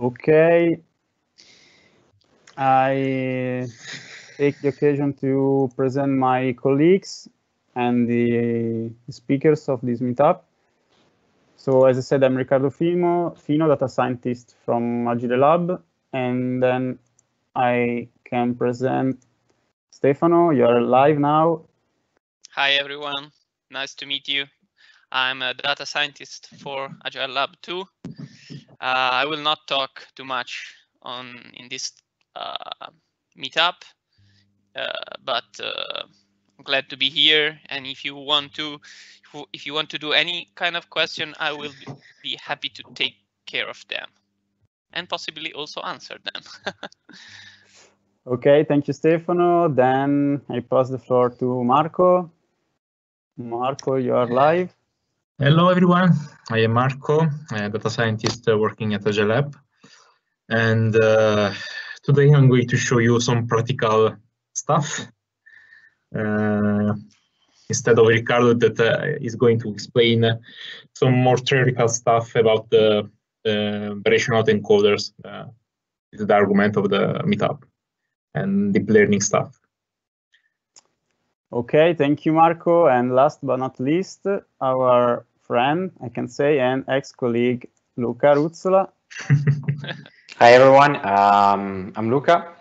Okay. I take the occasion to present my colleagues and the speakers of this meetup. So as I said, I'm Riccardo Fino, Fino data scientist from Agile Lab, and then I can present Stefano, you're live now. Hi everyone, nice to meet you. I'm a data scientist for Agile Lab too. Uh, I will not talk too much on in this uh, meetup, uh, but I'm glad to be here. And if you want to, if you want to do any kind of question, I will be happy to take care of them and possibly also answer them. okay, thank you, Stefano. Then I pass the floor to Marco. Marco, you are live. Hello everyone, I am Marco, a data scientist working at Agile Lab. And uh, today I'm going to show you some practical stuff. Uh, instead of Ricardo that uh, is going to explain some more theoretical stuff about the variational encoders, uh, the argument of the meetup and deep learning stuff. Okay, thank you, Marco. And last but not least, our friend, I can say, and ex-colleague Luca Ruzzola. Hi everyone, um, I'm Luca.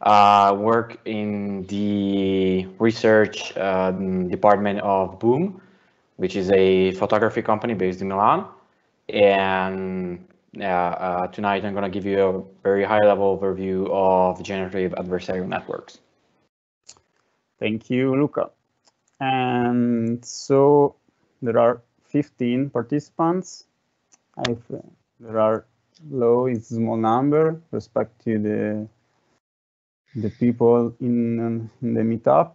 Uh, work in the research um, department of Boom, which is a photography company based in Milan. And uh, uh, tonight I'm going to give you a very high level overview of generative adversarial networks. Thank you, Luca. And so there are 15 participants. If there are low, it's small number respect to the the people in, in the meetup.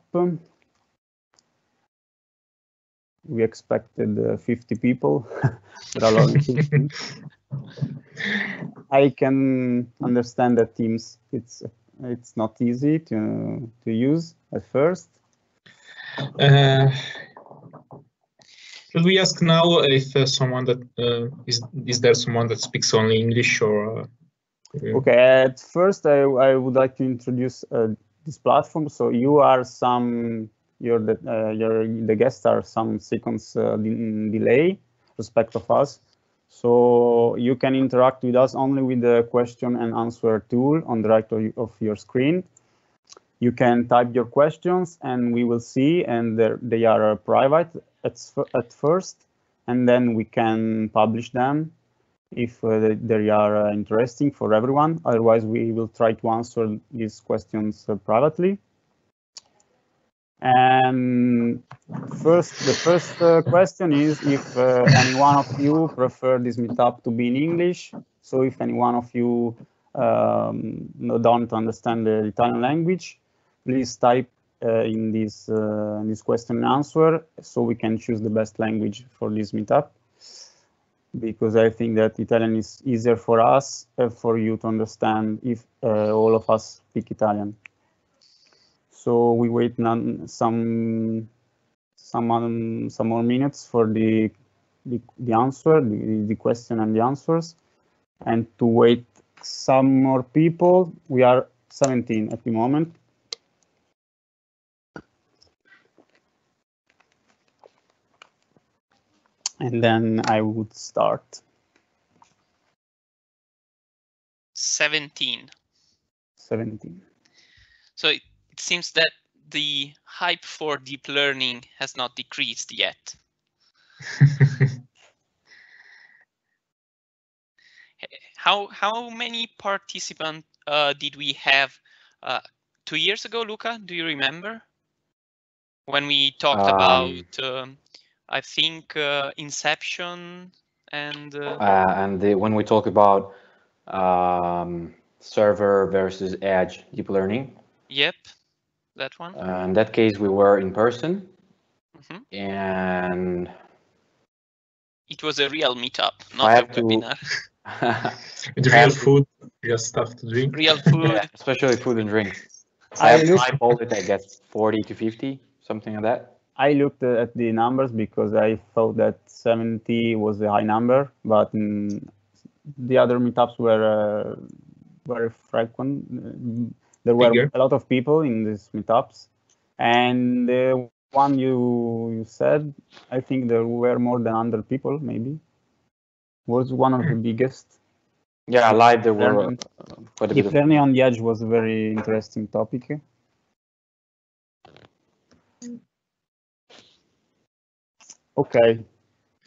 We expected uh, 50 people. I can understand that Teams it's it's not easy to to use at first. Uh, should we ask now if uh, someone that uh, is is there someone that speaks only English or? Uh, okay. At first, I I would like to introduce uh, this platform. So you are some you're the uh, you're the guests are some seconds delay respect of us. So you can interact with us only with the question and answer tool on the right of your screen you can type your questions and we will see and they are uh, private at, at first and then we can publish them if uh, they are uh, interesting for everyone. Otherwise, we will try to answer these questions uh, privately. And first, the first uh, question is if uh, any one of you prefer this meetup to be in English. So if any one of you um, don't understand the Italian language, please type uh, in this uh, this question and answer so we can choose the best language for this meetup because I think that Italian is easier for us for you to understand if uh, all of us speak Italian. So we wait none, some some um, some more minutes for the the, the answer, the, the question and the answers, and to wait some more people. We are 17 at the moment. and then I would start. 17. 17. So it, it seems that the hype for deep learning has not decreased yet. how how many participants uh, did we have uh, two years ago, Luca? Do you remember when we talked um, about um, I think uh, Inception and uh, uh... and the, when we talk about um, server versus edge deep learning. Yep, that one. Uh, in that case, we were in person, mm -hmm. and it was a real meetup, not a to... webinar. real food, real stuff to drink. Real food, yeah, especially food and drink. I, I, used... it, I guess, forty to fifty, something like that. I looked at the numbers because I thought that 70 was a high number, but the other meetups were uh, very frequent. There were a lot of people in these meetups, and the one you you said, I think there were more than 100 people, maybe. Was one of the hmm. biggest. Yeah, live there were uh, quite a bit. of... on the edge was a very interesting topic. Okay.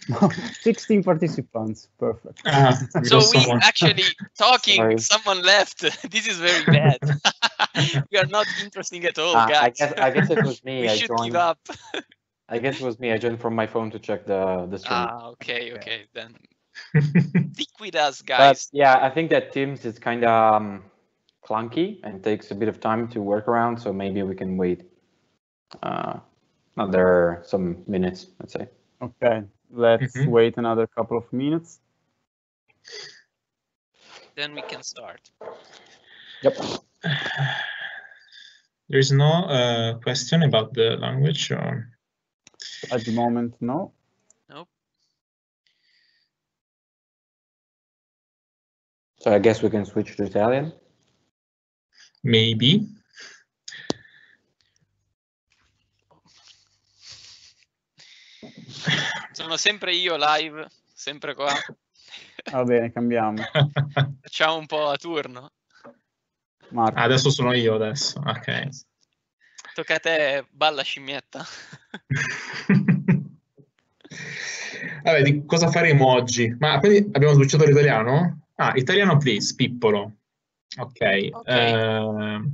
16 participants. Perfect. Uh, so we someone. actually talking, Sorry. someone left. This is very bad. we are not interesting at all, uh, guys. I guess, I guess it was me. we I should joined, give up. I guess it was me. I joined from my phone to check the, the ah, stream. Ah, okay, okay. Then stick with us, guys. But, yeah, I think that Teams is kind of um, clunky and takes a bit of time to work around. So maybe we can wait uh, another some minutes, let's say. Okay, let's mm -hmm. wait another couple of minutes. Then we can start. Yep. There is no uh, question about the language or? At the moment, no. Nope. So I guess we can switch to Italian. Maybe. Sono sempre io live, sempre qua. Va bene, cambiamo. Facciamo un po' a turno. Marco. Ah, adesso sono io adesso, ok. Tocca a te, balla scimmietta. Vabbè, di cosa faremo oggi? Ma quindi abbiamo switchato l'italiano? Ah, italiano please, Pippolo. Ok. okay. Uh...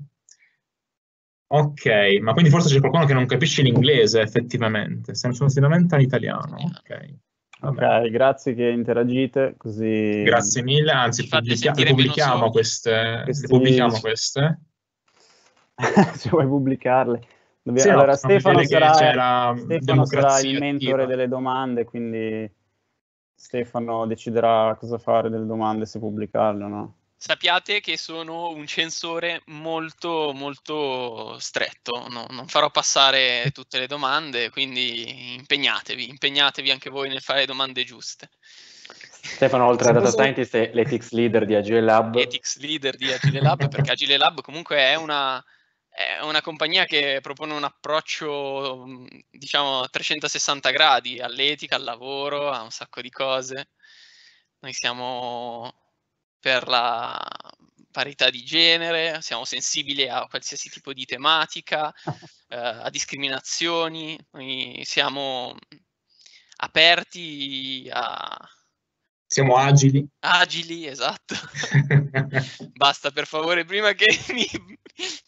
Ok, ma quindi forse c'è qualcuno che non capisce l'inglese effettivamente, se non sono in italiano, ok. Vabbè. grazie che interagite, così... Grazie mille, anzi pubblica- pubblichiamo, queste, Questi... pubblichiamo queste. Se vuoi pubblicarle. Dobbiamo... Sì, allora no, Stefano, sarà, Stefano sarà il mentore attiva. delle domande, quindi Stefano deciderà cosa fare delle domande, se pubblicarle o no sappiate che sono un censore molto, molto stretto. No, non farò passare tutte le domande, quindi impegnatevi, impegnatevi anche voi nel fare le domande giuste. Stefano, oltre a Data Scientist, è l'ethics leader di Agile Lab. Ethics leader di Agile Lab, perché Agile Lab comunque è una, è una compagnia che propone un approccio, diciamo, a 360 gradi all'etica, al lavoro, a un sacco di cose. Noi siamo per la parità di genere, siamo sensibili a qualsiasi tipo di tematica, eh, a discriminazioni, siamo aperti a... Siamo agili. Agili, esatto. Basta, per favore, prima che mi...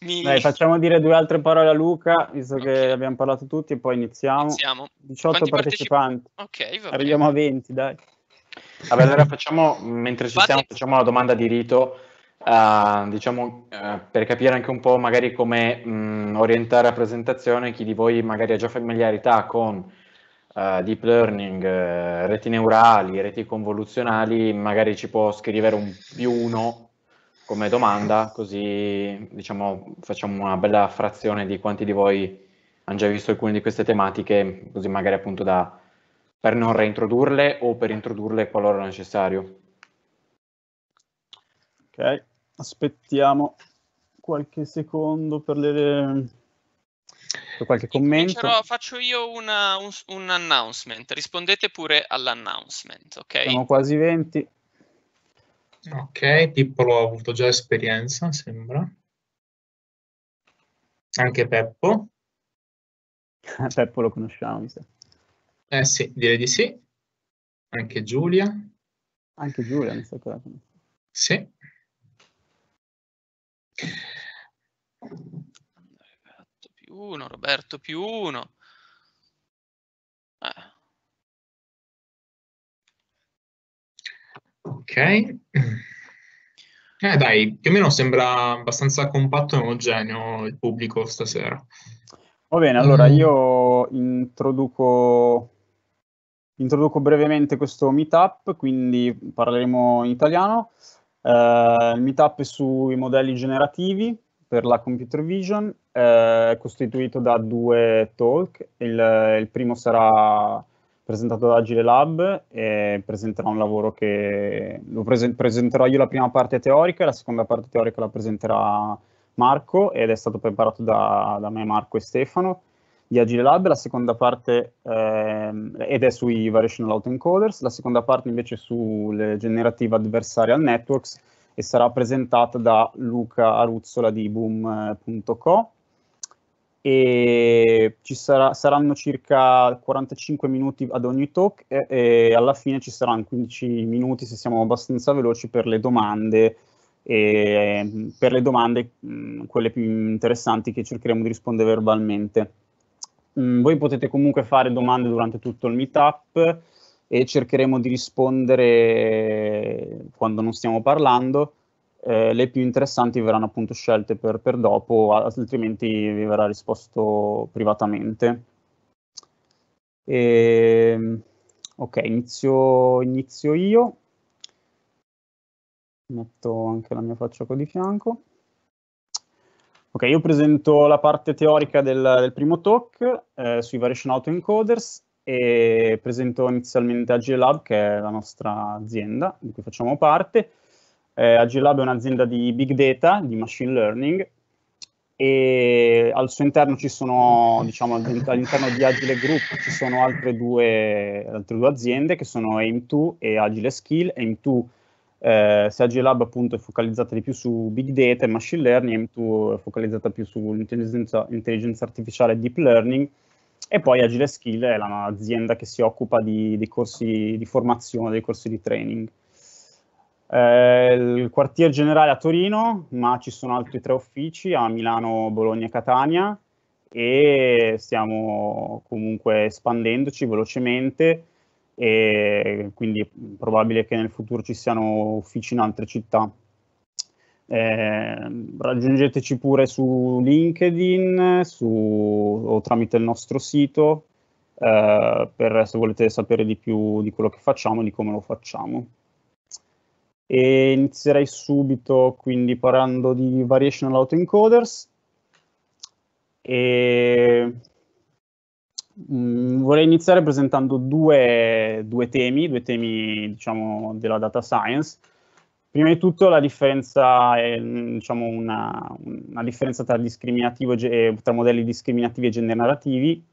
mi... Dai, facciamo dire due altre parole a Luca, visto okay. che abbiamo parlato tutti, e poi iniziamo. iniziamo. 18 Quanti partecipanti. Ok, va bene. Arriviamo a 20, dai. Vabbè, allora facciamo, mentre ci Patrick. siamo, facciamo la domanda di rito, uh, diciamo, uh, per capire anche un po' magari come mh, mm, orientare la presentazione, chi di voi magari ha già familiarità con Uh, deep learning, uh, reti neurali, reti convoluzionali, magari ci può scrivere un più uno come domanda, così diciamo facciamo una bella frazione di quanti di voi hanno già visto alcune di queste tematiche, così magari appunto da per non reintrodurle o per introdurle qualora necessario. Ok, aspettiamo qualche secondo per, le, per qualche commento. faccio io una, un, un, announcement, rispondete pure all'announcement, ok? Siamo quasi 20. Ok, Pippolo ha avuto già esperienza, sembra. Anche Peppo. Peppo lo conosciamo, mi sa. Eh sì, direi di sì. Anche Giulia. Anche Giulia, mi sta che Sì. Roberto più uno, Roberto più uno. Ah. Ok. Eh dai, più o meno sembra abbastanza compatto e omogeneo il pubblico stasera. Va bene, allora mm. io introduco Introduco brevemente questo meetup, quindi parleremo in italiano. Eh, il meetup è sui modelli generativi per la computer vision, eh, è costituito da due talk. Il, il, primo sarà presentato da Agile Lab e presenterà un lavoro che lo presen presenterò io la prima parte teorica e la seconda parte teorica la presenterà Marco ed è stato preparato da, da me, Marco e Stefano di Agile Lab, la seconda parte ehm, ed è sui variational autoencoders, la seconda parte invece sulle generative adversarial networks e sarà presentata da Luca Aruzzola di boom.co e ci sarà, saranno circa 45 minuti ad ogni talk e, e, alla fine ci saranno 15 minuti se siamo abbastanza veloci per le domande e per le domande mh, mm, quelle più interessanti che cercheremo di rispondere verbalmente. Mm, voi potete comunque fare domande durante tutto il meetup e cercheremo di rispondere quando non stiamo parlando. Eh, le più interessanti verranno appunto scelte per, per dopo, altrimenti vi verrà risposto privatamente. E, ehm, ok, inizio, inizio io. Metto anche la mia faccia qua di fianco. Ok, io presento la parte teorica del, del primo talk eh, sui variation autoencoders e presento inizialmente AGLab, che è la nostra azienda di cui facciamo parte. Eh, AGLab è un'azienda di big data, di machine learning, e al suo interno ci sono, diciamo, all'interno di Agile Group ci sono altre due, altre due aziende che sono AIM2 e Agile Skill. AIM2 eh, se AG Lab appunto è focalizzata di più su big data e machine learning, M2 è focalizzata più sull'intelligenza artificiale e deep learning, e poi Agile Skill è l'azienda che si occupa di, dei corsi di formazione, dei corsi di training. Eh, il quartier generale a Torino, ma ci sono altri tre uffici a Milano, Bologna e Catania e stiamo comunque espandendoci velocemente e quindi è probabile che nel futuro ci siano uffici in altre città. Eh, raggiungeteci pure su LinkedIn su, o tramite il nostro sito eh, per se volete sapere di più di quello che facciamo e di come lo facciamo. E inizierei subito quindi parlando di Variational Autoencoders. E Mm, vorrei iniziare presentando due, due, temi, due temi diciamo, della data science. Prima di tutto la differenza, è, mm, diciamo, una, una differenza tra, e, tra, modelli discriminativi e generativi.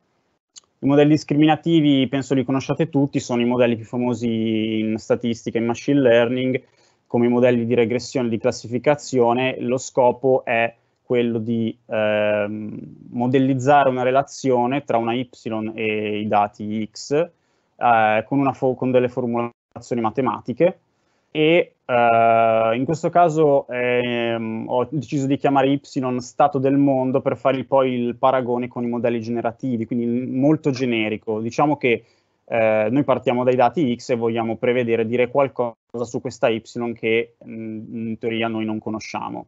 I modelli discriminativi, penso li conosciate tutti, sono i modelli più famosi in statistica e in machine learning, come i modelli di regressione e di classificazione. Lo scopo è quello di ehm, modellizzare una relazione tra una y e i dati x eh, con, con delle formulazioni matematiche e uh, in questo caso ehm, ho deciso di chiamare Y stato del mondo per fare poi il paragone con i modelli generativi, quindi molto generico. Diciamo che eh, noi partiamo dai dati X e vogliamo prevedere, dire qualcosa su questa Y che mh, mm, in teoria noi non conosciamo.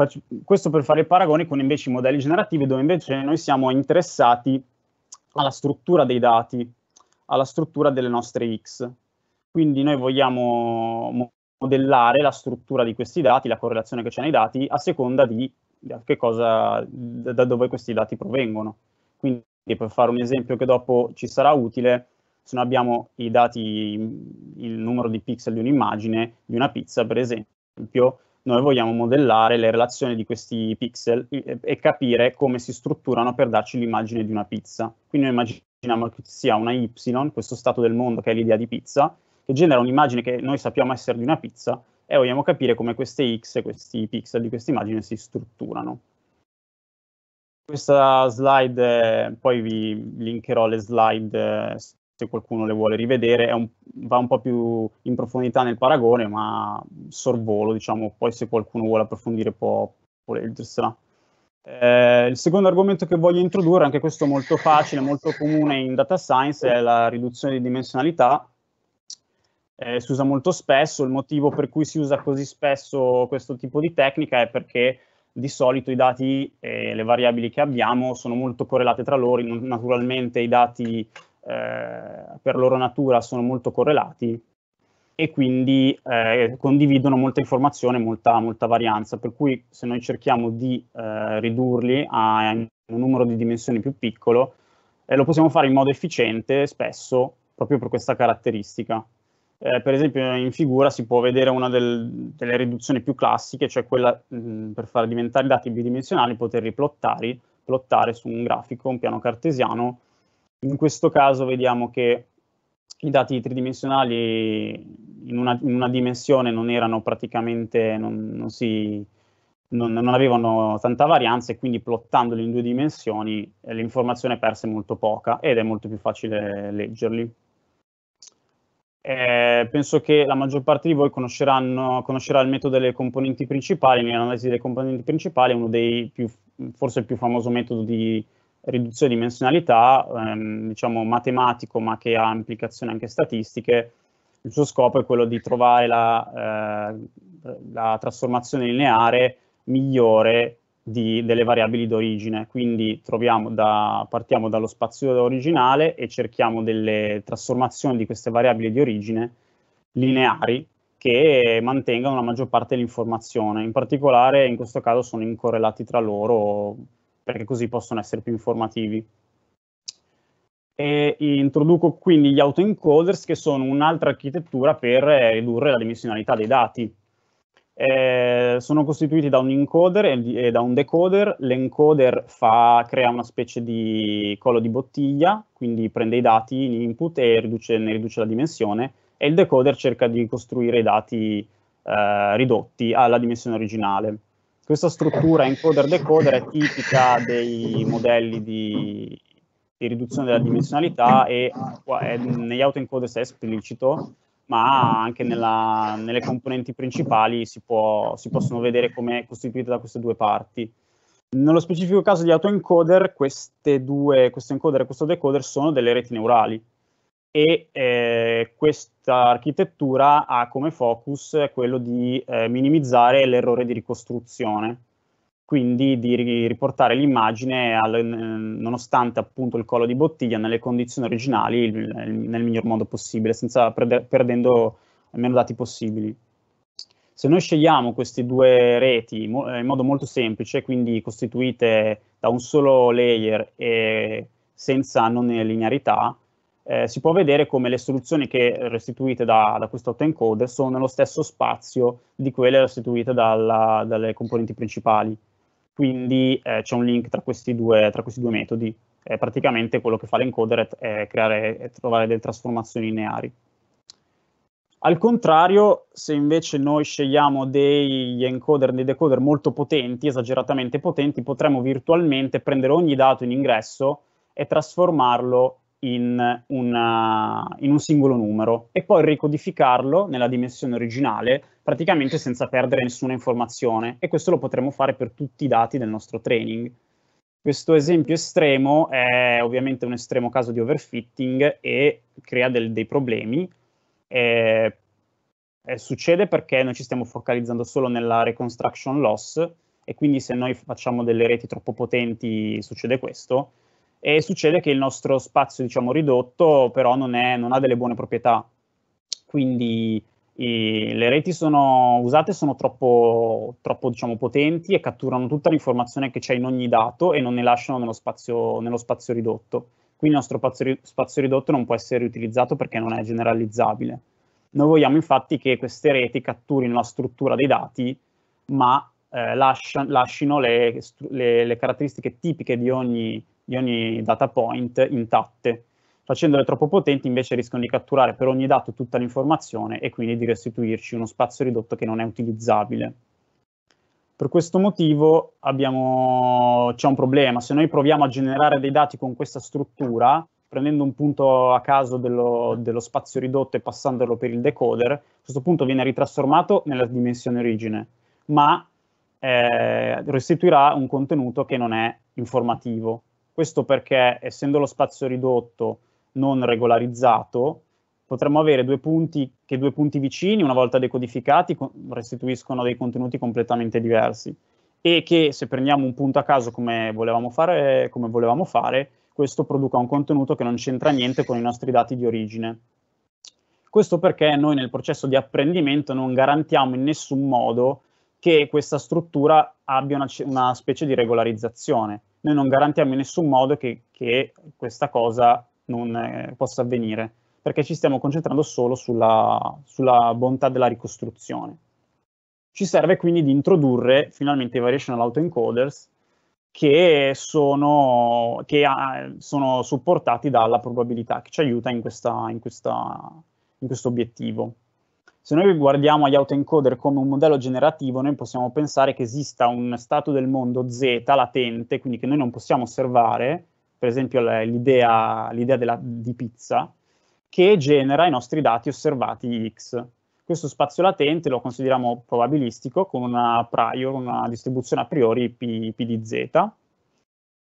Faccio, questo per fare il paragone con invece i modelli generativi dove invece noi siamo interessati alla struttura dei dati, alla struttura delle nostre X. Quindi noi vogliamo modellare la struttura di questi dati, la correlazione che c'è nei dati, a seconda di cosa, da dove questi dati provengono. Quindi per fare un esempio che dopo ci sarà utile, se noi abbiamo i dati, il numero di pixel di un'immagine, di una pizza per esempio, noi vogliamo modellare le relazioni di questi pixel e, e capire come si strutturano per darci l'immagine di una pizza. Quindi noi immaginiamo che ci sia una Y, questo stato del mondo che è l'idea di pizza, che genera un'immagine che noi sappiamo essere di una pizza e vogliamo capire come queste X questi pixel di questa immagine si strutturano. Questa slide, eh, poi vi linkerò le slide eh, se qualcuno le vuole rivedere, un, va un po' più in profondità nel paragone, ma sorvolo, diciamo, poi se qualcuno vuole approfondire può, può leggersela. Eh, il secondo argomento che voglio introdurre, anche questo molto facile, molto comune in data science, è la riduzione di dimensionalità. Eh, si usa molto spesso, il motivo per cui si usa così spesso questo tipo di tecnica è perché di solito i dati e le variabili che abbiamo sono molto correlate tra loro, naturalmente i dati eh, per loro natura sono molto correlati e quindi eh, condividono molta informazione, molta, molta, varianza, per cui se noi cerchiamo di eh, ridurli a un numero di dimensioni più piccolo, lo possiamo fare in modo efficiente spesso proprio per questa caratteristica. Eh, per esempio in figura si può vedere una del, delle riduzioni più classiche, cioè quella mh, per far diventare i dati bidimensionali, poterli plottare, plottare su un grafico, un piano cartesiano, in questo caso vediamo che i dati tridimensionali in una, in una dimensione non erano praticamente, non, non, si, non, non, avevano tanta varianza e quindi plottandoli in due dimensioni eh, l'informazione persa è molto poca ed è molto più facile leggerli. Eh, penso che la maggior parte di voi conoscerà il metodo delle componenti principali, nell'analisi delle componenti principali è uno dei più, forse il più famoso metodo di, riduzione di dimensionalità, ehm, diciamo matematico, ma che ha implicazioni anche statistiche, il suo scopo è quello di trovare la, eh, la trasformazione lineare migliore di, delle variabili d'origine. Quindi da, partiamo dallo spazio originale e cerchiamo delle trasformazioni di queste variabili di origine lineari che mantengano la maggior parte dell'informazione. In particolare in questo caso sono incorrelati tra loro perché così possono essere più informativi. E introduco quindi gli autoencoders che sono un'altra architettura per eh, ridurre la dimensionalità dei dati. Eh, sono costituiti da un encoder e, e da un decoder. L'encoder crea una specie di collo di bottiglia, quindi prende i dati in input e riduce, ne riduce la dimensione, e il decoder cerca di costruire i dati eh, ridotti alla dimensione originale. Questa struttura encoder-decoder è tipica dei modelli di, di riduzione della dimensionalità e è, negli autoencoder è esplicito, ma anche nella, nelle componenti principali si, può, si possono vedere come è costituita da queste due parti. Nello specifico caso di autoencoder, queste due, questo encoder e questo decoder sono delle reti neurali, e eh, questa architettura ha come focus quello di eh, minimizzare l'errore di ricostruzione, quindi di riportare l'immagine nonostante appunto il collo di bottiglia nelle condizioni originali il, nel miglior modo possibile, senza perde, perdendo meno dati possibili. Se noi scegliamo queste due reti mo, in modo molto semplice, quindi costituite da un solo layer e senza non linearità, eh, si può vedere come le soluzioni che restituite da, da questo autoencoder sono nello stesso spazio di quelle restituite dalla, dalle componenti principali. Quindi eh, c'è un link tra questi due, tra questi due metodi. Eh, praticamente quello che fa l'encoder è, creare, è trovare delle trasformazioni lineari. Al contrario, se invece noi scegliamo degli encoder, dei decoder molto potenti, esageratamente potenti, potremmo virtualmente prendere ogni dato in ingresso e trasformarlo in, una, in, un singolo numero e poi ricodificarlo nella dimensione originale praticamente senza perdere nessuna informazione e questo lo potremo fare per tutti i dati del nostro training. Questo esempio estremo è ovviamente un estremo caso di overfitting e crea del, dei problemi. Eh, eh, succede perché noi ci stiamo focalizzando solo nella reconstruction loss e quindi se noi facciamo delle reti troppo potenti succede questo e succede che il nostro spazio, diciamo, ridotto, però non, è, non ha delle buone proprietà. Quindi i, le reti sono, usate sono troppo, troppo diciamo, potenti e catturano tutta l'informazione che c'è in ogni dato e non ne lasciano nello spazio, nello spazio ridotto. Quindi il nostro spazio, ridotto non può essere riutilizzato perché non è generalizzabile. Noi vogliamo infatti che queste reti catturino la struttura dei dati, ma eh, lascia, lasciano le, le, le, caratteristiche tipiche di ogni di ogni data point intatte. Facendole troppo potenti invece rischiano di catturare per ogni dato tutta l'informazione e quindi di restituirci uno spazio ridotto che non è utilizzabile. Per questo motivo abbiamo, c'è un problema, se noi proviamo a generare dei dati con questa struttura, prendendo un punto a caso dello, dello, spazio ridotto e passandolo per il decoder, questo punto viene ritrasformato nella dimensione origine, ma eh, restituirà un contenuto che non è informativo. Questo perché, essendo lo spazio ridotto, non regolarizzato, potremmo avere due punti che due punti vicini, una volta decodificati, restituiscono dei contenuti completamente diversi e che se prendiamo un punto a caso come volevamo fare, come volevamo fare questo produca un contenuto che non c'entra niente con i nostri dati di origine. Questo perché noi nel processo di apprendimento non garantiamo in nessun modo che questa struttura abbia una, una specie di regolarizzazione noi non garantiamo in nessun modo che, che questa cosa non eh, possa avvenire, perché ci stiamo concentrando solo sulla, sulla bontà della ricostruzione. Ci serve quindi di introdurre finalmente i variational autoencoders che sono, che ha, eh, sono supportati dalla probabilità, che ci aiuta in, questa, in, questa, in questo obiettivo se noi guardiamo agli autoencoder come un modello generativo, noi possiamo pensare che esista un stato del mondo Z latente, quindi che noi non possiamo osservare, per esempio l'idea, l'idea della, di pizza, che genera i nostri dati osservati X. Questo spazio latente lo consideriamo probabilistico con una prior, una distribuzione a priori P, P di Z,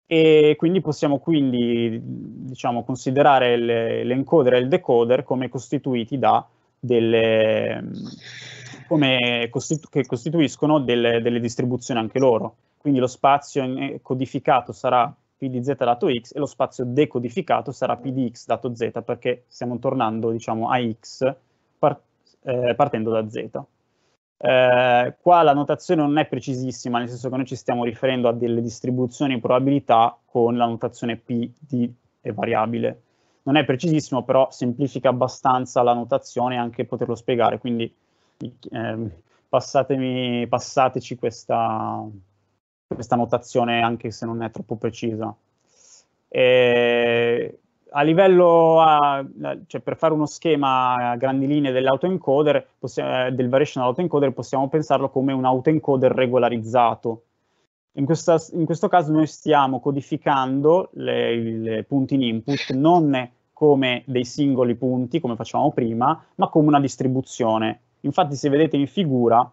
e quindi possiamo quindi diciamo, considerare l'encoder e il decoder come costituiti da delle, costitu- che costituiscono delle, delle, distribuzioni anche loro. Quindi lo spazio eh, codificato sarà p di z dato x e lo spazio decodificato sarà p di x dato z perché stiamo tornando diciamo, a x part- eh, partendo da z. Eh, qua la notazione non è precisissima, nel senso che noi ci stiamo riferendo a delle distribuzioni di probabilità con la notazione p di variabile non è precisissimo, però semplifica abbastanza la notazione e anche poterlo spiegare, quindi eh, passatemi, passateci questa, questa notazione anche se non è troppo precisa. E eh, a livello, a, cioè per fare uno schema a grandi linee dell'autoencoder, eh, del variational autoencoder, possiamo pensarlo come un autoencoder regolarizzato, in, questa, in questo caso noi stiamo codificando i punti in input non come dei singoli punti, come facevamo prima, ma come una distribuzione. Infatti se vedete in figura,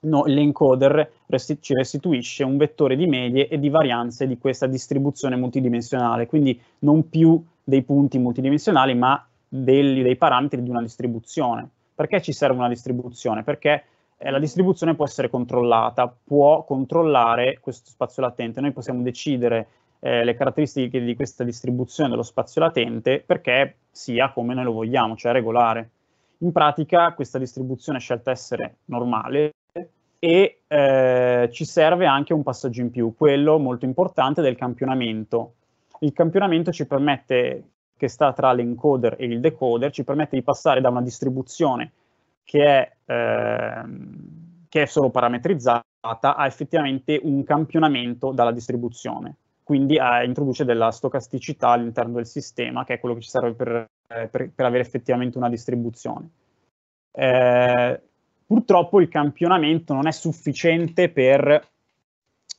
no, l'encoder resti, ci restituisce un vettore di medie e di varianze di questa distribuzione multidimensionale, quindi non più dei punti multidimensionali, ma dei, dei parametri di una distribuzione. Perché ci serve una distribuzione? Perché eh, la distribuzione può essere controllata, può controllare questo spazio latente. Noi possiamo decidere eh, le caratteristiche di questa distribuzione dello spazio latente perché sia come noi lo vogliamo, cioè regolare. In pratica questa distribuzione è scelta essere normale e eh, ci serve anche un passaggio in più, quello molto importante del campionamento. Il campionamento ci permette, che sta tra l'encoder e il decoder, ci permette di passare da una distribuzione che è, eh, che è solo parametrizzata ha effettivamente un campionamento dalla distribuzione, quindi eh, introduce della stocasticità all'interno del sistema, che è quello che ci serve per, eh, per, per avere effettivamente una distribuzione. Eh, purtroppo il campionamento non è sufficiente per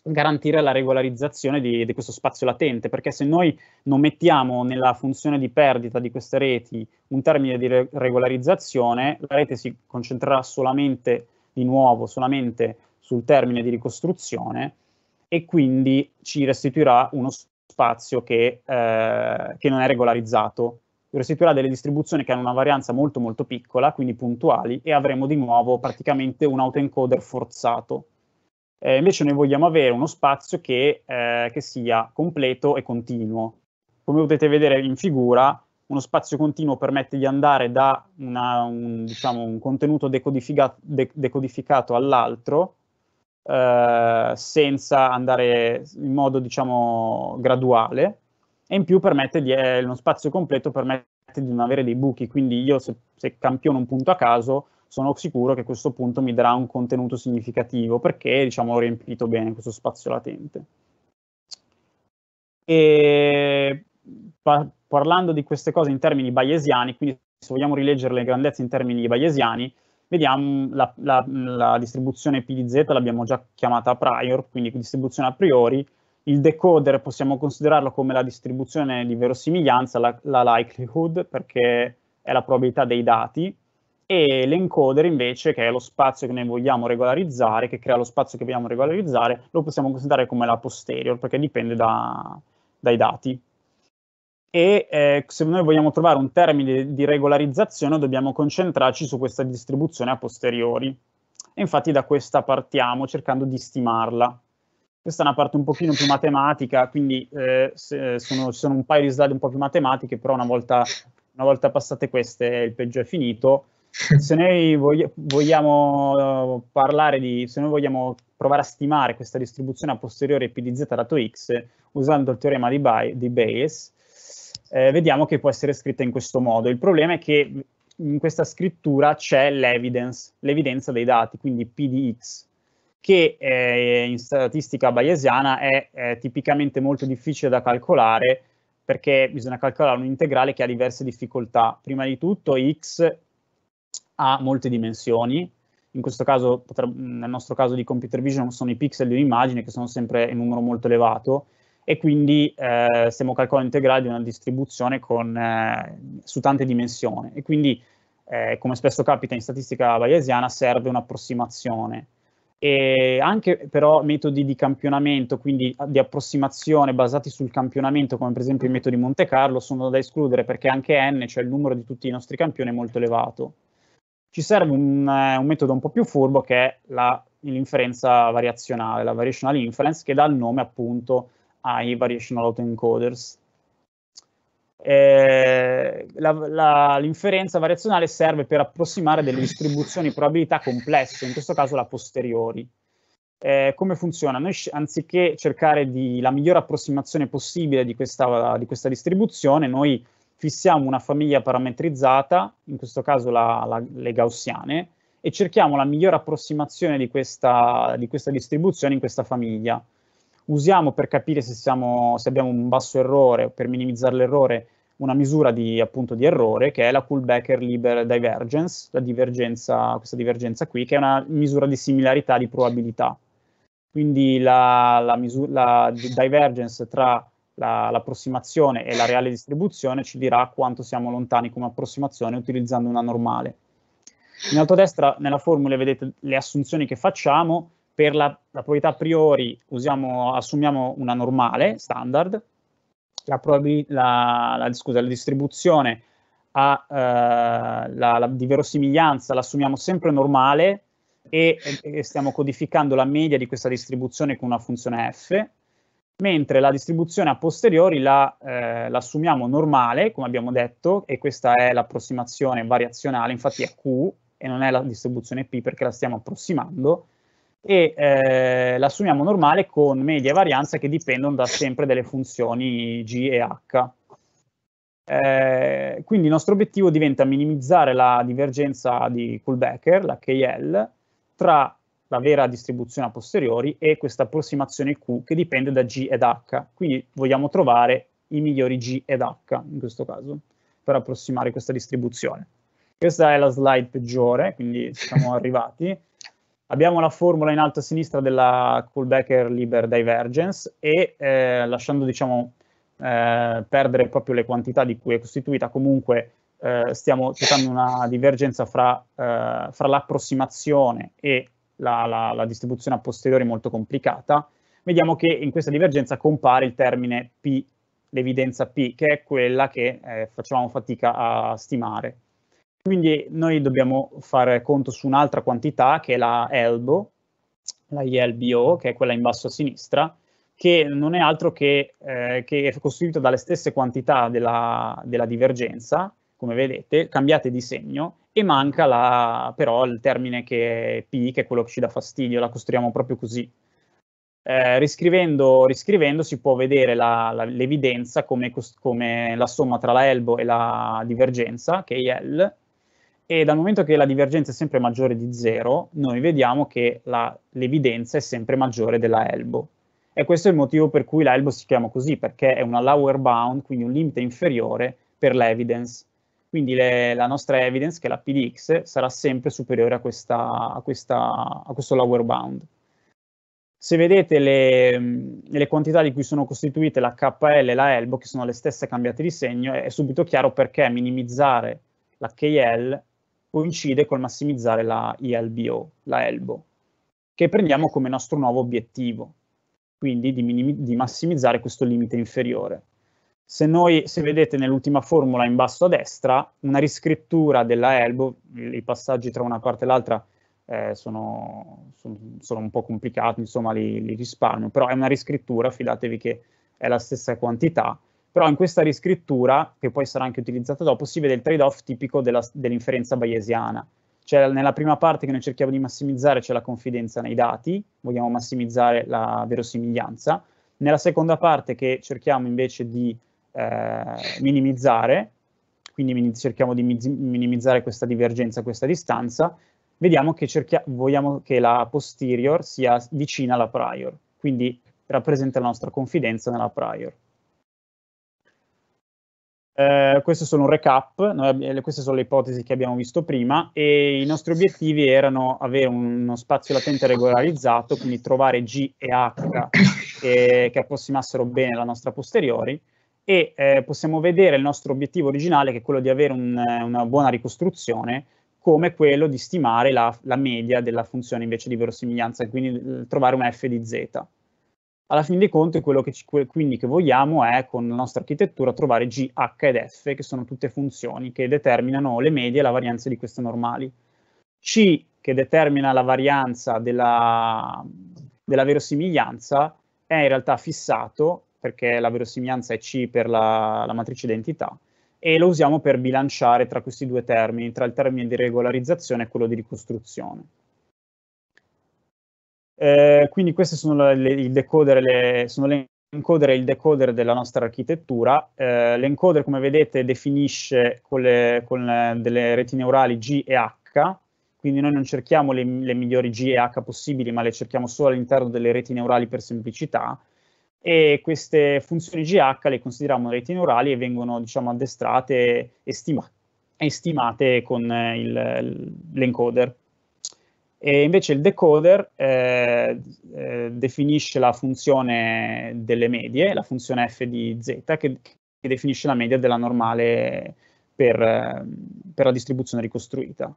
garantire la regolarizzazione di, di, questo spazio latente, perché se noi non mettiamo nella funzione di perdita di queste reti un termine di regolarizzazione, la rete si concentrerà solamente di nuovo solamente sul termine di ricostruzione e quindi ci restituirà uno spazio che, eh, che non è regolarizzato, restituirà delle distribuzioni che hanno una varianza molto molto piccola, quindi puntuali, e avremo di nuovo praticamente un autoencoder forzato eh, invece noi vogliamo avere uno spazio che, eh, che, sia completo e continuo. Come potete vedere in figura, uno spazio continuo permette di andare da una, un, diciamo, un, contenuto decodificato, de decodificato all'altro eh, senza andare in modo diciamo, graduale e in più permette di, eh, uno spazio completo permette di non avere dei buchi, quindi io se, se campiono un punto a caso sono sicuro che questo punto mi darà un contenuto significativo perché diciamo, ho riempito bene questo spazio latente. E pa- parlando di queste cose in termini bayesiani, quindi se vogliamo rileggere le grandezze in termini bayesiani, vediamo la, la, la distribuzione P di Z, l'abbiamo già chiamata prior, quindi distribuzione a priori, il decoder possiamo considerarlo come la distribuzione di verosimiglianza, la, la likelihood, perché è la probabilità dei dati, e l'encoder invece, che è lo spazio che noi vogliamo regolarizzare, che crea lo spazio che vogliamo regolarizzare, lo possiamo considerare come la posterior, perché dipende da, dai dati. E eh, se noi vogliamo trovare un termine di regolarizzazione, dobbiamo concentrarci su questa distribuzione a posteriori. E infatti da questa partiamo, cercando di stimarla. Questa è una parte un pochino più matematica, quindi eh, eh sono, ci sono un paio di slide un po' più matematiche, però una volta, una volta passate queste il peggio è finito se noi vogliamo parlare di, se noi vogliamo provare a stimare questa distribuzione a posteriore P di z dato x usando il teorema di, Bay, di Bayes, eh, vediamo che può essere scritta in questo modo. Il problema è che in questa scrittura c'è l'evidence, l'evidenza dei dati, quindi P di x, che eh, in statistica bayesiana è, è tipicamente molto difficile da calcolare perché bisogna calcolare un integrale che ha diverse difficoltà. Prima di tutto x ha molte dimensioni, in questo caso, nel nostro caso di computer vision, sono i pixel di un'immagine che sono sempre in numero molto elevato e quindi eh, stiamo calcolando integrale di una distribuzione con, eh, su tante dimensioni e quindi, eh, come spesso capita in statistica bayesiana, serve un'approssimazione. E anche però metodi di campionamento, quindi ah, di approssimazione basati sul campionamento, come per esempio i metodi Monte Carlo, sono da escludere perché anche n, cioè il numero di tutti i nostri campioni, è molto elevato. Ci serve un, eh, un metodo un po' più furbo che è la, l'inferenza variazionale, la variational inference, che dà il nome appunto ai variational autoencoders. la, la, l'inferenza variazionale serve per approssimare delle distribuzioni di probabilità complesse, in questo caso la posteriori. Eh, come funziona? Noi anziché cercare di, la migliore approssimazione possibile di questa, di questa distribuzione, noi fissiamo una famiglia parametrizzata, in questo caso la, la, le gaussiane, e cerchiamo la migliore approssimazione di questa, di questa, distribuzione in questa famiglia. Usiamo per capire se, siamo, se abbiamo un basso errore o per minimizzare l'errore una misura di, appunto, di errore che è la Kullbacker Liber Divergence, divergenza, questa divergenza qui, che è una misura di similarità di probabilità. Quindi la, la, misura, la divergence tra la, l'approssimazione e la reale distribuzione ci dirà quanto siamo lontani come approssimazione utilizzando una normale. In alto a destra nella formula vedete le assunzioni che facciamo, per la, la probabilità a priori usiamo, assumiamo una normale standard, la, la, la, scusa, la distribuzione a, eh, la, la, di verosimiglianza l'assumiamo sempre normale e, e, stiamo codificando la media di questa distribuzione con una funzione f mentre la distribuzione a posteriori la, eh, l'assumiamo normale, come abbiamo detto, e questa è l'approssimazione variazionale, infatti è Q e non è la distribuzione P perché la stiamo approssimando, e eh, l'assumiamo normale con media e varianza che dipendono da sempre delle funzioni G e H. Eh, quindi il nostro obiettivo diventa minimizzare la divergenza di Kullbacker, la KL, tra la vera distribuzione a posteriori e questa approssimazione Q che dipende da G ed H. Quindi vogliamo trovare i migliori G ed H in questo caso per approssimare questa distribuzione. Questa è la slide peggiore, quindi siamo arrivati. Abbiamo la formula in alto a sinistra della kullbacker Liber divergence e eh, lasciando diciamo, eh, perdere proprio le quantità di cui è costituita, comunque eh, stiamo cercando una divergenza fra, eh, fra l'approssimazione e la, la, la distribuzione a posteriori molto complicata, vediamo che in questa divergenza compare il termine P, l'evidenza P, che è quella che eh, facevamo fatica a stimare. Quindi noi dobbiamo fare conto su un'altra quantità che è la ELBO, la ILBO, che è quella in basso a sinistra, che non è altro che, eh, che è costituita dalle stesse quantità della, della divergenza, come vedete, cambiate di segno, e manca la, però il termine che è P, che è quello che ci dà fastidio, la costruiamo proprio così. Eh, riscrivendo, riscrivendo, si può vedere la, la, l'evidenza come, come, la somma tra la elbo e la divergenza, che è L, e dal momento che la divergenza è sempre maggiore di 0, noi vediamo che la, l'evidenza è sempre maggiore della elbo. E questo è il motivo per cui la elbo si chiama così, perché è una lower bound, quindi un limite inferiore per l'evidence. Quindi le, la nostra evidence, che è la PDX, sarà sempre superiore a, questa, a, questa, a questo lower bound. Se vedete le, le, quantità di cui sono costituite la KL e la ELBO, che sono le stesse cambiate di segno, è, subito chiaro perché minimizzare la KL coincide col massimizzare la ILBO, la ELBO, che prendiamo come nostro nuovo obiettivo, quindi di, di massimizzare questo limite inferiore. Se, noi, se vedete nell'ultima formula in basso a destra, una riscrittura della elbow, i passaggi tra una parte e l'altra eh, sono, sono, sono, un po' complicati, insomma li, li, risparmio, però è una riscrittura, fidatevi che è la stessa quantità, però in questa riscrittura, che poi sarà anche utilizzata dopo, si vede il trade-off tipico della, dell'inferenza bayesiana, cioè nella prima parte che noi cerchiamo di massimizzare c'è la confidenza nei dati, vogliamo massimizzare la verosimiglianza, nella seconda parte che cerchiamo invece di eh, minimizzare, quindi min- cerchiamo di minimizzare questa divergenza, questa distanza, vediamo che cerchia- vogliamo che la posterior sia vicina alla prior, quindi rappresenta la nostra confidenza nella prior. Eh, questo è un recap, noi, eh, queste sono le ipotesi che abbiamo visto prima e i nostri obiettivi erano avere uno spazio latente regolarizzato, quindi trovare G e H eh, che approssimassero bene la nostra posteriori e eh, possiamo vedere il nostro obiettivo originale, che è quello di avere un, eh, una buona ricostruzione, come quello di stimare la, la, media della funzione invece di verosimiglianza, quindi eh, trovare una f di z. Alla fine dei conti, quello che, ci, quindi, che vogliamo è, con la nostra architettura, trovare g, h ed f, che sono tutte funzioni che determinano le medie e la varianza di queste normali. C, che determina la varianza della, della verosimiglianza, è in realtà fissato perché la verosimilianza è C per la, la matrice identità, e lo usiamo per bilanciare tra questi due termini, tra il termine di regolarizzazione e quello di ricostruzione. Eh, quindi queste sono le, il decoder, le, sono le encoder e il decoder della nostra architettura. Eh, l'encoder, come vedete, definisce con, le, con le, delle reti neurali G e H, quindi noi non cerchiamo le, le migliori G e H possibili, ma le cerchiamo solo all'interno delle reti neurali per semplicità e queste funzioni GH le consideriamo reti neurali e vengono diciamo, addestrate e, stima- stimate con eh, l'encoder. E invece il decoder eh, eh, definisce la funzione delle medie, la funzione f di z, che, che definisce la media della normale per, eh, per la distribuzione ricostruita.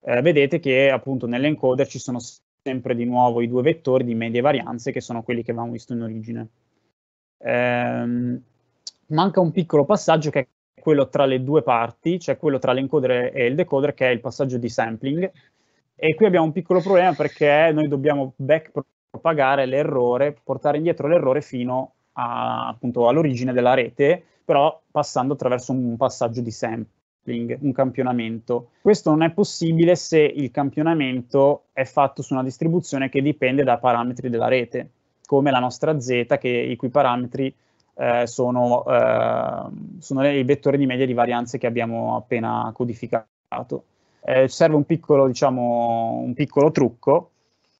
Eh, vedete che appunto nell'encoder ci sono sempre di nuovo i due vettori di medie varianze che sono quelli che avevamo visto in origine ehm, manca un piccolo passaggio che è quello tra le due parti, cioè quello tra l'encoder e il decoder, che è il passaggio di sampling. E qui abbiamo un piccolo problema perché noi dobbiamo backpropagare l'errore, portare indietro l'errore fino a, appunto all'origine della rete, però passando attraverso un passaggio di sampling, un campionamento. Questo non è possibile se il campionamento è fatto su una distribuzione che dipende da parametri della rete come la nostra z, che, i cui parametri eh, sono, eh, sono i vettori di media di varianze che abbiamo appena codificato. Eh, serve un piccolo, diciamo, un piccolo trucco,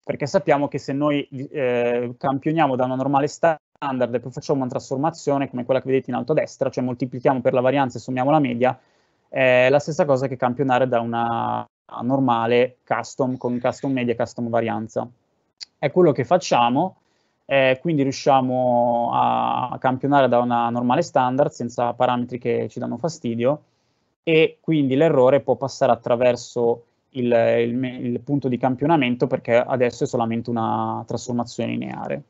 perché sappiamo che se noi eh, campioniamo da una normale standard e poi facciamo una trasformazione come quella che vedete in alto a destra, cioè moltiplichiamo per la varianza e sommiamo la media, è la stessa cosa che campionare da una normale custom con custom media e custom varianza. È quello che facciamo, eh, quindi riusciamo a campionare da una normale standard senza parametri che ci danno fastidio e quindi l'errore può passare attraverso il, il, il punto di campionamento perché adesso è solamente una trasformazione lineare.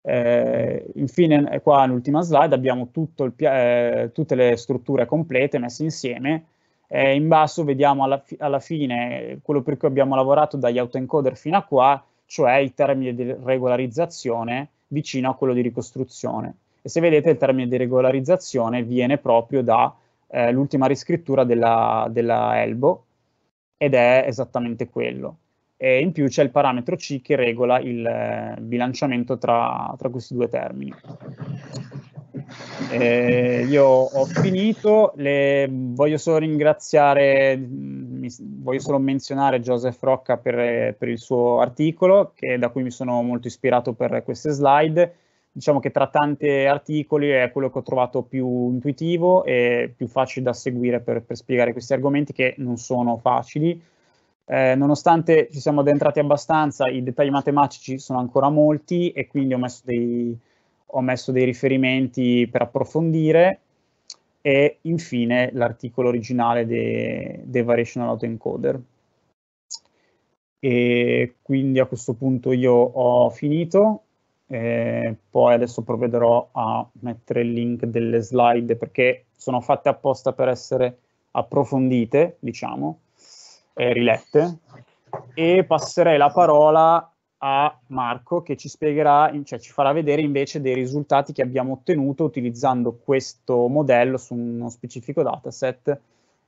Eh, infine, eh, qua nell'ultima slide abbiamo eh, tutte le strutture complete messe insieme. Eh, in basso vediamo alla, alla, fine eh, quello per cui abbiamo lavorato dagli autoencoder fino a qua cioè il termine di regolarizzazione vicino a quello di ricostruzione. E se vedete il termine di regolarizzazione viene proprio dall'ultima eh, riscrittura della, della Elbo ed è esattamente quello. E in più c'è il parametro C che regola il eh, bilanciamento tra, tra questi due termini. Eh, io ho finito, le, voglio solo ringraziare, mm, voglio solo menzionare Joseph Rocca per, per il suo articolo, che, da cui mi sono molto ispirato per queste slide. Diciamo che tra tanti articoli è quello che ho trovato più intuitivo e più facile da seguire per, per spiegare questi argomenti che non sono facili. Eh, nonostante ci siamo addentrati abbastanza, i dettagli matematici sono ancora molti e quindi ho messo dei, ho messo dei riferimenti per approfondire e infine l'articolo originale dei de Variational Autoencoder. E quindi a questo punto io ho finito, e poi adesso provvederò a mettere il link delle slide perché sono fatte apposta per essere approfondite, diciamo, e rilette, e passerei la parola a Marco che ci spiegherà, cioè ci farà vedere invece dei risultati che abbiamo ottenuto utilizzando questo modello su uno specifico dataset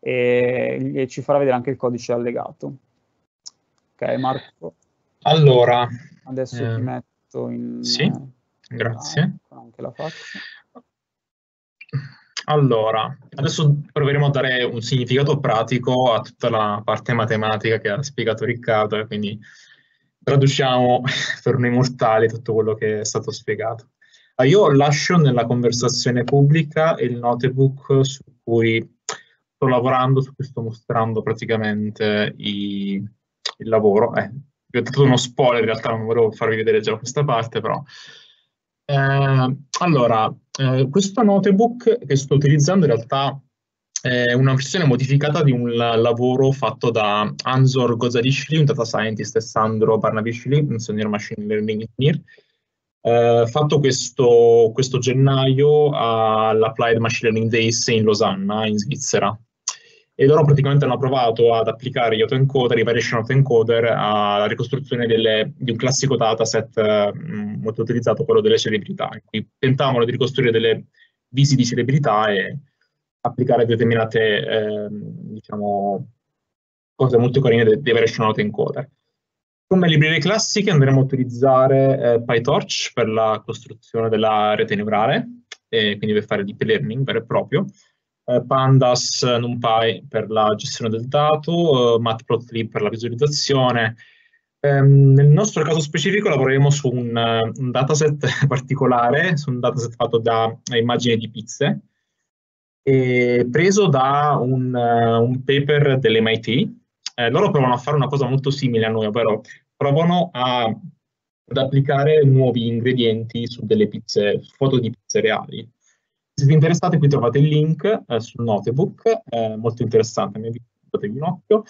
e, e ci farà vedere anche il codice allegato. Ok Marco. Allora. Adesso eh, ti metto in... Sì, grazie. Ah, anche la faccia. Allora, adesso proveremo a dare un significato pratico a tutta la parte matematica che ha spiegato Riccardo e eh, quindi traduciamo per noi mortali tutto quello che è stato spiegato. Ah, io lascio nella conversazione pubblica il notebook su cui sto lavorando, su cui sto mostrando praticamente i, il lavoro. Eh, vi ho dato uno spoiler, in realtà non volevo farvi vedere già questa parte, però. Eh, allora, eh, questo notebook che sto utilizzando in realtà è una versione modificata di un lavoro fatto da Anzor Gozarishvili, un data scientist, e Sandro Barnavishvili, un senior machine learning engineer, eh, fatto questo, questo gennaio all'Applied Machine Learning Days in Losanna, in Svizzera. E loro praticamente hanno provato ad applicare gli autoencoder, i variation autoencoder, alla ricostruzione delle, di un classico dataset eh, molto utilizzato, quello delle celebrità, in tentavano di ricostruire delle visi di celebrità e applicare determinate eh, diciamo, cose molto carine dei de variational autoencoder. Come librerie classiche andremo a utilizzare eh, PyTorch per la costruzione della rete neurale, quindi per fare deep learning vero e proprio, eh, Pandas, NumPy per la gestione del dato, eh, Matplotlib per la visualizzazione. Ehm, nel nostro caso specifico lavoreremo su un, eh, un dataset particolare, su un dataset fatto da immagini di pizze, e preso da un, uh, un paper dell'MIT. Eh, loro provano a fare una cosa molto simile a noi, ovvero provano a, ad applicare nuovi ingredienti su delle pizze, foto di pizze reali. Se siete interessati, qui trovate il link eh, sul notebook, eh, molto interessante, mi datevi un occhio.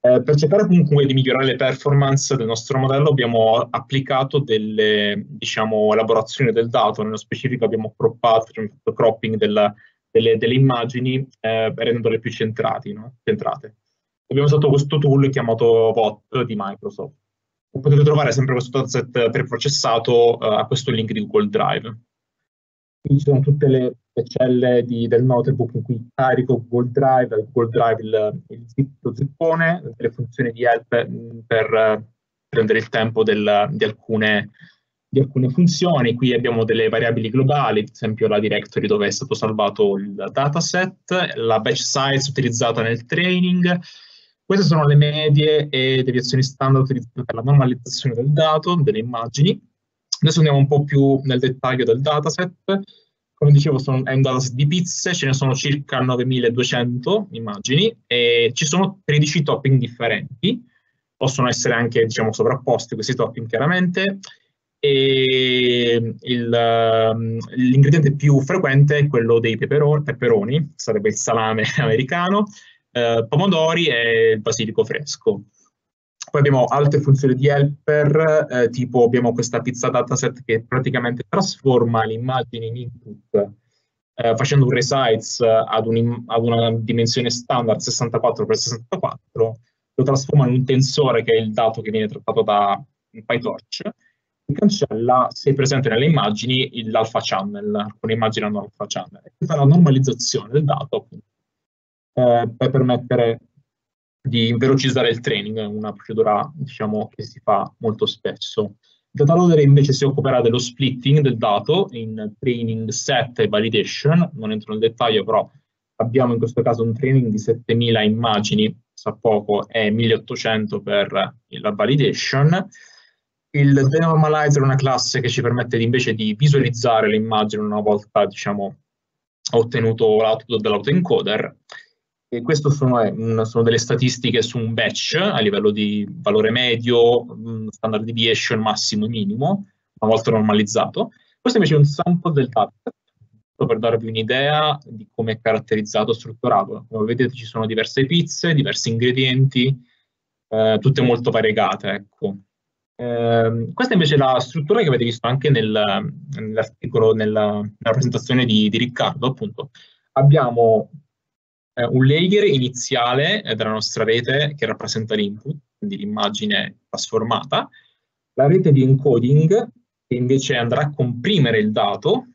Eh, per cercare comunque di migliorare le performance del nostro modello abbiamo applicato delle diciamo, elaborazioni del dato, nello specifico abbiamo croppato, cioè cropping del, delle, delle immagini eh, rendendole più centrati, no? centrate. Abbiamo usato questo tool chiamato VOT di Microsoft. Potete trovare sempre questo asset preprocessato eh, a questo link di Google Drive. Qui ci sono tutte le, le celle di, del notebook in cui carico Google Drive, Google Drive il, il zip, lo zippone, le funzioni di help mm, per, per eh, prendere il tempo del, di alcune di alcune funzioni. Qui abbiamo delle variabili globali, ad esempio la directory dove è stato salvato il dataset, la batch size utilizzata nel training. Queste sono le medie e deviazioni standard utilizzate per la normalizzazione del dato, delle immagini. Adesso andiamo un po' più nel dettaglio del dataset. Come dicevo, sono, è un dataset di pizze, ce ne sono circa 9200 immagini e ci sono 13 topping differenti. Possono essere anche, diciamo, sovrapposti questi topping chiaramente e il, um, l'ingrediente più frequente è quello dei peperoni, peperoni sarebbe il salame americano, eh, pomodori e il basilico fresco. Poi abbiamo altre funzioni di helper, eh, tipo abbiamo questa pizza dataset che praticamente trasforma l'immagine in input eh, facendo un resize ad, un, ad una dimensione standard 64x64, lo trasforma in un tensore che è il dato che viene trattato da PyTorch cancella, se è presente nelle immagini, l'alpha channel, alcune immagini hanno alpha channel. Questa è la normalizzazione del dato appunto, eh, per permettere di velocizzare il training, una procedura diciamo, che si fa molto spesso. Il data loader invece si occuperà dello splitting del dato in training set e validation, non entro nel dettaglio però abbiamo in questo caso un training di 7000 immagini, sa poco, e 1800 per la validation, il Denormalizer è una classe che ci permette invece di visualizzare l'immagine una volta diciamo, ottenuto l'output dell'autoencoder. E queste sono, sono, delle statistiche su un batch a livello di valore medio, mm, standard deviation massimo e minimo, una volta normalizzato. Questo invece è un sample del target, per darvi un'idea di come è caratterizzato e strutturato. Come vedete ci sono diverse pizze, diversi ingredienti, eh, tutte molto variegate. Ecco. Ehm, questa invece è la struttura che avete visto anche nel, nell'articolo, nella, nella, presentazione di, di Riccardo, appunto. Abbiamo eh, un layer iniziale eh, della nostra rete che rappresenta l'input, quindi l'immagine trasformata, la rete di encoding che invece andrà a comprimere il dato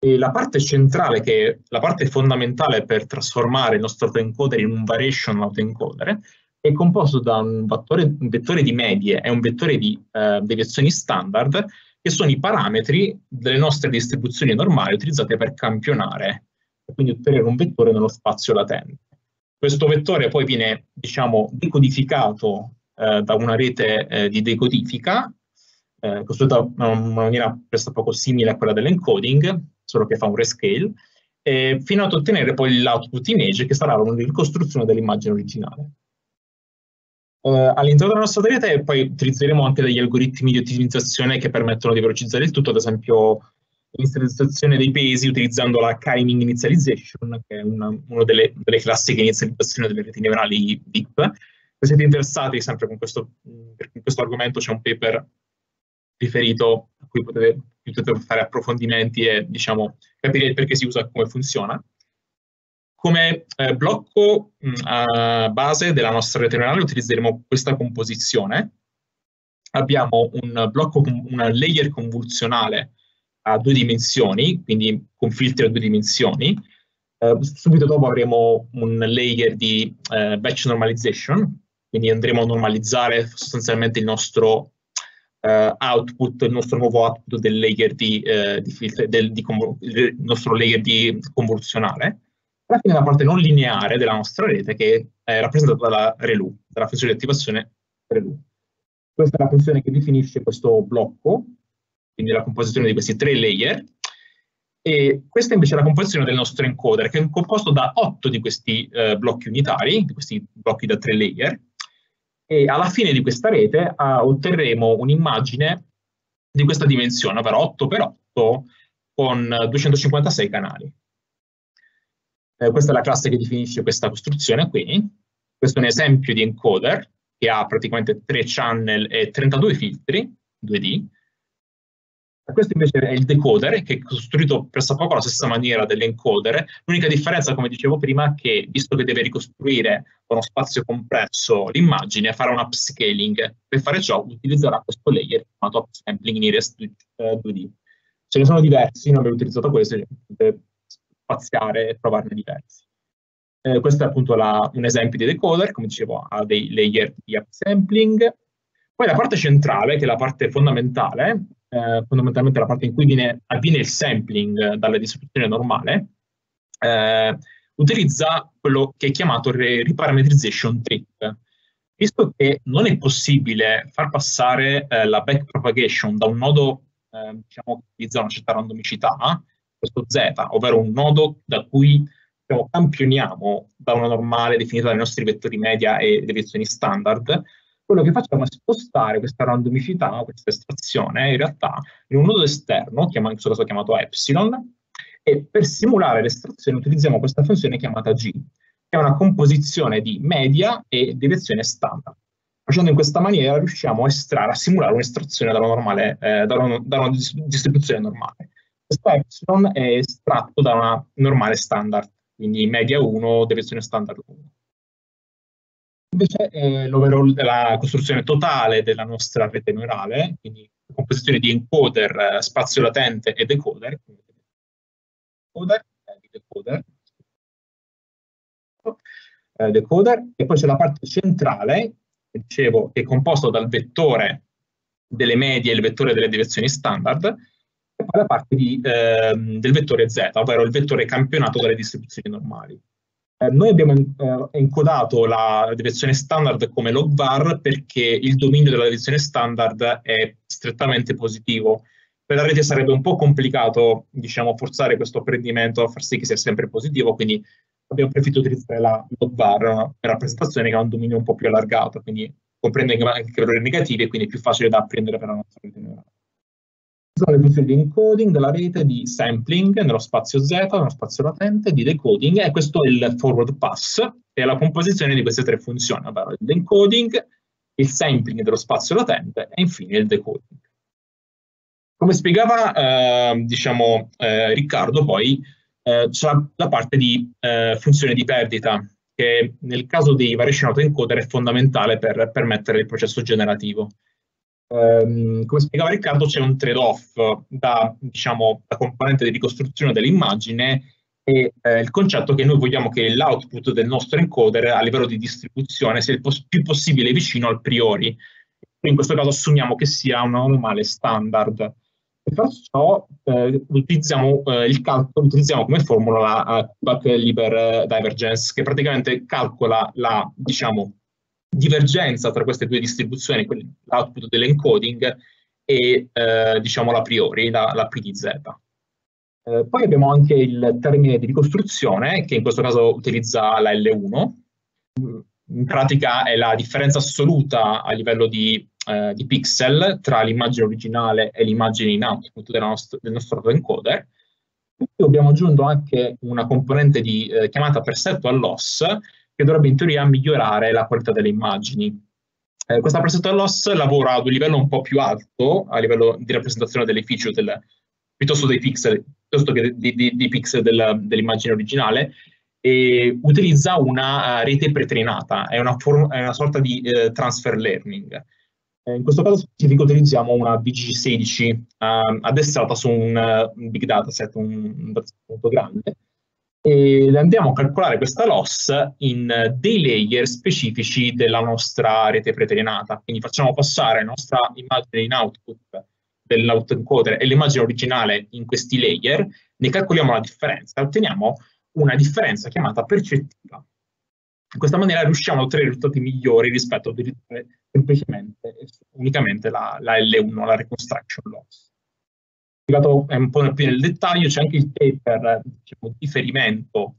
e la parte centrale, che è la parte fondamentale per trasformare il nostro autoencoder in un variation autoencoder, è composto da un vettore, un vettore di medie e un vettore di eh, deviazioni standard, che sono i parametri delle nostre distribuzioni normali utilizzate per campionare, quindi ottenere un vettore nello spazio latente. Questo vettore poi viene, diciamo, decodificato eh, da una rete eh, di decodifica, eh, costruita in una maniera poco simile a quella dell'encoding, solo che fa un rescale, fino ad ottenere poi l'output image, che sarà una ricostruzione dell'immagine originale. Uh, all'interno della nostra rete poi utilizzeremo anche degli algoritmi di ottimizzazione che permettono di velocizzare il tutto, ad esempio l'inizializzazione dei pesi utilizzando la Kyming Initialization, che è una, una delle, delle, classiche inizializzazioni delle reti neurali VIP. Se siete interessati sempre con questo, con questo argomento c'è un paper riferito a cui potete, potete fare approfondimenti e diciamo, capire perché si usa e come funziona. Come eh, blocco mh, mm, a base della nostra rete neurale utilizzeremo questa composizione. Abbiamo un blocco, una layer convoluzionale a due dimensioni, quindi con filtri a due dimensioni. Eh, subito dopo avremo un layer di eh, batch normalization, quindi andremo a normalizzare sostanzialmente il nostro eh, output, il nostro nuovo output del layer di, eh, di, filter, del, di il nostro layer di convoluzionale alla fine la parte non lineare della nostra rete che è rappresentata dalla ReLU, dalla funzione di attivazione ReLU. Questa è la funzione che definisce questo blocco, quindi la composizione di questi tre layer, e questa invece è la composizione del nostro encoder, che è composto da otto di questi eh, blocchi unitari, di questi blocchi da tre layer, e alla fine di questa rete ah, otterremo un'immagine di questa dimensione, ovvero 8x8 con 256 canali. Eh, questa è la classe che definisce questa costruzione qui. Questo è un esempio di encoder che ha praticamente 3 channel e 32 filtri 2D. Questo invece è il decoder che è costruito pressoché alla stessa maniera dell'encoder. L'unica differenza, come dicevo prima, è che visto che deve ricostruire con uno spazio compresso l'immagine, farà un upscaling. Per fare ciò utilizzerà questo layer chiamato in nearest 2D. Eh, Ce ne sono diversi, non abbiamo utilizzato questo, spaziare e provarne diversi. Eh, questo è appunto la, un esempio di decoder, come dicevo, ha dei layer di upsampling. Poi la parte centrale, che è la parte fondamentale, eh, fondamentalmente la parte in cui viene, avviene il sampling dalla distribuzione normale, eh, utilizza quello che è chiamato re, reparametrization trick. Visto che non è possibile far passare eh, la backpropagation da un nodo eh, diciamo, che utilizza una certa randomicità questo Z, ovvero un nodo da cui diciamo, campioniamo da una normale definita dai nostri vettori media e deviazioni standard, quello che facciamo è spostare questa randomicità, questa estrazione, in realtà in un nodo esterno, chiama, in questo caso chiamato epsilon, e per simulare l'estrazione utilizziamo questa funzione chiamata G, che è una composizione di media e deviazione standard. Facendo in questa maniera riusciamo a estrarre, a simulare un'estrazione da una, normale, eh, da una, da una distribuzione normale. Questo epsilon è estratto da una normale standard, quindi media 1, deviazione standard 1. Invece eh, la costruzione totale della nostra rete neurale, quindi composizione di encoder, eh, spazio latente e decoder, decoder, eh, decoder, eh, decoder e poi c'è la parte centrale, che dicevo, che è composta dal vettore delle medie e il vettore delle deviazioni standard, e poi la parte di, eh, del vettore z, ovvero il vettore campionato dalle distribuzioni normali. Eh, noi abbiamo eh, incodato la direzione standard come log var perché il dominio della direzione standard è strettamente positivo. Per la rete sarebbe un po' complicato, diciamo, forzare questo apprendimento a far sì che sia sempre positivo, quindi abbiamo preferito utilizzare la log var, una rappresentazione che ha un dominio un po' più allargato, quindi comprende anche valori negativi e quindi è più facile da apprendere per la nostra rete neurale sono le funzioni di encoding della rete, di sampling nello spazio Z, nello spazio latente, di decoding e questo è il forward pass, che è la composizione di queste tre funzioni, ovvero il encoding, il sampling dello spazio latente e infine il decoding. Come spiegava eh, diciamo, eh, Riccardo poi eh, c'è la, parte di eh, funzione di perdita che nel caso dei variation autoencoder è fondamentale per permettere il processo generativo ehm, come spiegava Riccardo, c'è un trade-off da, diciamo, la componente di ricostruzione dell'immagine e eh, il concetto che noi vogliamo che l'output del nostro encoder a livello di distribuzione sia il pos- più possibile vicino al priori. In questo caso assumiamo che sia una normale standard. E perciò eh, utilizziamo eh, il calcolo, utilizziamo come formula la uh, eh, Kubak eh, Liber eh, Divergence, che praticamente calcola la, diciamo, divergenza tra queste due distribuzioni, l'output dell'encoding e eh, diciamo la priori, la, la P di Z. Eh, poi abbiamo anche il termine di ricostruzione, che in questo caso utilizza la L1. In pratica è la differenza assoluta a livello di, eh, di pixel tra l'immagine originale e l'immagine in output del nostro, del nostro encoder. Qui abbiamo aggiunto anche una componente di, eh, chiamata per set all'OS, che dovrebbe in teoria migliorare la qualità delle immagini. Eh, questa presenza loss lavora ad un livello un po' più alto, a livello di rappresentazione delle feature del, piuttosto dei pixel, piuttosto che dei, dei, dei pixel del, dell'immagine originale, e utilizza una eh, rete pretrenata, è una, for- è una sorta di eh, transfer learning. Eh, in questo caso specifico utilizziamo una BG16 eh, addestrata su un, eh, un big dataset, un, un dataset molto grande, ed andiamo a calcolare questa loss in eh, dei layer specifici della nostra rete pretrainata. Quindi facciamo passare la nostra immagine in output dell'autoencoder e l'immagine originale in questi layer, ne calcoliamo la differenza e otteniamo una differenza chiamata percettiva. In questa maniera riusciamo a ottenere risultati migliori rispetto a utilizzare semplicemente e unicamente la, la L1, la reconstruction loss spiegato un po' più nel dettaglio, c'è anche il paper diciamo, di riferimento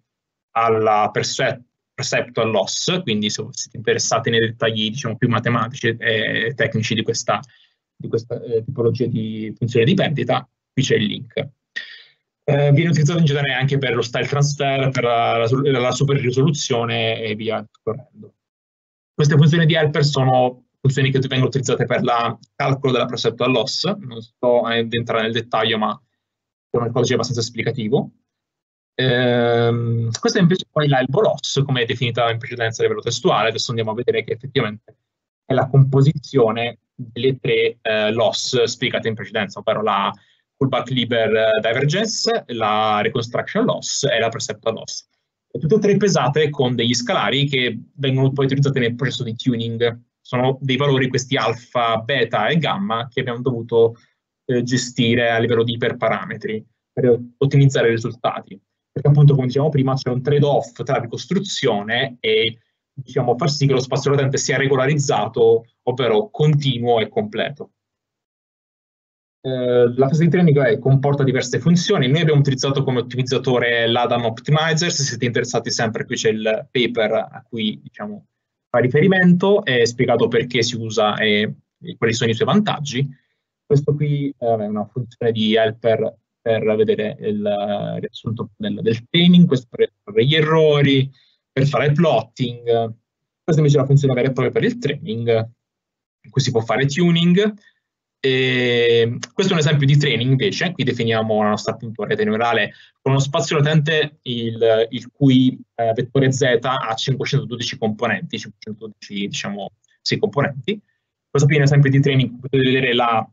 alla percept, perceptual loss, quindi se siete interessati nei dettagli diciamo, più matematici e tecnici di questa, di questa eh, tipologia di funzione di perdita, qui c'è il link. Eh, viene utilizzato in generale anche per lo style transfer, per la, la, la super risoluzione e via correndo. Queste funzioni di helper sono funzioni che vengono utilizzate per il calcolo della prosepto loss, non sto ad entrare nel dettaglio, ma è un codice abbastanza esplicativo. Ehm, questo è invece poi là loss, come è definita in precedenza a livello testuale, adesso andiamo a vedere che effettivamente è la composizione delle tre eh, LOS spiegate in precedenza, ovvero la pullback liber eh, divergence, la reconstruction loss e la perceptual loss. E tutte e tre pesate con degli scalari che vengono poi utilizzate nel processo di tuning sono dei valori questi alfa, beta e gamma che abbiamo dovuto eh, gestire a livello di iperparametri per ottimizzare i risultati. Perché appunto, come dicevamo prima, c'è un trade-off tra ricostruzione e diciamo, far sì che lo spazio latente sia regolarizzato, ovvero continuo e completo. Eh, la fase di training eh, comporta diverse funzioni. Noi abbiamo utilizzato come ottimizzatore l'Adam Optimizer. Se siete interessati, sempre qui c'è il paper a cui diciamo, fa riferimento, e spiegato perché si usa e quali sono i suoi vantaggi. Questo qui eh, è una funzione di helper per vedere il riassunto del, del training, questo per fare gli errori, per fare il plotting. Questa invece è la funzione vera e propria per il training, in cui si può fare tuning, e ehm, questo è un esempio di training invece, qui definiamo la nostra appunto rete neurale con uno spazio latente il, il cui eh, vettore z ha 512 componenti, 512 diciamo sì, componenti. Questo qui è un esempio di training, potete vedere la,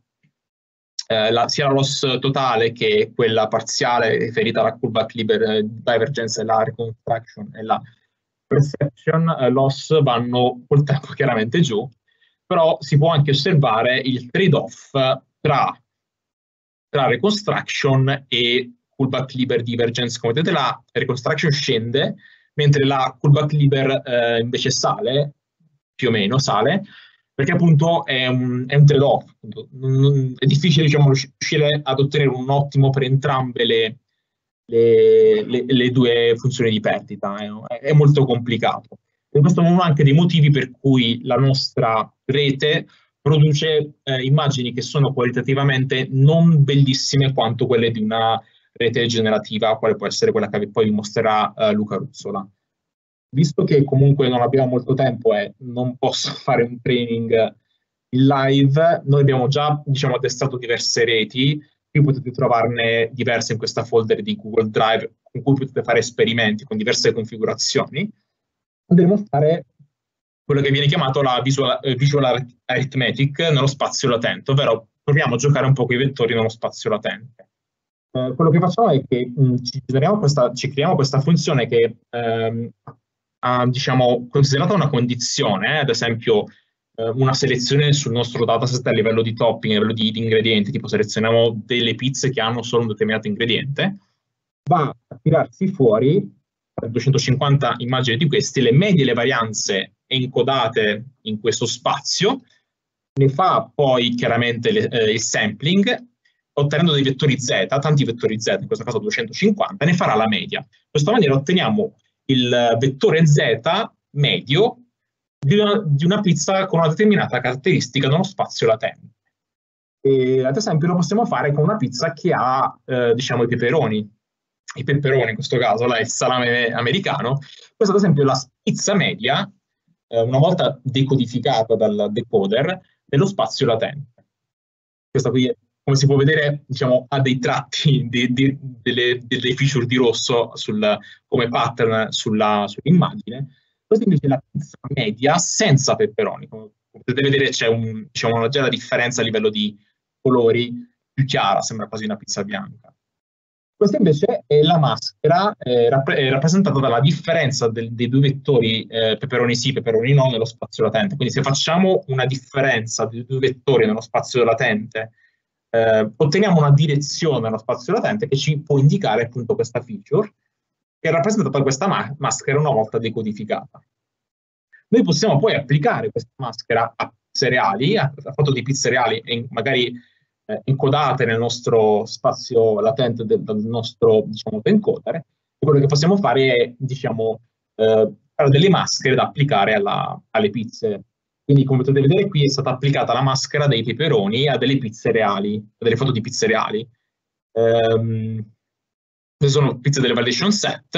eh, la, sia la loss totale che quella parziale riferita alla pullback liber eh, divergence, la reconstruction e la perception eh, loss vanno col tempo chiaramente giù però si può anche osservare il trade-off eh, tra, tra reconstruction e pullback liber divergence. Come vedete la reconstruction scende, mentre la pullback liber eh, invece sale, più o meno sale, perché appunto è un, un trade-off. È difficile diciamo, riuscire ad ottenere un ottimo per entrambe le, le, le, le due funzioni di perdita, eh, è, è molto complicato. E questo è uno anche dei motivi per cui la nostra rete produce eh, immagini che sono qualitativamente non bellissime quanto quelle di una rete generativa, quale può essere quella che poi vi mostrerà eh, Luca Ruzzola. Visto che comunque non abbiamo molto tempo e non posso fare un training in live, noi abbiamo già diciamo, testato diverse reti, qui potete trovarne diverse in questa folder di Google Drive con cui potete fare esperimenti con diverse configurazioni andremo a fare quello che viene chiamato la visual, eh, visual arithmetic nello spazio latente, ovvero proviamo a giocare un po' con i vettori nello spazio latente. Eh, quello che facciamo è che mh, mm, ci, questa, ci, creiamo questa funzione che ehm, ha, diciamo, considerata una condizione, eh, ad esempio eh, una selezione sul nostro dataset a livello di topping, a livello di, di ingredienti, tipo selezioniamo delle pizze che hanno solo un determinato ingrediente, va a tirarsi fuori 250 immagini di queste, le medie e le varianze encodate in questo spazio, ne fa poi chiaramente le, eh, il sampling, ottenendo dei vettori z, tanti vettori z, in questo caso 250, ne farà la media. In questa maniera otteniamo il vettore z medio di una, di una pizza con una determinata caratteristica nello spazio latente. E, ad esempio lo possiamo fare con una pizza che ha eh, diciamo i peperoni, i peperoni in questo caso, là, il salame americano, questa ad esempio è la pizza media, eh, una volta decodificata dal decoder, dello spazio latente. Questa qui, è, come si può vedere, diciamo, ha dei tratti, di, di, delle, delle, feature di rosso sul, come pattern sulla, sull'immagine. Questa invece è la pizza media senza peperoni. Come potete vedere c'è un, diciamo, una leggera differenza a livello di colori, più chiara, sembra quasi una pizza bianca. Questa invece è la maschera eh, rapp- eh, rappresentata dalla differenza del, dei due vettori eh, peperoni sì, peperoni no nello spazio latente. Quindi se facciamo una differenza dei due vettori nello spazio latente, eh, otteniamo una direzione nello spazio latente che ci può indicare appunto questa feature, che è rappresentata da questa ma- maschera una volta decodificata. Noi possiamo poi applicare questa maschera a cereali, a, a fatto di pizzereali e magari eh, encodate nel nostro spazio latente del, del nostro diciamo, encoder, e quello che possiamo fare è diciamo, eh, fare delle maschere da applicare alla, alle pizze. Quindi come potete vedere qui è stata applicata la maschera dei peperoni a delle pizze reali, a delle foto di pizze reali. Um, ehm, queste sono pizze delle validation set,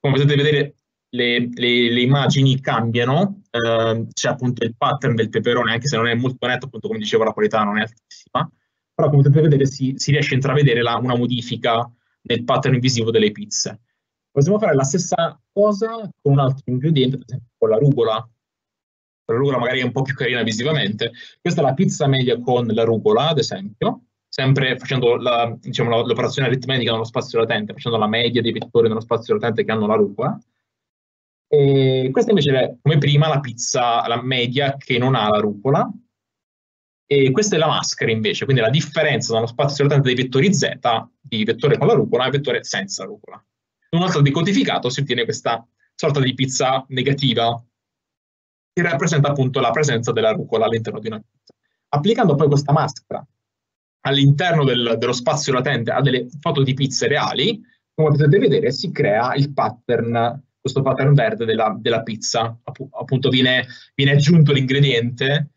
come potete vedere le, le, le immagini cambiano, uh, c'è appunto il pattern del peperone, anche se non è molto netto, appunto come dicevo la qualità non è altissima, però come potete vedere si, si riesce a intravedere la, una modifica nel pattern visivo delle pizze. Possiamo fare la stessa cosa con un altro ingrediente, per esempio con la rugola. La rugola magari è un po' più carina visivamente. Questa è la pizza media con la rugola, ad esempio, sempre facendo diciamo, l'operazione diciamo, aritmetica nello spazio latente, facendo la media dei vettori nello spazio latente che hanno la rugola. E questa invece è, come prima, la pizza, la media che non ha la rugola, e questa è la maschera invece, quindi la differenza tra uno spazio soltanto dei vettori z, di vettore con la rucola e vettore senza rucola. In un altro decodificato si ottiene questa sorta di pizza negativa, che rappresenta appunto la presenza della rucola all'interno di una pizza. Applicando poi questa maschera all'interno del, dello spazio latente a delle foto di pizze reali, come potete vedere si crea il pattern, questo pattern verde della, della pizza, appunto viene, viene aggiunto l'ingrediente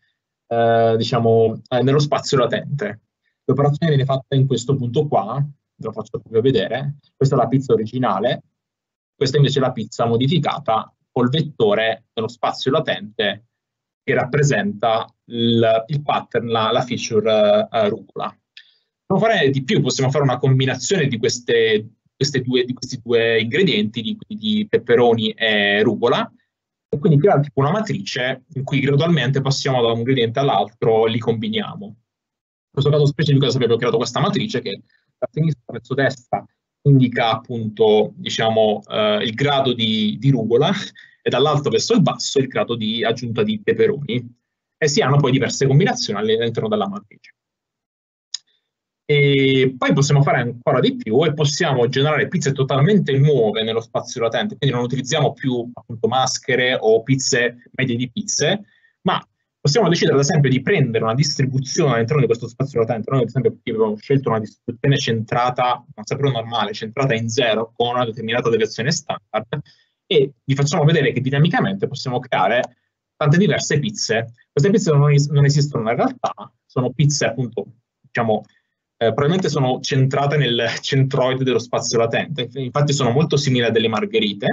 eh, diciamo, eh, nello spazio latente. L'operazione viene fatta in questo punto qua, ve lo faccio proprio vedere, questa è la pizza originale, questa invece è la pizza modificata col vettore nello spazio latente che rappresenta il, il pattern, la, la feature eh, rucola. Possiamo fare di più, possiamo fare una combinazione di, queste, queste due, di questi due ingredienti, di, di peperoni e rucola, e quindi creare tipo una matrice in cui gradualmente passiamo da un gradiente all'altro e li combiniamo. In questo caso specifico, ad abbiamo creato questa matrice che da sinistra verso destra indica appunto diciamo, eh, il grado di, di rugola e dall'alto verso il basso il grado di aggiunta di peperoni e si hanno poi diverse combinazioni all'interno della matrice. E poi possiamo fare ancora di più e possiamo generare pizze totalmente nuove nello spazio latente, quindi non utilizziamo più appunto maschere o pizze medie di pizze, ma possiamo decidere ad esempio di prendere una distribuzione all'interno di questo spazio latente. Noi ad esempio abbiamo scelto una distribuzione centrata, non sapere normale, centrata in zero con una determinata deviazione standard e vi facciamo vedere che dinamicamente possiamo creare tante diverse pizze. Queste pizze non, es non esistono in realtà, sono pizze appunto, diciamo, eh, probabilmente sono centrate nel centroide dello spazio latente, infatti sono molto simili a delle margherite.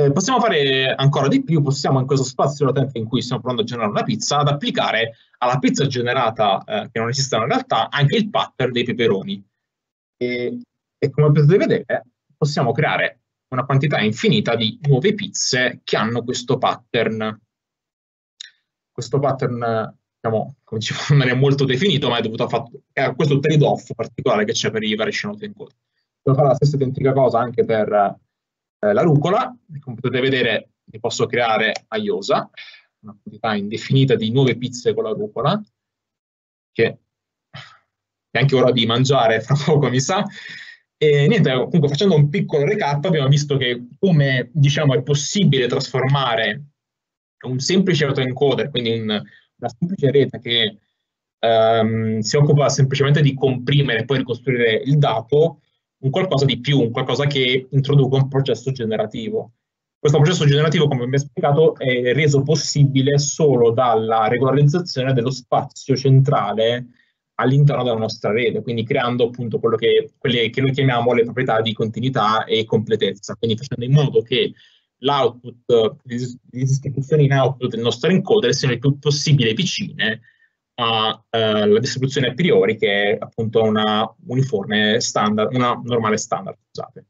Eh, possiamo fare ancora di più, possiamo in questo spazio latente in cui stiamo provando a generare una pizza, ad applicare alla pizza generata, eh, che non esiste in realtà, anche il pattern dei peperoni. E, e come potete vedere, possiamo creare una quantità infinita di nuove pizze che hanno questo pattern. Questo pattern diciamo, come dicevo, non è molto definito, ma è dovuto a, fatto, a questo trade-off particolare che c'è per i vari scenotemi in code. Devo fare la stessa identica cosa anche per eh, la rucola, come potete vedere ne posso creare a iosa, una quantità indefinita di nuove pizze con la rucola, che è anche ora di mangiare fra poco mi sa, e niente, comunque facendo un piccolo recap abbiamo visto che come diciamo è possibile trasformare un semplice autoencoder, quindi un, una semplice rete che um, si occupa semplicemente di comprimere e poi ricostruire il dato, un qualcosa di più, un qualcosa che introduca un processo generativo. Questo processo generativo, come vi ho spiegato, è reso possibile solo dalla regolarizzazione dello spazio centrale all'interno della nostra rete, quindi creando appunto quello che, quelle che noi chiamiamo le proprietà di continuità e completezza, quindi facendo in modo che l'output, eh, le distribuzioni in output del nostro encoder siano il più possibile vicine alla eh, distribuzione a priori che è appunto una uniforme standard, una normale standard, scusate.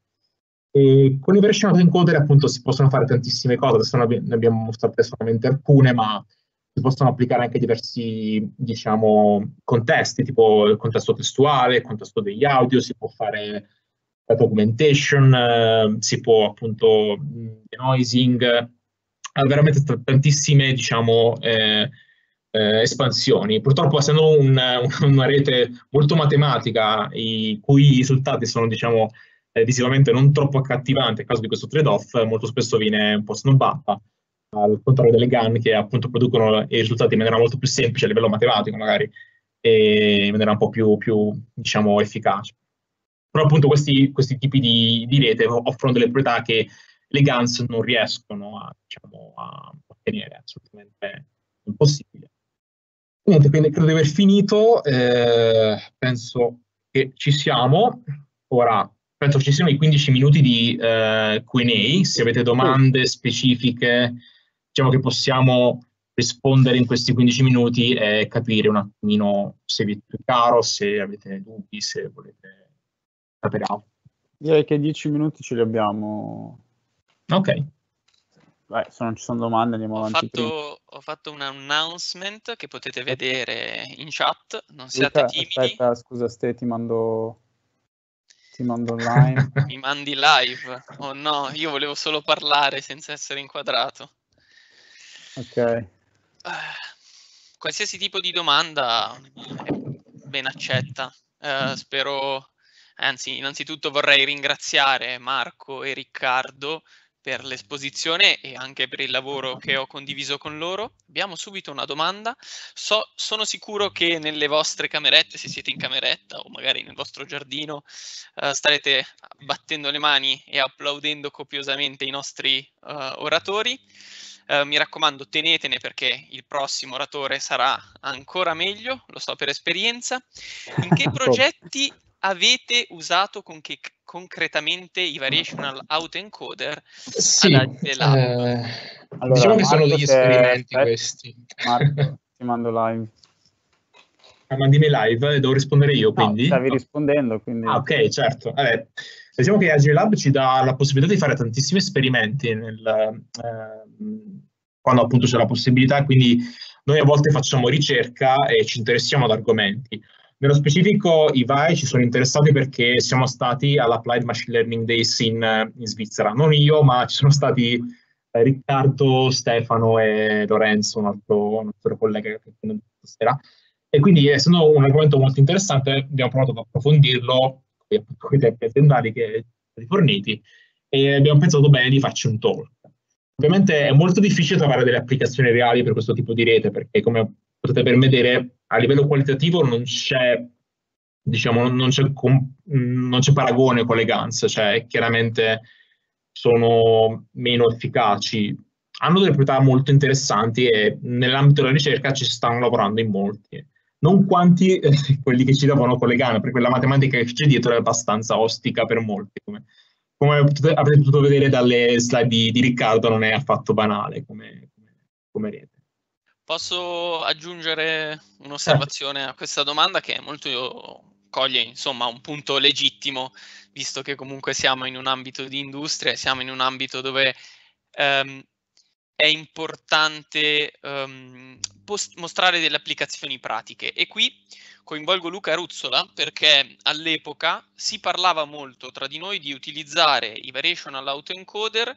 E con i version encoder appunto si possono fare tantissime cose, adesso ne abbiamo mostrate solamente alcune, ma si possono applicare anche diversi, diciamo, contesti, tipo il contesto testuale, il contesto degli audio, si può fare la documentation, eh, si può appunto denoising, ha veramente tantissime diciamo, eh, eh, espansioni. Purtroppo essendo un, una rete molto matematica, i cui risultati sono diciamo, eh, visivamente non troppo accattivanti a causa di questo trade-off, molto spesso viene un po' snobbata al contrario delle GAN che appunto producono i risultati in maniera molto più semplice a livello matematico magari e in maniera un po' più, più diciamo efficace. Però appunto questi, questi tipi di, di, rete offrono delle proprietà che le GANs non riescono a, diciamo, a ottenere, è assolutamente impossibile. Niente, quindi credo di aver finito, eh, penso che ci siamo. Ora penso ci siano i 15 minuti di eh, QA, se avete domande specifiche diciamo che possiamo rispondere in questi 15 minuti e capire un attimino se vi è più caro, se avete dubbi, se volete Speriamo. Direi che dieci minuti ce li abbiamo. Ok. Beh, se non ci sono domande andiamo ho avanti. Fatto, ho fatto un announcement che potete vedere in chat, non siate Luca, timidi. Aspetta, scusa Ste, ti mando, ti mando online. Mi mandi live? Oh no, io volevo solo parlare senza essere inquadrato. Ok. Eh, qualsiasi tipo di domanda è eh, ben accetta. Uh, spero Anzi, innanzitutto vorrei ringraziare Marco e Riccardo per l'esposizione e anche per il lavoro che ho condiviso con loro. Abbiamo subito una domanda. So, sono sicuro che nelle vostre camerette, se siete in cameretta o magari nel vostro giardino, uh, starete battendo le mani e applaudendo copiosamente i nostri uh, oratori. Uh, mi raccomando, tenetene perché il prossimo oratore sarà ancora meglio, lo so per esperienza. In che certo. progetti avete usato concretamente i variational autoencoder sì, eh, allora, diciamo che sono degli esperimenti è... questi. Marco, ti mando live. mandimi live eh, devo rispondere io, quindi. No, stavi rispondendo, quindi... Ah, ok, certo. Vabbè. Diciamo che Agile Lab ci dà la possibilità di fare tantissimi esperimenti nel, eh, quando appunto c'è la possibilità, quindi noi a volte facciamo ricerca e ci interessiamo ad argomenti. Nello specifico i VAI ci sono interessati perché siamo stati all'Applied Machine Learning Days in, eh, in Svizzera, non io ma ci sono stati eh, Riccardo, Stefano e Lorenzo, un altro, un altro collega che è stasera. E quindi essendo un argomento molto interessante abbiamo provato ad approfondirlo con i tempi aziendali che sono forniti e abbiamo pensato bene di farci un talk. Ovviamente è molto difficile trovare delle applicazioni reali per questo tipo di rete perché come potete ben vedere a livello qualitativo non c'è, diciamo, non c'è, non c'è paragone con le Guns, cioè chiaramente sono meno efficaci. Hanno delle proprietà molto interessanti e nell'ambito della ricerca ci stanno lavorando in molti. Non quanti eh, quelli che ci lavorano con le Guns, perché la matematica che c'è dietro è abbastanza ostica per molti, come, come avete potuto vedere dalle slide di, di, Riccardo, non è affatto banale come, come rete. Posso aggiungere un'osservazione a questa domanda che è molto coglie insomma un punto legittimo, visto che comunque siamo in un ambito di industria, siamo in un ambito dove um, è importante um, post- mostrare delle applicazioni pratiche. E qui coinvolgo Luca Ruzzola perché all'epoca si parlava molto tra di noi di utilizzare i variational autoencoder encoder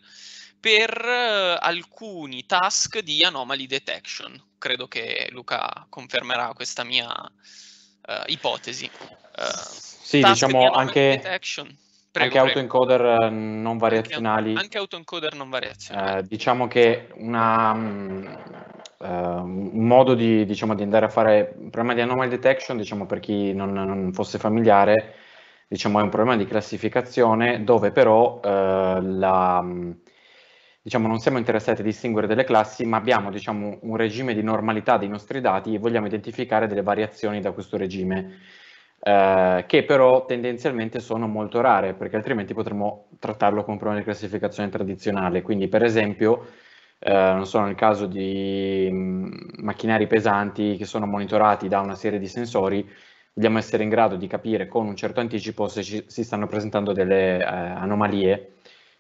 per eh, alcuni task di anomaly detection. Credo che Luca confermerà questa mia uh, ipotesi. Uh, sì, diciamo di anche, Prego, anche autoencoder non variazionali. Anche, anche autoencoder non variazionali. Eh, diciamo che una, uh, un modo di, diciamo, di, andare a fare un problema di anomaly detection, diciamo, per chi non, non fosse familiare, diciamo, è un problema di classificazione dove però la mm, diciamo, non siamo interessati a distinguere delle classi, ma abbiamo diciamo, un regime di normalità dei nostri dati e vogliamo identificare delle variazioni da questo regime, eh, che però tendenzialmente sono molto rare, perché altrimenti potremmo trattarlo come un problema di classificazione tradizionale. Quindi, per esempio, eh, non so, nel caso di mh, mm, macchinari pesanti che sono monitorati da una serie di sensori, vogliamo essere in grado di capire con un certo anticipo se ci, si stanno presentando delle eh, anomalie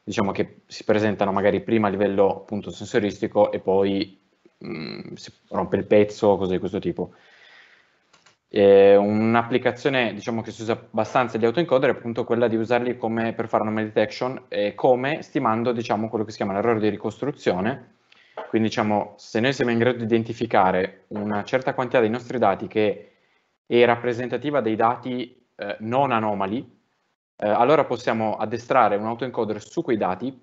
diciamo che si presentano magari prima a livello appunto sensoristico e poi mh, mm, si rompe il pezzo, cose di questo tipo. un'applicazione diciamo, che si usa abbastanza di autoencoder è appunto quella di usarli come, per fare anomaly detection e come stimando diciamo, quello che si chiama l'errore di ricostruzione. Quindi diciamo, se noi siamo in grado di identificare una certa quantità dei nostri dati che è rappresentativa dei dati eh, non anomali, eh, allora possiamo addestrare un autoencoder su quei dati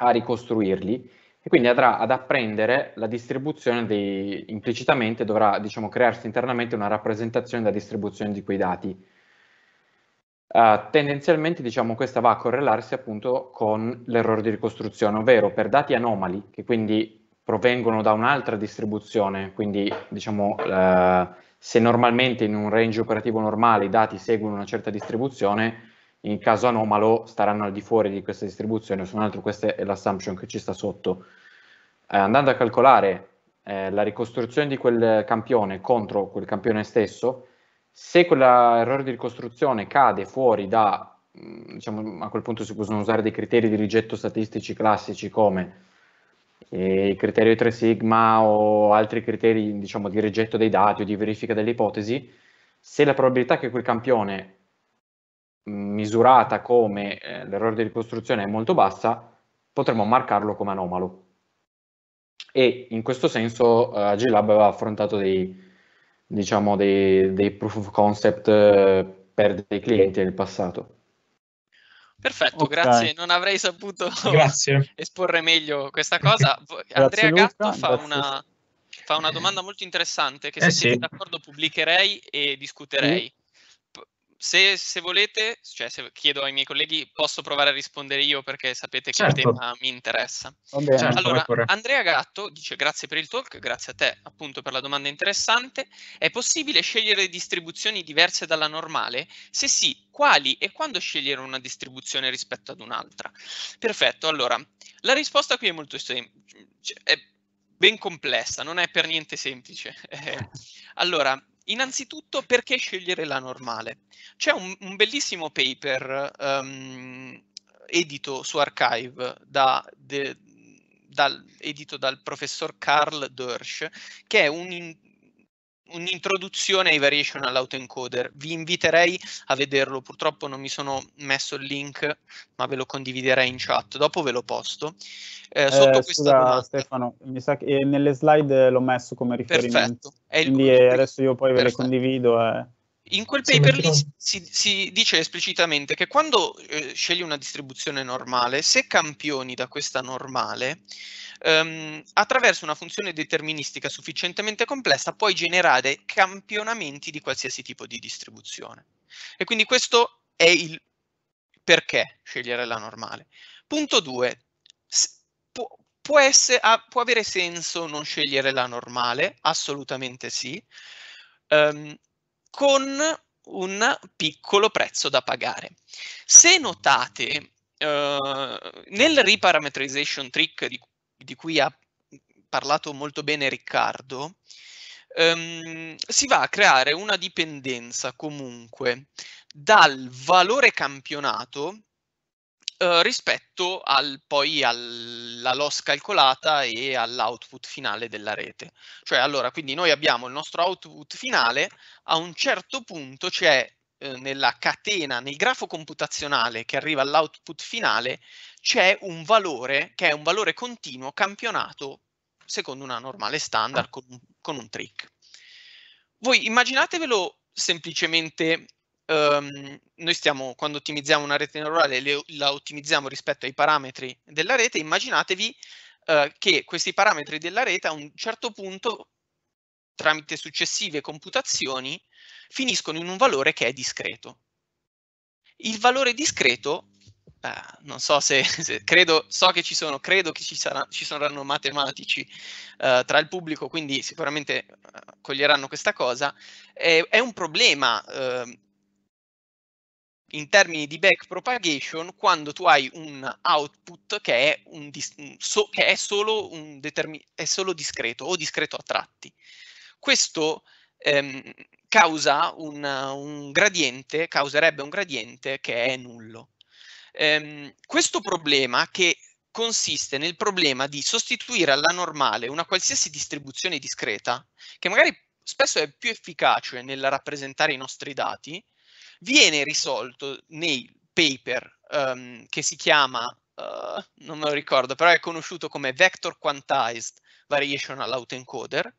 a ricostruirli e quindi andrà ad apprendere la distribuzione dei, implicitamente dovrà diciamo, crearsi internamente una rappresentazione della distribuzione di quei dati. Uh, tendenzialmente diciamo questa va a correlarsi appunto con l'errore di ricostruzione, ovvero per dati anomali che quindi provengono da un'altra distribuzione, quindi diciamo uh, se normalmente in un range operativo normale i dati seguono una certa distribuzione, in caso anomalo staranno al di fuori di questa distribuzione, se non altro questa è l'assumption che ci sta sotto. Eh, andando a calcolare eh, la ricostruzione di quel campione contro quel campione stesso, se quell'errore di ricostruzione cade fuori da, mm, diciamo, a quel punto si possono usare dei criteri di rigetto statistici classici come eh, il criterio 3 sigma o altri criteri diciamo, di rigetto dei dati o di verifica delle ipotesi, se la probabilità che quel campione misurata come eh, l'errore di ricostruzione è molto bassa, potremmo marcarlo come anomalo. E in questo senso eh, GLAB aveva affrontato dei, diciamo, dei, dei proof of concept eh, per dei clienti nel passato. Perfetto, okay. grazie. Non avrei saputo esporre meglio questa cosa. Andrea Luca, Gatto fa una, fa una, domanda molto interessante che eh, se eh siete sì. d'accordo pubblicherei e discuterei se, se, volete, cioè se chiedo ai miei colleghi, posso provare a rispondere io perché sapete che certo. il tema mi interessa. Bene, certo, allora, Andrea Gatto dice grazie per il talk, grazie a te appunto per la domanda interessante. È possibile scegliere distribuzioni diverse dalla normale? Se sì, quali e quando scegliere una distribuzione rispetto ad un'altra? Perfetto, allora, la risposta qui è molto semplice, cioè, è ben complessa, non è per niente semplice. Eh, allora, Innanzitutto perché scegliere la normale? C'è un, un, bellissimo paper um, edito su Archive da, de, dal, edito dal professor Carl Dörsch che è un, un'introduzione ai variation all'autoencoder. Vi inviterei a vederlo, purtroppo non mi sono messo il link, ma ve lo condividerei in chat, dopo ve lo posto. Eh, eh sotto eh, scusa Stefano, mi sa che eh, nelle slide l'ho messo come riferimento, Perfetto, quindi eh, adesso io poi Perfetto. ve le condivido. Eh. In quel paper lì si, si, dice esplicitamente che quando eh, scegli una distribuzione normale, se campioni da questa normale, ehm, attraverso una funzione deterministica sufficientemente complessa puoi generare campionamenti di qualsiasi tipo di distribuzione. E quindi questo è il perché scegliere la normale. Punto 2. Può, può avere senso non scegliere la normale? Assolutamente sì. Um, con un piccolo prezzo da pagare. Se notate, eh, nel reparametrization trick di, di, cui ha parlato molto bene Riccardo, ehm, si va a creare una dipendenza comunque dal valore campionato eh, rispetto al, poi alla loss calcolata e all'output finale della rete. Cioè, allora, quindi noi abbiamo il nostro output finale, a un certo punto c'è eh, nella catena, nel grafo computazionale che arriva all'output finale, c'è un valore che è un valore continuo campionato secondo una normale standard ah. con, con un trick. Voi immaginatevelo semplicemente um, noi stiamo, quando ottimizziamo una rete neurale, le, la ottimizziamo rispetto ai parametri della rete, immaginatevi uh, che questi parametri della rete a un certo punto, tramite successive computazioni, finiscono in un valore che è discreto. Il valore discreto Uh, non so se, se, credo, so che ci sono, credo che ci, sarà, ci saranno matematici uh, tra il pubblico, quindi sicuramente uh, coglieranno questa cosa. È, è un problema ehm, in termini di backpropagation quando tu hai un output che è, un dis- so- che è, solo, un determin- è solo, discreto o discreto a tratti. Questo ehm, causa un, un, gradiente, causerebbe un gradiente che è nullo. Ehm, questo problema che consiste nel problema di sostituire alla normale una qualsiasi distribuzione discreta, che magari spesso è più efficace nel rappresentare i nostri dati, viene risolto nei paper um, che si chiama, uh, non me lo ricordo, però è conosciuto come Vector Quantized Variational Autoencoder,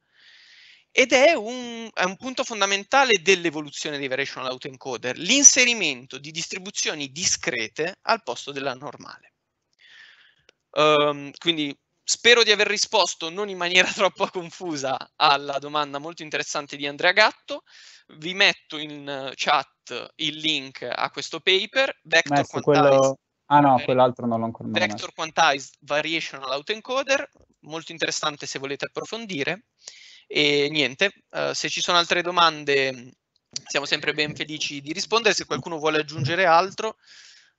ed è un, è un, punto fondamentale dell'evoluzione dei variational autoencoder, l'inserimento di distribuzioni discrete al posto della normale. Um, quindi spero di aver risposto non in maniera troppo confusa alla domanda molto interessante di Andrea Gatto, vi metto in eh, chat il link a questo paper, Vector Messo Quantized. Quello... Ah no, quell'altro non l'ho ancora Vector Quantized Variational Autoencoder, molto interessante se volete approfondire. E niente, uh, se ci sono altre domande siamo sempre ben felici di rispondere, se qualcuno vuole aggiungere altro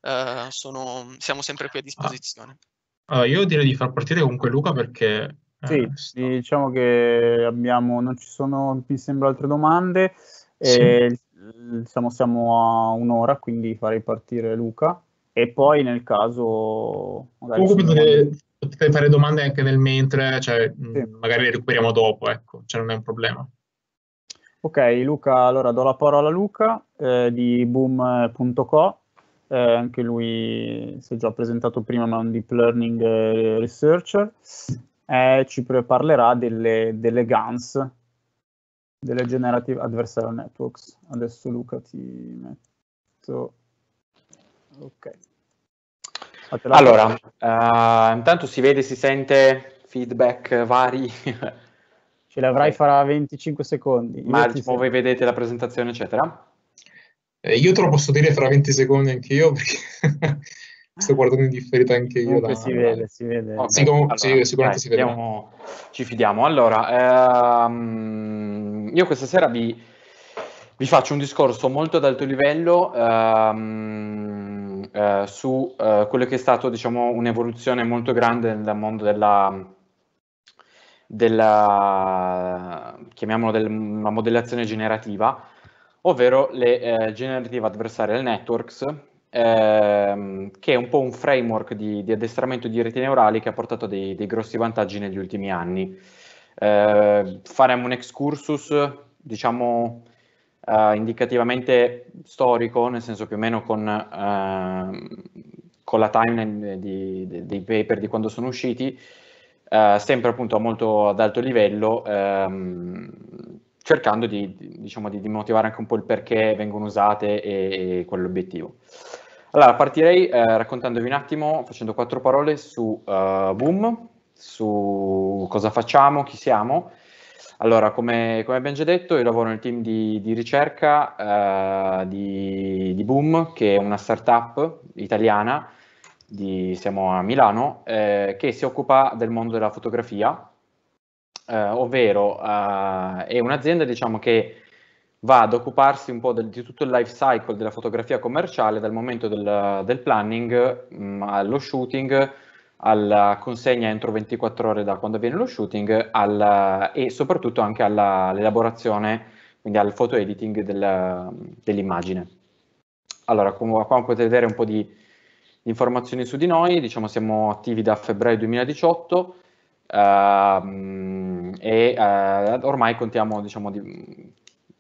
uh, sono, siamo sempre qui a disposizione. Uh, io direi di far partire comunque Luca perché... Eh, sì, diciamo che abbiamo, non ci sono, mi sembra, altre domande. Sì. Eh, diciamo siamo a un'ora, quindi farei partire Luca e poi nel caso... Comunque potete, potete, fare domande anche nel mentre, cioè, sì. Mm, magari le recuperiamo dopo, ecco, cioè non è un problema. Ok, Luca, allora do la parola a Luca eh, di boom.co, eh, anche lui si è già presentato prima ma è un deep learning eh, researcher, eh, ci parlerà delle, delle GANs, delle Generative Adversarial Networks. Adesso Luca ti metto... Ok. Allora, uh, intanto si vede, si sente feedback vari. Ce l'avrai fra 25 secondi. Ma poi voi vedete la presentazione, eccetera. Eh, io te lo posso dire fra 20 secondi anch'io, perché sto guardando differita anche io. Da... Si vede, si vede. Okay. Sì, allora, sì, sicuramente dai, si vede. Fidiamo, ci fidiamo. Allora, ehm, io questa sera vi, vi, faccio un discorso molto ad alto livello ehm, eh, su eh, quello che è stato, diciamo, un'evoluzione molto grande nel mondo della della, chiamiamolo della modellazione generativa, ovvero le eh, Generative Adversarial Networks, ehm, che è un po' un framework di, di, addestramento di reti neurali che ha portato dei, dei grossi vantaggi negli ultimi anni. Eh, faremo un excursus, diciamo, eh, indicativamente storico, nel senso più o meno con, eh, con la timeline di, di, dei paper di quando sono usciti, eh, sempre appunto molto ad alto livello, ehm, cercando di, diciamo, di, motivare anche un po' il perché vengono usate e, e quell'obiettivo. Allora, partirei eh, raccontandovi un attimo, facendo quattro parole su uh, Boom, su cosa facciamo, chi siamo. Allora, come, come abbiamo già detto, io lavoro nel team di, di ricerca uh, di, di, Boom, che è una startup italiana, di, siamo a Milano, eh, che si occupa del mondo della fotografia, eh, ovvero eh, è un'azienda diciamo, che va ad occuparsi un po' del, di tutto il life cycle della fotografia commerciale, dal momento del, del planning mh, mm, allo shooting, alla consegna entro 24 ore da quando avviene lo shooting alla, e soprattutto anche all'elaborazione, quindi al photo editing del, dell'immagine. Allora, qua potete vedere un po' di informazioni su di noi, diciamo siamo attivi da febbraio 2018 uh, ehm, e uh, ormai contiamo diciamo, di,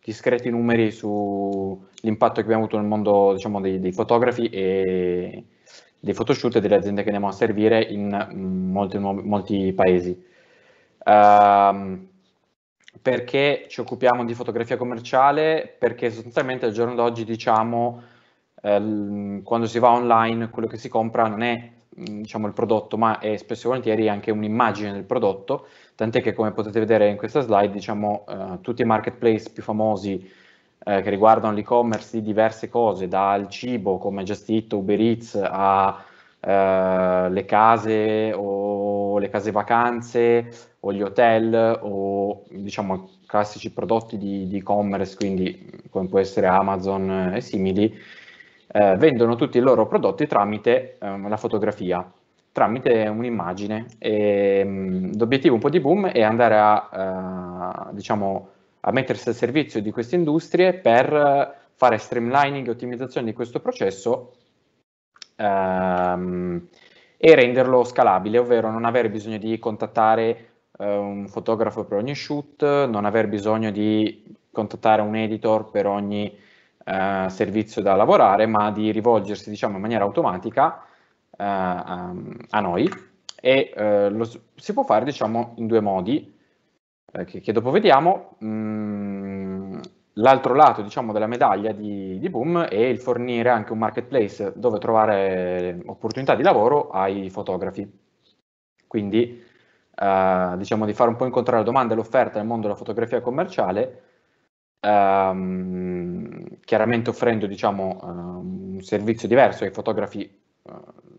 discreti numeri sull'impatto che abbiamo avuto nel mondo diciamo, dei, dei, fotografi e dei photoshoot e delle aziende che andiamo a servire in mm, molti, molti paesi. Um, perché ci occupiamo di fotografia commerciale? Perché sostanzialmente al giorno d'oggi diciamo eh, quando si va online quello che si compra non è Mm, diciamo, il prodotto, ma è spesso e volentieri anche un'immagine del prodotto, tant'è che come potete vedere in questa slide, diciamo, eh, tutti i marketplace più famosi eh, che riguardano l'e-commerce di diverse cose, dal cibo come Just Eat, Uber Eats, alle eh, case o le case vacanze o gli hotel o diciamo classici prodotti di, di e-commerce, quindi come può essere Amazon eh, e simili, eh, vendono tutti i loro prodotti tramite eh, la fotografia, tramite un'immagine. Mm, l'obiettivo un po' di Boom è andare a, eh, diciamo, a mettersi al servizio di queste industrie per fare streamlining e ottimizzazione di questo processo ehm, e renderlo scalabile, ovvero non avere bisogno di contattare eh, un fotografo per ogni shoot, non aver bisogno di contattare un editor per ogni eh, servizio da lavorare, ma di rivolgersi diciamo, in maniera automatica eh, a, noi e eh, lo, si può fare diciamo, in due modi eh, che, che, dopo vediamo. Mm, l'altro lato diciamo, della medaglia di, di, Boom è il fornire anche un marketplace dove trovare opportunità di lavoro ai fotografi. Quindi eh, diciamo di fare un po' incontrare la domanda e l'offerta nel mondo della fotografia commerciale ehm, chiaramente offrendo diciamo, ehm, un servizio diverso ai fotografi eh,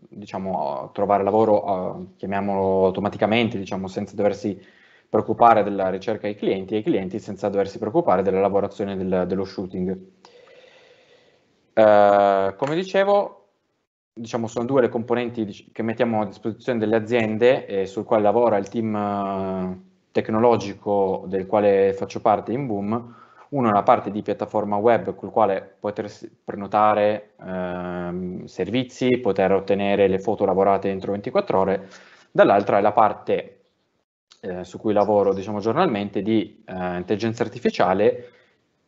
diciamo, trovare lavoro, eh, chiamiamolo automaticamente, diciamo, senza doversi preoccupare della ricerca ai clienti e ai clienti senza doversi preoccupare della lavorazione del, dello shooting. Eh, come dicevo, diciamo, sono due le componenti che mettiamo a disposizione delle aziende e sul quale lavora il team eh, tecnologico del quale faccio parte in Boom uno è una parte di piattaforma web col quale poter prenotare eh, servizi, poter ottenere le foto lavorate entro 24 ore, dall'altra è la parte eh, su cui lavoro diciamo, giornalmente di eh, intelligenza artificiale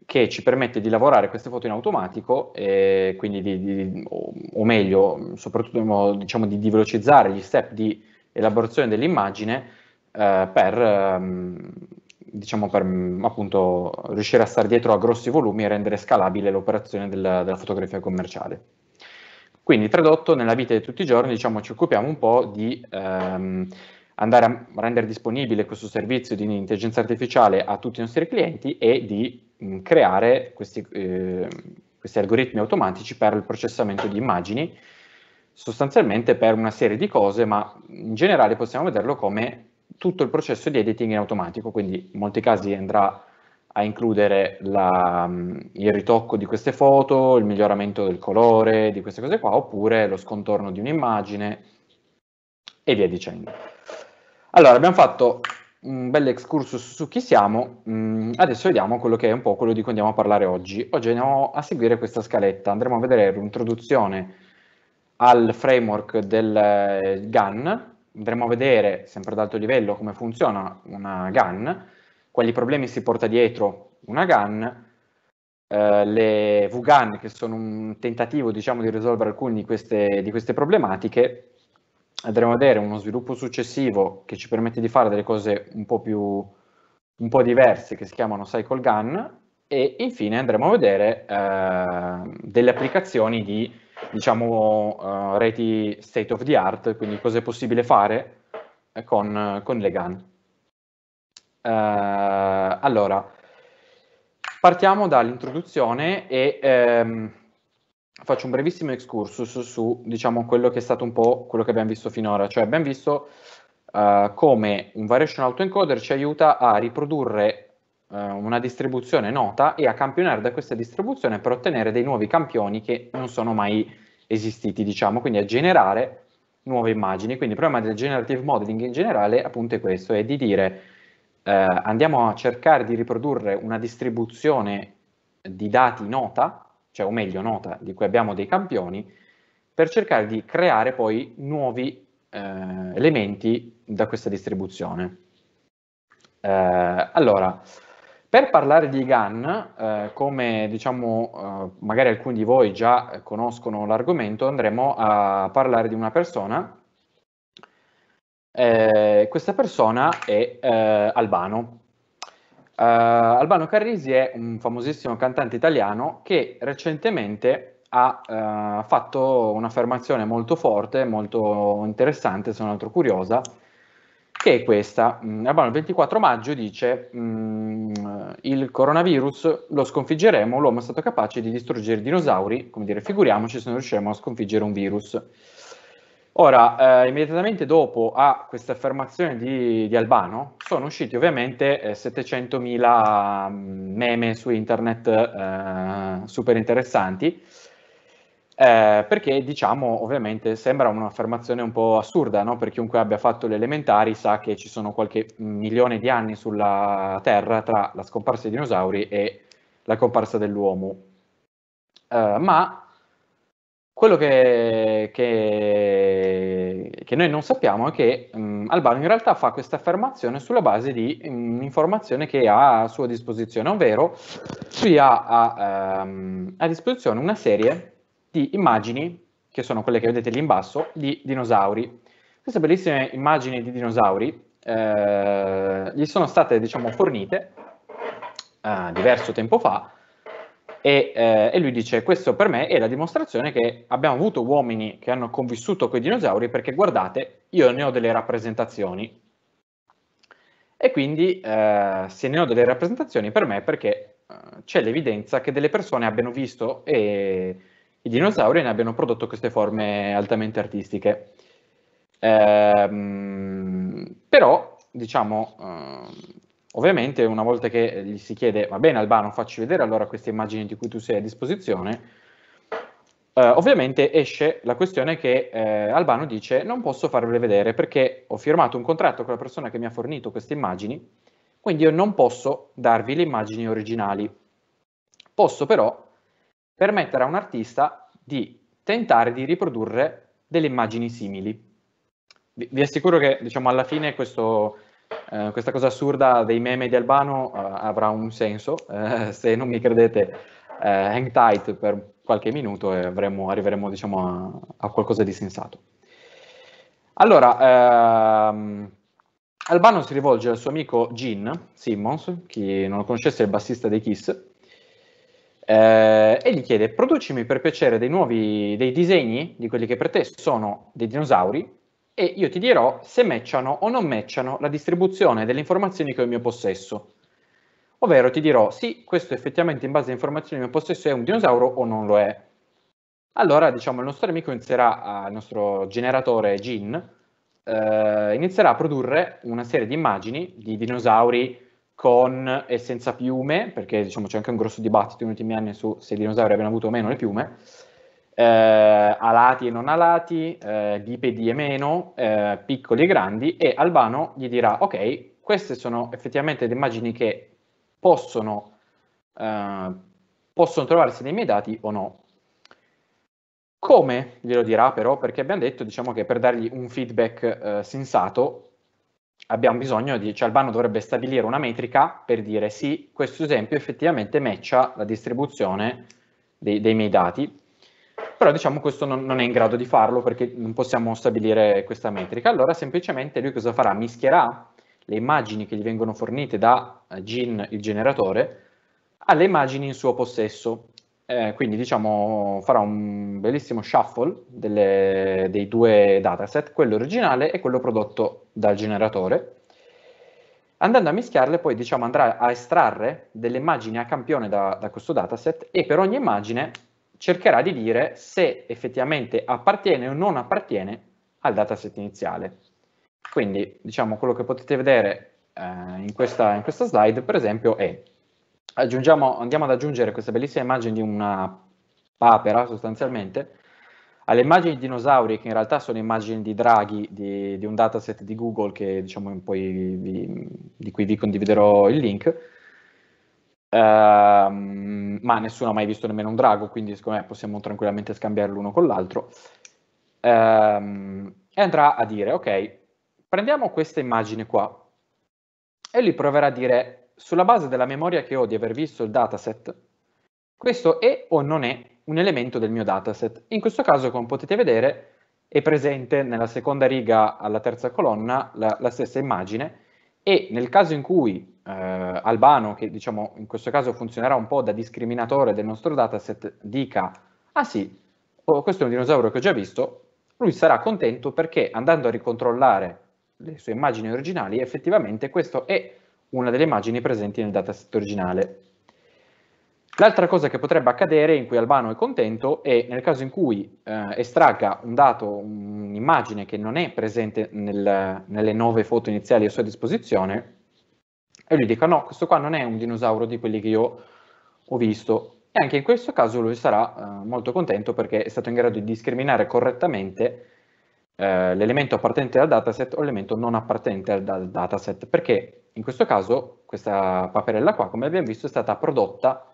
che ci permette di lavorare queste foto in automatico e quindi di, di, o, o meglio, soprattutto diciamo, di, di velocizzare gli step di elaborazione dell'immagine eh, per ehm, diciamo per appunto riuscire a stare dietro a grossi volumi e rendere scalabile l'operazione della, della fotografia commerciale. Quindi tradotto, nella vita di tutti i giorni diciamo, ci occupiamo un po' di ehm, andare a rendere disponibile questo servizio di intelligenza artificiale a tutti i nostri clienti e di mh, mm, creare questi, eh, questi, algoritmi automatici per il processamento di immagini, sostanzialmente per una serie di cose, ma in generale possiamo vederlo come tutto il processo di editing in automatico, quindi in molti casi andrà a includere la, mm, il ritocco di queste foto, il miglioramento del colore, di queste cose qua, oppure lo scontorno di un'immagine e via dicendo. Allora, abbiamo fatto un bel excursus su chi siamo, mm, adesso vediamo quello che è un po' quello di cui andiamo a parlare oggi. Oggi andiamo a seguire questa scaletta, andremo a vedere l'introduzione al framework del eh, GAN, andremo a vedere, sempre ad alto livello, come funziona una GAN, quali problemi si porta dietro una GAN, eh, le VGAN che sono un tentativo diciamo, di risolvere alcune di queste, di queste problematiche, andremo a vedere uno sviluppo successivo che ci permette di fare delle cose un po' più un po' diverse che si chiamano Cycle Gun e infine andremo a vedere eh, delle applicazioni di diciamo, uh, reti state of the art, quindi cosa è possibile fare eh, con, con le GAN. Uh, eh, allora, partiamo dall'introduzione e ehm, faccio un brevissimo excursus su diciamo, quello che è stato un po' quello che abbiamo visto finora, cioè abbiamo visto uh, come un variation autoencoder ci aiuta a riprodurre eh, una distribuzione nota e a campionare da questa distribuzione per ottenere dei nuovi campioni che non sono mai esistiti, diciamo, quindi a generare nuove immagini. Quindi il problema del generative modeling in generale appunto è questo, è di dire eh, andiamo a cercare di riprodurre una distribuzione di dati nota, cioè o meglio nota, di cui abbiamo dei campioni, per cercare di creare poi nuovi eh, elementi da questa distribuzione. Eh, allora, per parlare di GAN, eh, come diciamo eh, magari alcuni di voi già conoscono l'argomento, andremo a parlare di una persona. Eh, questa persona è eh, Albano. Eh, Albano Carrisi è un famosissimo cantante italiano che recentemente ha eh, fatto un'affermazione molto forte, molto interessante, se non altro curiosa, che è questa. Mm, Albano il 24 maggio dice mm, il coronavirus lo sconfiggeremo, l'uomo è stato capace di distruggere dinosauri, come dire figuriamoci se non riusciremo a sconfiggere un virus. Ora, eh, immediatamente dopo a questa affermazione di, di Albano sono usciti ovviamente eh, 700.000 mm, meme su internet eh, super interessanti eh, perché diciamo ovviamente sembra un'affermazione un po' assurda, no? per chiunque abbia fatto le elementari sa che ci sono qualche milione di anni sulla Terra tra la scomparsa dei dinosauri e la comparsa dell'uomo. Eh, ma quello che, che, che, noi non sappiamo è che mh, mm, Albano in realtà fa questa affermazione sulla base di mm, un'informazione che ha a sua disposizione, ovvero lui ha a, um, a disposizione una serie di immagini, che sono quelle che vedete lì in basso, di dinosauri. Queste bellissime immagini di dinosauri eh, gli sono state diciamo, fornite eh, diverso tempo fa e, eh, e, lui dice questo per me è la dimostrazione che abbiamo avuto uomini che hanno convissuto con i dinosauri perché guardate io ne ho delle rappresentazioni e quindi eh, se ne ho delle rappresentazioni per me è perché eh, c'è l'evidenza che delle persone abbiano visto e i dinosauri ne abbiano prodotto queste forme altamente artistiche. Ehm, però, diciamo, eh, ovviamente una volta che gli si chiede, va bene Albano, facci vedere allora queste immagini di cui tu sei a disposizione, eh, ovviamente esce la questione che eh, Albano dice non posso farvele vedere perché ho firmato un contratto con la persona che mi ha fornito queste immagini, quindi io non posso darvi le immagini originali. Posso però permettere a un artista di tentare di riprodurre delle immagini simili. Vi, vi assicuro che diciamo, alla fine questo, eh, questa cosa assurda dei meme di Albano eh, avrà un senso, eh, se non mi credete eh, hang tight per qualche minuto e avremo, arriveremo diciamo, a, a, qualcosa di sensato. Allora, ehm, Albano si rivolge al suo amico Gene Simmons, chi non lo conoscesse è il bassista dei Kiss, eh, e gli chiede producimi per piacere dei nuovi dei disegni di quelli che per te sono dei dinosauri e io ti dirò se matchano o non matchano la distribuzione delle informazioni che ho in mio possesso. Ovvero ti dirò sì, questo effettivamente in base alle informazioni che ho in mio possesso è un dinosauro o non lo è. Allora, diciamo, il nostro amico inizierà, eh, il nostro generatore Gin, eh, inizierà a produrre una serie di immagini di dinosauri con e senza piume, perché diciamo, c'è anche un grosso dibattito negli ultimi anni su se i dinosauri abbiano avuto o meno le piume, eh, alati e non alati, eh, bipedi e meno, eh, piccoli e grandi, e Albano gli dirà, ok, queste sono effettivamente le immagini che possono, eh, possono trovarsi nei miei dati o no. Come glielo dirà però, perché abbiamo detto diciamo che per dargli un feedback eh, sensato abbiamo bisogno di, cioè Albano dovrebbe stabilire una metrica per dire sì, questo esempio effettivamente matcha la distribuzione dei, dei miei dati, però diciamo questo non, non, è in grado di farlo perché non possiamo stabilire questa metrica, allora semplicemente lui cosa farà? Mischierà le immagini che gli vengono fornite da Gin, eh, il generatore, alle immagini in suo possesso, eh, quindi diciamo farà un bellissimo shuffle delle, dei due dataset, quello originale e quello prodotto dal generatore. Andando a mischiarle poi diciamo, andrà a estrarre delle immagini a campione da, da questo dataset e per ogni immagine cercherà di dire se effettivamente appartiene o non appartiene al dataset iniziale. Quindi diciamo quello che potete vedere eh, in, questa, in questa slide per esempio è andiamo ad aggiungere questa bellissima immagine di una papera sostanzialmente alle immagini di dinosauri, che in realtà sono immagini di draghi di, di un dataset di Google che, diciamo, vi, di cui vi condividerò il link. Uh, ma nessuno ha mai visto nemmeno un drago, quindi secondo me possiamo tranquillamente scambiare l'uno con l'altro. Uh, e andrà a dire, ok, prendiamo questa immagine qua e lui proverà a dire sulla base della memoria che ho di aver visto il dataset, questo è o non è un elemento del mio dataset. In questo caso, come potete vedere, è presente nella seconda riga alla terza colonna la, la stessa immagine e nel caso in cui eh, Albano, che diciamo in questo caso funzionerà un po' da discriminatore del nostro dataset, dica ah sì, oh, questo è un dinosauro che ho già visto, lui sarà contento perché andando a ricontrollare le sue immagini originali effettivamente questo è una delle immagini presenti nel dataset originale. L'altra cosa che potrebbe accadere, in cui Albano è contento, è nel caso in cui eh, estragga un dato, un'immagine che non è presente nel, nelle nove foto iniziali a sua disposizione, e lui dica no, questo qua non è un dinosauro di quelli che io ho visto. E anche in questo caso lui sarà eh, molto contento perché è stato in grado di discriminare correttamente eh, l'elemento appartenente al dataset o l'elemento non appartenente al dataset, perché in questo caso questa paperella qua, come abbiamo visto, è stata prodotta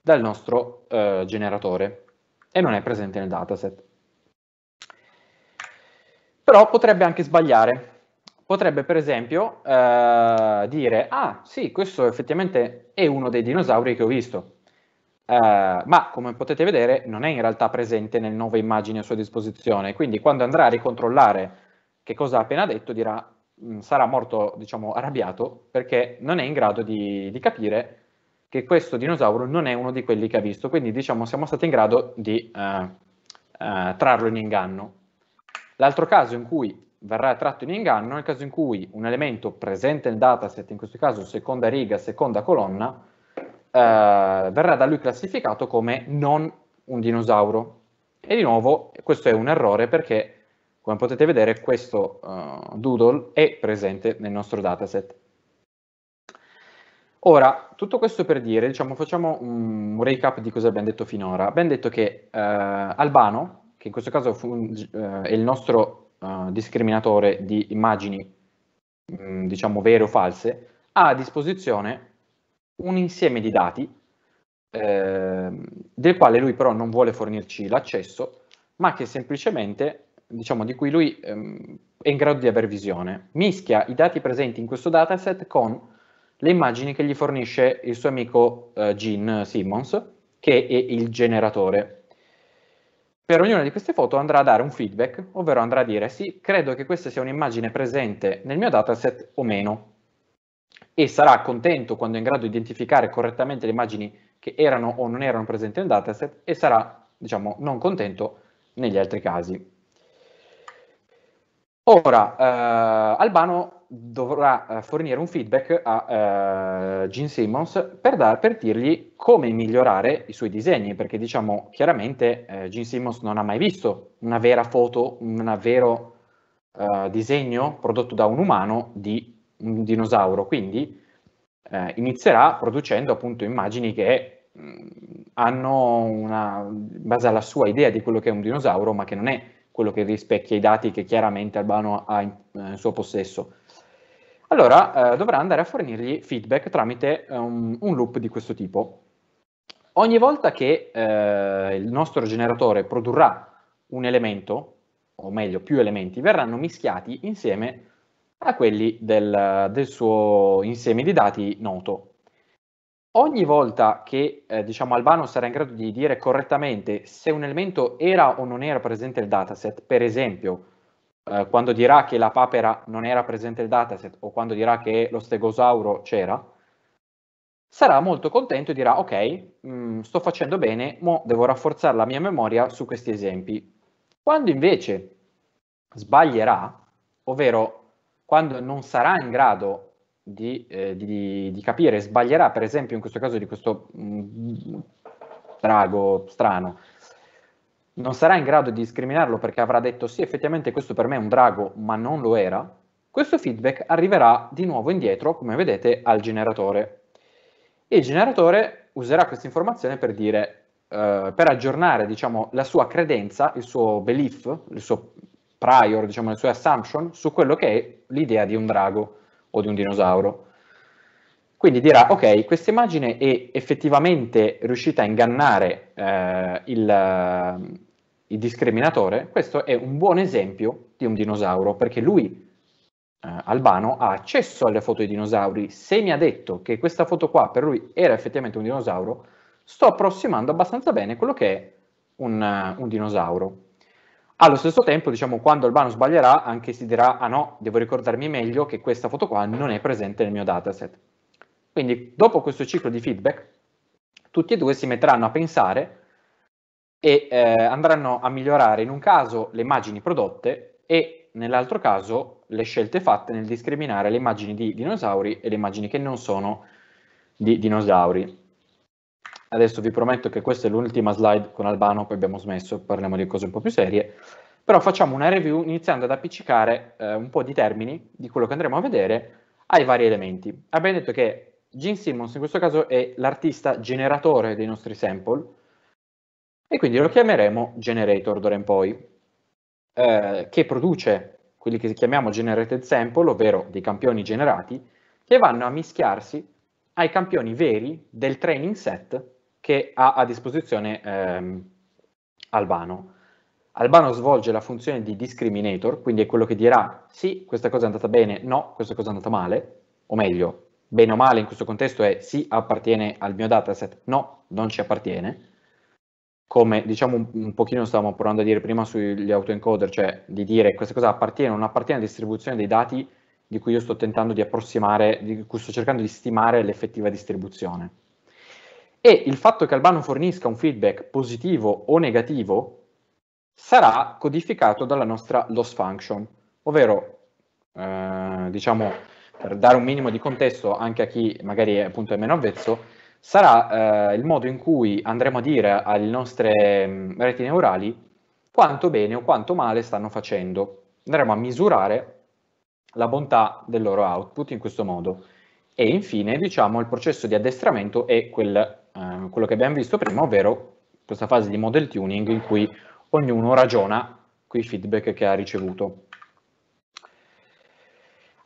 dal nostro eh, generatore e non è presente nel dataset. Però potrebbe anche sbagliare. Potrebbe per esempio eh, dire, ah sì, questo effettivamente è uno dei dinosauri che ho visto, Uh, ma come potete vedere non è in realtà presente nelle nuove immagini a sua disposizione, quindi quando andrà a ricontrollare che cosa ha appena detto dirà Mm, sarà morto, diciamo, arrabbiato perché non è in grado di, di, capire che questo dinosauro non è uno di quelli che ha visto. Quindi, diciamo, siamo stati in grado di uh, uh, trarlo in inganno. L'altro caso in cui verrà tratto in inganno è il caso in cui un elemento presente nel dataset, in questo caso seconda riga, seconda colonna, Uh, verrà da lui classificato come non un dinosauro. E di nuovo questo è un errore perché come potete vedere questo uh, doodle è presente nel nostro dataset. Ora, tutto questo per dire, diciamo, facciamo un recap di cosa abbiamo detto finora. Abbiamo detto che uh, Albano, che in questo caso uh, è il nostro uh, discriminatore di immagini, mh, mm, diciamo, vere o false, ha a disposizione un insieme di dati, eh, del quale lui però non vuole fornirci l'accesso, ma che semplicemente diciamo, di cui lui ehm, è in grado di aver visione. Mischia i dati presenti in questo dataset con le immagini che gli fornisce il suo amico eh, Gene Simmons, che è il generatore. Per ognuna di queste foto andrà a dare un feedback, ovvero andrà a dire sì, credo che questa sia un'immagine presente nel mio dataset o meno. E sarà contento quando è in grado di identificare correttamente le immagini che erano o non erano presenti nel dataset e sarà, diciamo, non contento negli altri casi. Ora, eh, Albano dovrà eh, fornire un feedback a eh, Gene Simmons per, dar, per, dirgli come migliorare i suoi disegni, perché diciamo chiaramente eh, Gene Simmons non ha mai visto una vera foto, un vero eh, disegno prodotto da un umano di un dinosauro, quindi eh, inizierà producendo appunto immagini che mh, mm, hanno una, base alla sua idea di quello che è un dinosauro, ma che non è quello che rispecchia i dati che chiaramente Albano ha in, eh, in suo possesso. Allora eh, dovrà andare a fornirgli feedback tramite um, un loop di questo tipo. Ogni volta che eh, il nostro generatore produrrà un elemento, o meglio più elementi, verranno mischiati insieme a quelli del, del suo insieme di dati noto. Ogni volta che eh, diciamo, Albano sarà in grado di dire correttamente se un elemento era o non era presente nel dataset, per esempio eh, quando dirà che la papera non era presente nel dataset o quando dirà che lo stegosauro c'era, sarà molto contento e dirà ok, mh, mm, sto facendo bene, ma devo rafforzare la mia memoria su questi esempi. Quando invece sbaglierà, ovvero quando non sarà in grado di, eh, di, di, capire, sbaglierà per esempio in questo caso di questo mh, mm, drago strano, non sarà in grado di discriminarlo perché avrà detto sì effettivamente questo per me è un drago ma non lo era, questo feedback arriverà di nuovo indietro come vedete al generatore e il generatore userà questa informazione per dire eh, per aggiornare diciamo, la sua credenza, il suo belief, il suo prior, diciamo, le sue assumption su quello che è l'idea di un drago o di un dinosauro. Quindi dirà, ok, questa immagine è effettivamente riuscita a ingannare eh, il, eh, il, discriminatore, questo è un buon esempio di un dinosauro, perché lui, eh, Albano, ha accesso alle foto dei dinosauri. Se mi ha detto che questa foto qua per lui era effettivamente un dinosauro, sto approssimando abbastanza bene quello che è un, eh, un dinosauro. Allo stesso tempo, diciamo, quando Albano sbaglierà, anche si dirà, ah no, devo ricordarmi meglio che questa foto qua non è presente nel mio dataset. Quindi, dopo questo ciclo di feedback, tutti e due si metteranno a pensare e eh, andranno a migliorare in un caso le immagini prodotte e nell'altro caso le scelte fatte nel discriminare le immagini di dinosauri e le immagini che non sono di dinosauri adesso vi prometto che questa è l'ultima slide con Albano, poi abbiamo smesso, parliamo di cose un po' più serie, però facciamo una review iniziando ad appiccicare eh, un po' di termini di quello che andremo a vedere ai vari elementi. Abbiamo detto che Gene Simmons in questo caso è l'artista generatore dei nostri sample e quindi lo chiameremo generator d'ora in poi, eh, che produce quelli che chiamiamo generated sample, ovvero dei campioni generati, che vanno a mischiarsi ai campioni veri del training set che ha a disposizione ehm, Albano. Albano svolge la funzione di discriminator, quindi è quello che dirà sì, questa cosa è andata bene, no, questa cosa è andata male, o meglio, bene o male in questo contesto è sì, appartiene al mio dataset, no, non ci appartiene. Come diciamo un, un pochino stavamo provando a dire prima sugli autoencoder, cioè di dire questa cosa appartiene o non appartiene alla distribuzione dei dati di cui io sto tentando di approssimare, di cui sto cercando di stimare l'effettiva distribuzione. E il fatto che Albano fornisca un feedback positivo o negativo sarà codificato dalla nostra loss function, ovvero, eh, diciamo, per dare un minimo di contesto anche a chi magari è, appunto è meno avvezzo, sarà eh, il modo in cui andremo a dire alle nostre mh, mm, reti neurali quanto bene o quanto male stanno facendo. Andremo a misurare la bontà del loro output in questo modo. E infine, diciamo, il processo di addestramento è quel Ehm, quello che abbiamo visto prima, ovvero questa fase di model tuning in cui ognuno ragiona con i feedback che ha ricevuto.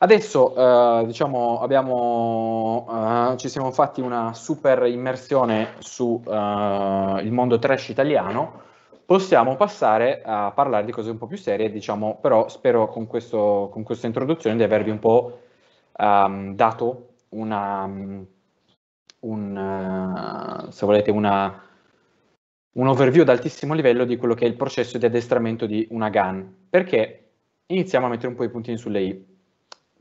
Adesso eh, diciamo, abbiamo, eh, ci siamo fatti una super immersione sul eh, mondo trash italiano, possiamo passare a parlare di cose un po' più serie, diciamo, però spero con, questo, con questa introduzione di avervi un po' um, dato una... Um, un, eh, se volete, una, un overview ad altissimo livello di quello che è il processo di addestramento di una GAN, perché iniziamo a mettere un po' i puntini sulle i.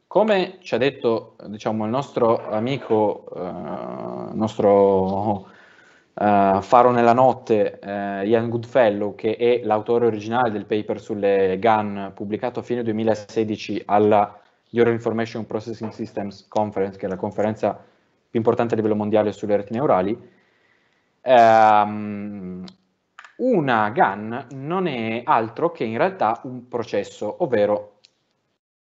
Come ci ha detto diciamo, il nostro amico, eh, nostro eh, faro nella notte, eh, Ian Goodfellow, che è l'autore originale del paper sulle GAN pubblicato a fine 2016 alla Euro Information Processing Systems Conference, che è la conferenza più importante a livello mondiale sulle reti neurali. Um, una GAN non è altro che in realtà un processo, ovvero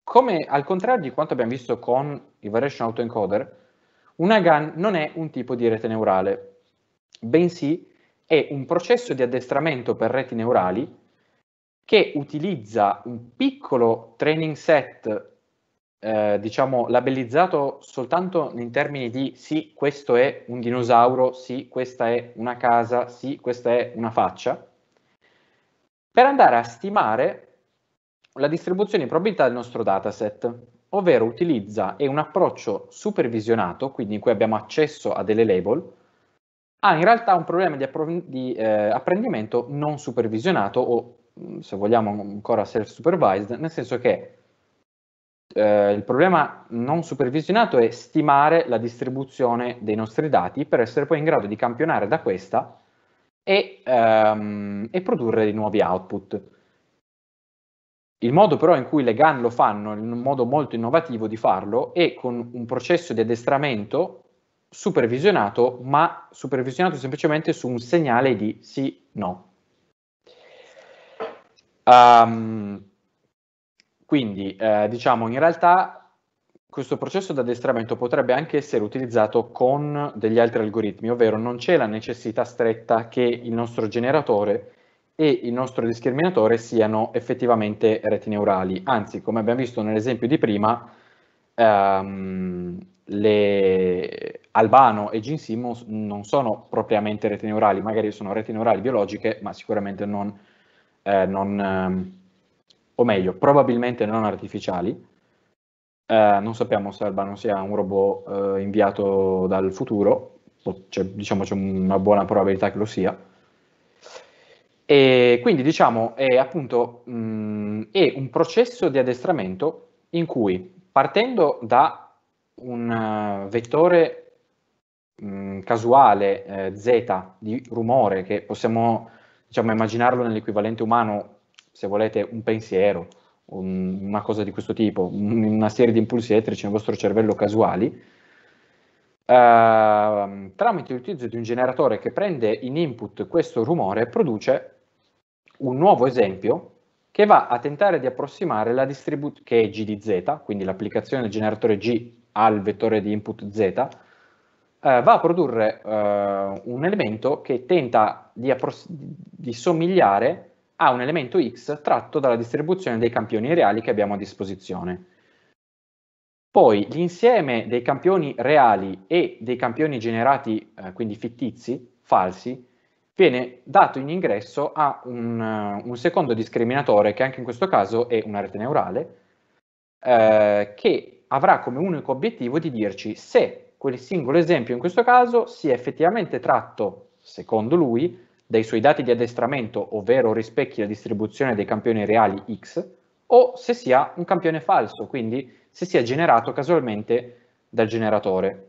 come al contrario di quanto abbiamo visto con i variation autoencoder, una GAN non è un tipo di rete neurale, bensì è un processo di addestramento per reti neurali che utilizza un piccolo training set eh, diciamo, labellizzato soltanto in termini di sì, questo è un dinosauro, sì, questa è una casa, sì, questa è una faccia, per andare a stimare la distribuzione di probabilità del nostro dataset, ovvero utilizza è un approccio supervisionato, quindi in cui abbiamo accesso a delle label, ha in realtà un problema di, di eh, apprendimento non supervisionato o mm, se vogliamo ancora self-supervised, nel senso che eh, il problema non supervisionato è stimare la distribuzione dei nostri dati per essere poi in grado di campionare da questa e, ehm, e produrre dei nuovi output. Il modo però in cui le GAN lo fanno, in un modo molto innovativo di farlo, è con un processo di addestramento supervisionato, ma supervisionato semplicemente su un segnale di sì, no. Um, quindi, eh, diciamo, in realtà questo processo di addestramento potrebbe anche essere utilizzato con degli altri algoritmi, ovvero non c'è la necessità stretta che il nostro generatore e il nostro discriminatore siano effettivamente reti neurali. Anzi, come abbiamo visto nell'esempio di prima, ehm, le Albano e Gene Simmons non sono propriamente reti neurali, magari sono reti neurali biologiche, ma sicuramente non, eh, non, ehm, o meglio, probabilmente non artificiali. Eh, non sappiamo se Albano sia un robot eh, inviato dal futuro, cioè, diciamo c'è una buona probabilità che lo sia. E quindi diciamo è appunto mh, mm, è un processo di addestramento in cui partendo da un eh, vettore mh, mm, casuale eh, z di rumore che possiamo diciamo, immaginarlo nell'equivalente umano se volete, un pensiero, un, una cosa di questo tipo, una serie di impulsi elettrici nel vostro cervello casuali, Uh, tramite l'utilizzo di un generatore che prende in input questo rumore produce un nuovo esempio che va a tentare di approssimare la distribuzione che è g di z, quindi l'applicazione del generatore g al vettore di input z, uh, va a produrre uh, un elemento che tenta di, di somigliare a un elemento x tratto dalla distribuzione dei campioni reali che abbiamo a disposizione. Poi l'insieme dei campioni reali e dei campioni generati, eh, quindi fittizi, falsi, viene dato in ingresso a un, eh, un, secondo discriminatore, che anche in questo caso è una rete neurale, eh, che avrà come unico obiettivo di dirci se quel singolo esempio in questo caso sia effettivamente tratto, secondo lui, dai suoi dati di addestramento, ovvero rispecchi la distribuzione dei campioni reali X, o se sia un campione falso, quindi se sia generato casualmente dal generatore.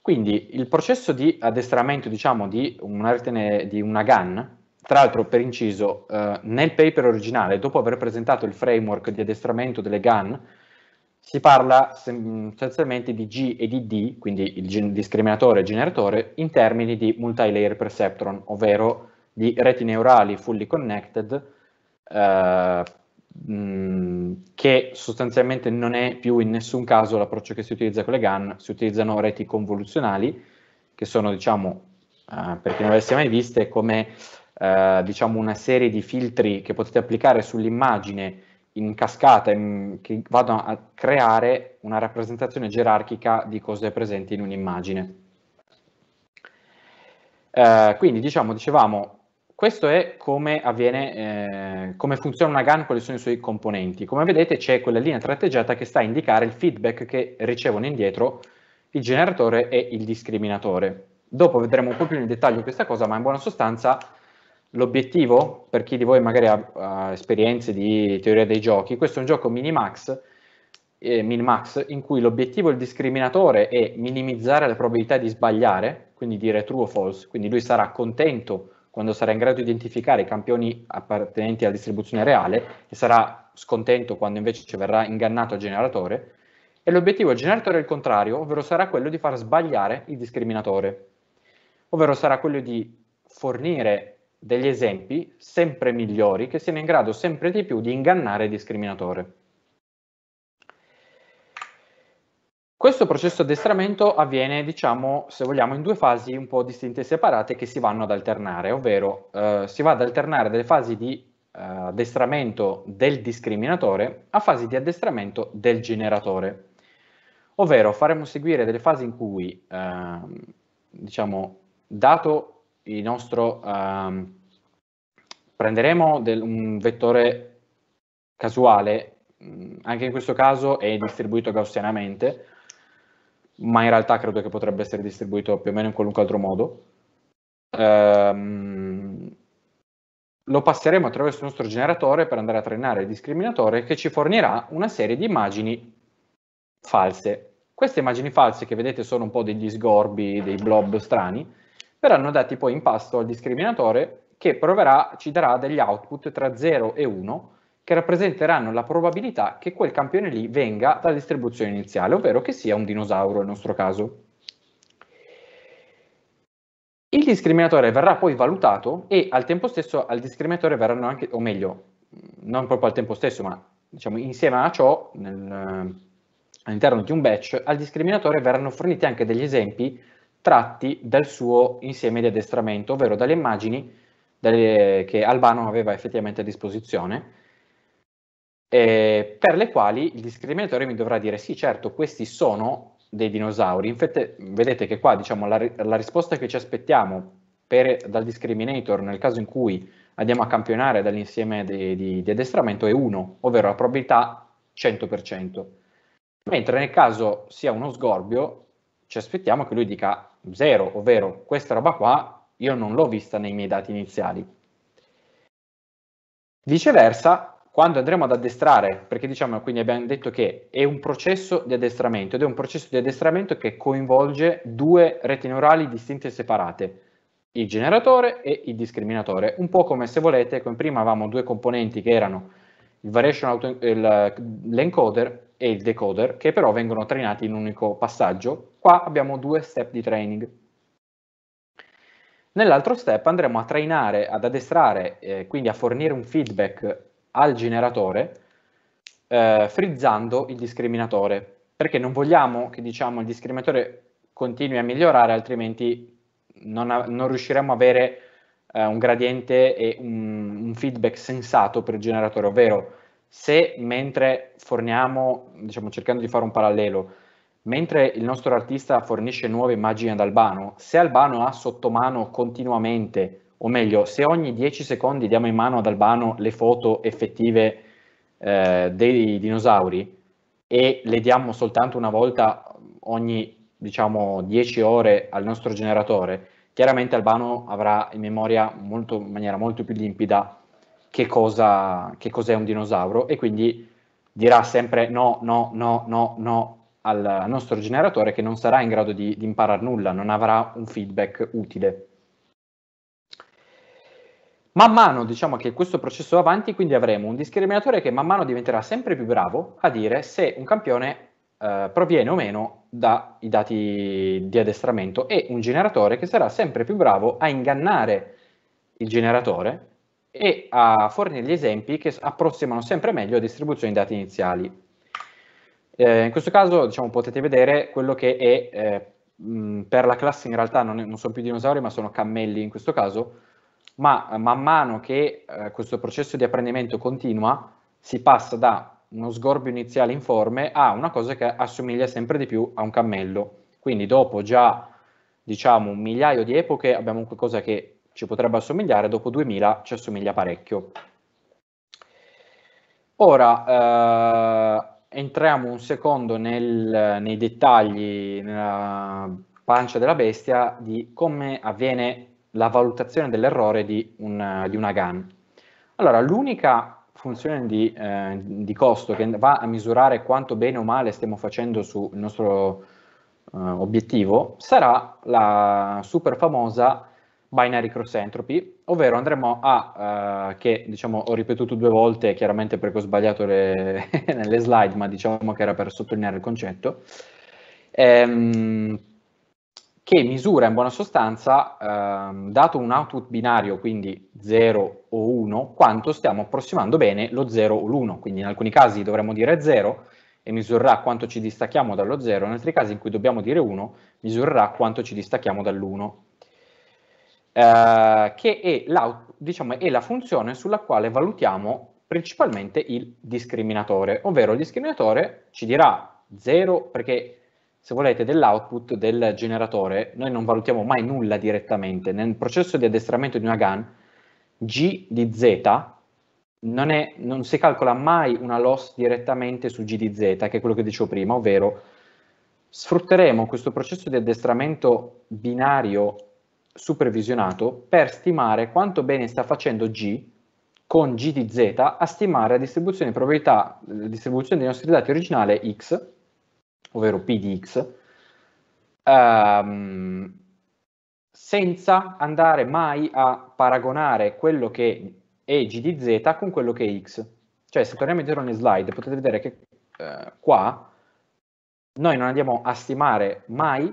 Quindi il processo di addestramento diciamo, di, una di una GAN, tra l'altro per inciso, eh, nel paper originale, dopo aver presentato il framework di addestramento delle GAN, si parla sostanzialmente di G e di D, quindi il discriminatore e il generatore, in termini di multilayer perceptron, ovvero di reti neurali fully connected, eh, mh, mm, che sostanzialmente non è più in nessun caso l'approccio che si utilizza con le GAN, si utilizzano reti convoluzionali, che sono, diciamo, eh, per chi non le avesse mai viste, come eh, diciamo una serie di filtri che potete applicare sull'immagine in cascata in, che vadano a creare una rappresentazione gerarchica di cose presenti in un'immagine. Eh, quindi diciamo, dicevamo, questo è come, avviene, eh, come funziona una GAN, quali sono i suoi componenti. Come vedete c'è quella linea tratteggiata che sta a indicare il feedback che ricevono indietro il generatore e il discriminatore. Dopo vedremo un po' più nel dettaglio questa cosa, ma in buona sostanza L'obiettivo, per chi di voi magari ha, ha, esperienze di teoria dei giochi, questo è un gioco minimax, eh, minimax in cui l'obiettivo, del discriminatore è minimizzare la probabilità di sbagliare, quindi dire true o false, quindi lui sarà contento quando sarà in grado di identificare i campioni appartenenti alla distribuzione reale e sarà scontento quando invece ci verrà ingannato il generatore. E l'obiettivo del generatore è il contrario, ovvero sarà quello di far sbagliare il discriminatore, ovvero sarà quello di fornire degli esempi sempre migliori che siano in grado sempre di più di ingannare il discriminatore. Questo processo di addestramento avviene, diciamo, se vogliamo, in due fasi un po' distinte e separate che si vanno ad alternare, ovvero eh, si va ad alternare delle fasi di eh, addestramento del discriminatore a fasi di addestramento del generatore, ovvero faremo seguire delle fasi in cui, eh, diciamo, dato il nostro um, prenderemo del, un vettore casuale, mm, anche in questo caso è distribuito gaussianamente, ma in realtà credo che potrebbe essere distribuito più o meno in qualunque altro modo. Um, lo passeremo attraverso il nostro generatore per andare a trainare il discriminatore che ci fornirà una serie di immagini false. Queste immagini false che vedete sono un po' degli sgorbi, dei blob strani, verranno dati poi in pasto al discriminatore che proverà, ci darà degli output tra 0 e 1 che rappresenteranno la probabilità che quel campione lì venga dalla distribuzione iniziale, ovvero che sia un dinosauro nel nostro caso. Il discriminatore verrà poi valutato e al tempo stesso al discriminatore verranno anche, o meglio, non proprio al tempo stesso, ma diciamo insieme a ciò, nel, all'interno di un batch, al discriminatore verranno forniti anche degli esempi tratti dal suo insieme di addestramento, ovvero dalle immagini dalle, che Albano aveva effettivamente a disposizione, eh, per le quali il discriminatore mi dovrà dire sì, certo, questi sono dei dinosauri. Infatti, vedete che qua diciamo, la, la risposta che ci aspettiamo per, dal discriminator nel caso in cui andiamo a campionare dall'insieme di, di, di addestramento è 1, ovvero la probabilità 100%. Mentre nel caso sia uno sgorbio, ci aspettiamo che lui dica 0, ovvero questa roba qua io non l'ho vista nei miei dati iniziali. Viceversa, quando andremo ad addestrare, perché diciamo, quindi abbiamo detto che è un processo di addestramento ed è un processo di addestramento che coinvolge due reti neurali distinte e separate, il generatore e il discriminatore, un po' come se volete, come prima avevamo due componenti che erano l'encoder e il decoder, che però vengono trainati in un unico passaggio Qua abbiamo due step di training. Nell'altro step andremo a trainare, ad addestrare, eh, quindi a fornire un feedback al generatore eh, frizzando il discriminatore, perché non vogliamo che diciamo, il discriminatore continui a migliorare, altrimenti non, a, non riusciremo a avere eh, un gradiente e un, un, feedback sensato per il generatore, ovvero se mentre forniamo, diciamo cercando di fare un parallelo, mentre il nostro artista fornisce nuove immagini ad Albano, se Albano ha sotto mano continuamente, o meglio, se ogni 10 secondi diamo in mano ad Albano le foto effettive eh, dei dinosauri e le diamo soltanto una volta ogni diciamo 10 ore al nostro generatore, chiaramente Albano avrà in memoria molto, in maniera molto più limpida che, cosa, che cos'è un dinosauro e quindi dirà sempre no, no, no, no, no, al nostro generatore che non sarà in grado di, di imparare nulla, non avrà un feedback utile. Man mano diciamo che questo processo va avanti, quindi avremo un discriminatore che man mano diventerà sempre più bravo a dire se un campione eh, proviene o meno dai dati di addestramento e un generatore che sarà sempre più bravo a ingannare il generatore e a fornire gli esempi che approssimano sempre meglio a distribuzioni di dati iniziali. Eh, in questo caso diciamo, potete vedere quello che è, eh, mh, mm, per la classe in realtà non, è, non, sono più dinosauri ma sono cammelli in questo caso, ma eh, man mano che eh, questo processo di apprendimento continua si passa da uno sgorbio iniziale informe a una cosa che assomiglia sempre di più a un cammello. Quindi dopo già diciamo un migliaio di epoche abbiamo qualcosa che ci potrebbe assomigliare, dopo 2000 ci assomiglia parecchio. Ora, eh, entriamo un secondo nel, nei dettagli, nella pancia della bestia, di come avviene la valutazione dell'errore di, un, di una GAN. Allora, l'unica funzione di, eh, di, costo che va a misurare quanto bene o male stiamo facendo sul nostro eh, obiettivo sarà la super famosa binary cross entropy ovvero andremo a, uh, che diciamo ho ripetuto due volte, chiaramente perché ho sbagliato le, nelle slide, ma diciamo che era per sottolineare il concetto, ehm, che misura in buona sostanza, ehm, dato un output binario, quindi 0 o 1, quanto stiamo approssimando bene lo 0 o l'1, quindi in alcuni casi dovremmo dire 0 e misurerà quanto ci distacchiamo dallo 0, in altri casi in cui dobbiamo dire 1 misurerà quanto ci distacchiamo dall'1 eh, che è la, diciamo, è la funzione sulla quale valutiamo principalmente il discriminatore, ovvero il discriminatore ci dirà 0 perché se volete, dell'output del generatore, noi non valutiamo mai nulla direttamente. Nel processo di addestramento di una GAN, G di Z non, è, non, si calcola mai una loss direttamente su G di Z, che è quello che dicevo prima, ovvero sfrutteremo questo processo di addestramento binario supervisionato per stimare quanto bene sta facendo G con G di Z a stimare la distribuzione di probabilità, la distribuzione dei nostri dati originale X, ovvero P di X, um, senza andare mai a paragonare quello che è G di Z con quello che è X. Cioè, se torniamo indietro nei slide, potete vedere che eh, qua noi non andiamo a stimare mai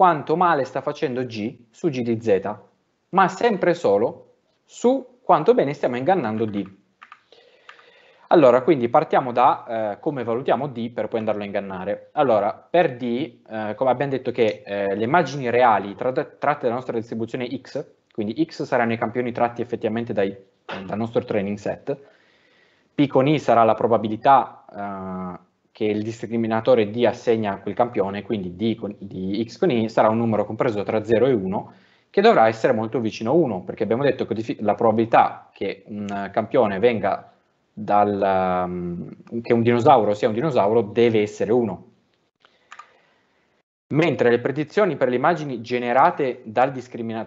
quanto male sta facendo G su G di Z, ma sempre solo su quanto bene stiamo ingannando D. Allora, quindi partiamo da eh, come valutiamo D per poi andarlo a ingannare. Allora, per D, eh, come abbiamo detto che eh, le immagini reali tratte, dalla nostra distribuzione X, quindi X saranno i campioni tratti effettivamente dai, dal nostro training set, P con I sarà la probabilità eh, che il discriminatore D assegna a quel campione, quindi D con, di X con Y, sarà un numero compreso tra 0 e 1, che dovrà essere molto vicino a 1, perché abbiamo detto che la probabilità che un campione venga dal... Um, che un dinosauro sia un dinosauro deve essere 1. Mentre le predizioni per le immagini generate dal,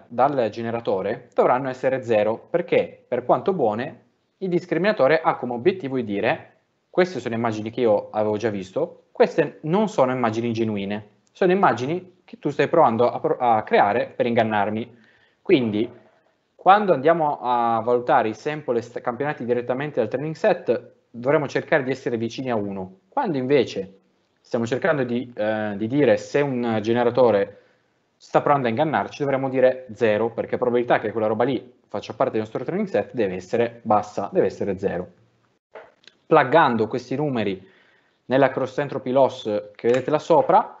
dal generatore dovranno essere 0, perché per quanto buone il discriminatore ha come obiettivo di dire queste sono immagini che io avevo già visto, queste non sono immagini genuine, sono immagini che tu stai provando a, pro a creare per ingannarmi. Quindi, quando andiamo a valutare i sample campionati direttamente dal training set, dovremmo cercare di essere vicini a 1. Quando invece stiamo cercando di, eh, di dire se un generatore sta provando a ingannarci, dovremmo dire 0, perché la probabilità che quella roba lì faccia parte del nostro training set deve essere bassa, deve essere 0 plaggando questi numeri nella cross entropy loss che vedete là sopra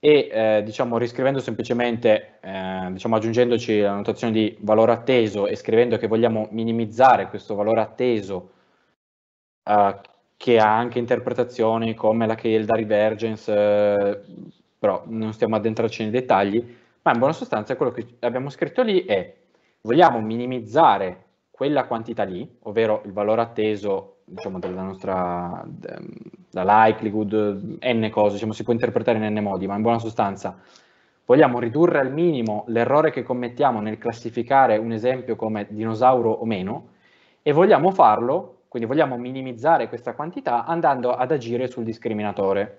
e eh, diciamo riscrivendo semplicemente, eh, diciamo aggiungendoci la notazione di valore atteso e scrivendo che vogliamo minimizzare questo valore atteso eh, che ha anche interpretazioni come la Kelda Revergence, eh, però non stiamo addentrarci nei dettagli, ma in buona sostanza quello che abbiamo scritto lì è vogliamo minimizzare quella quantità lì, ovvero il valore atteso diciamo, della nostra la likelihood, n cose, diciamo, si può interpretare in n modi, ma in buona sostanza vogliamo ridurre al minimo l'errore che commettiamo nel classificare un esempio come dinosauro o meno e vogliamo farlo, quindi vogliamo minimizzare questa quantità andando ad agire sul discriminatore.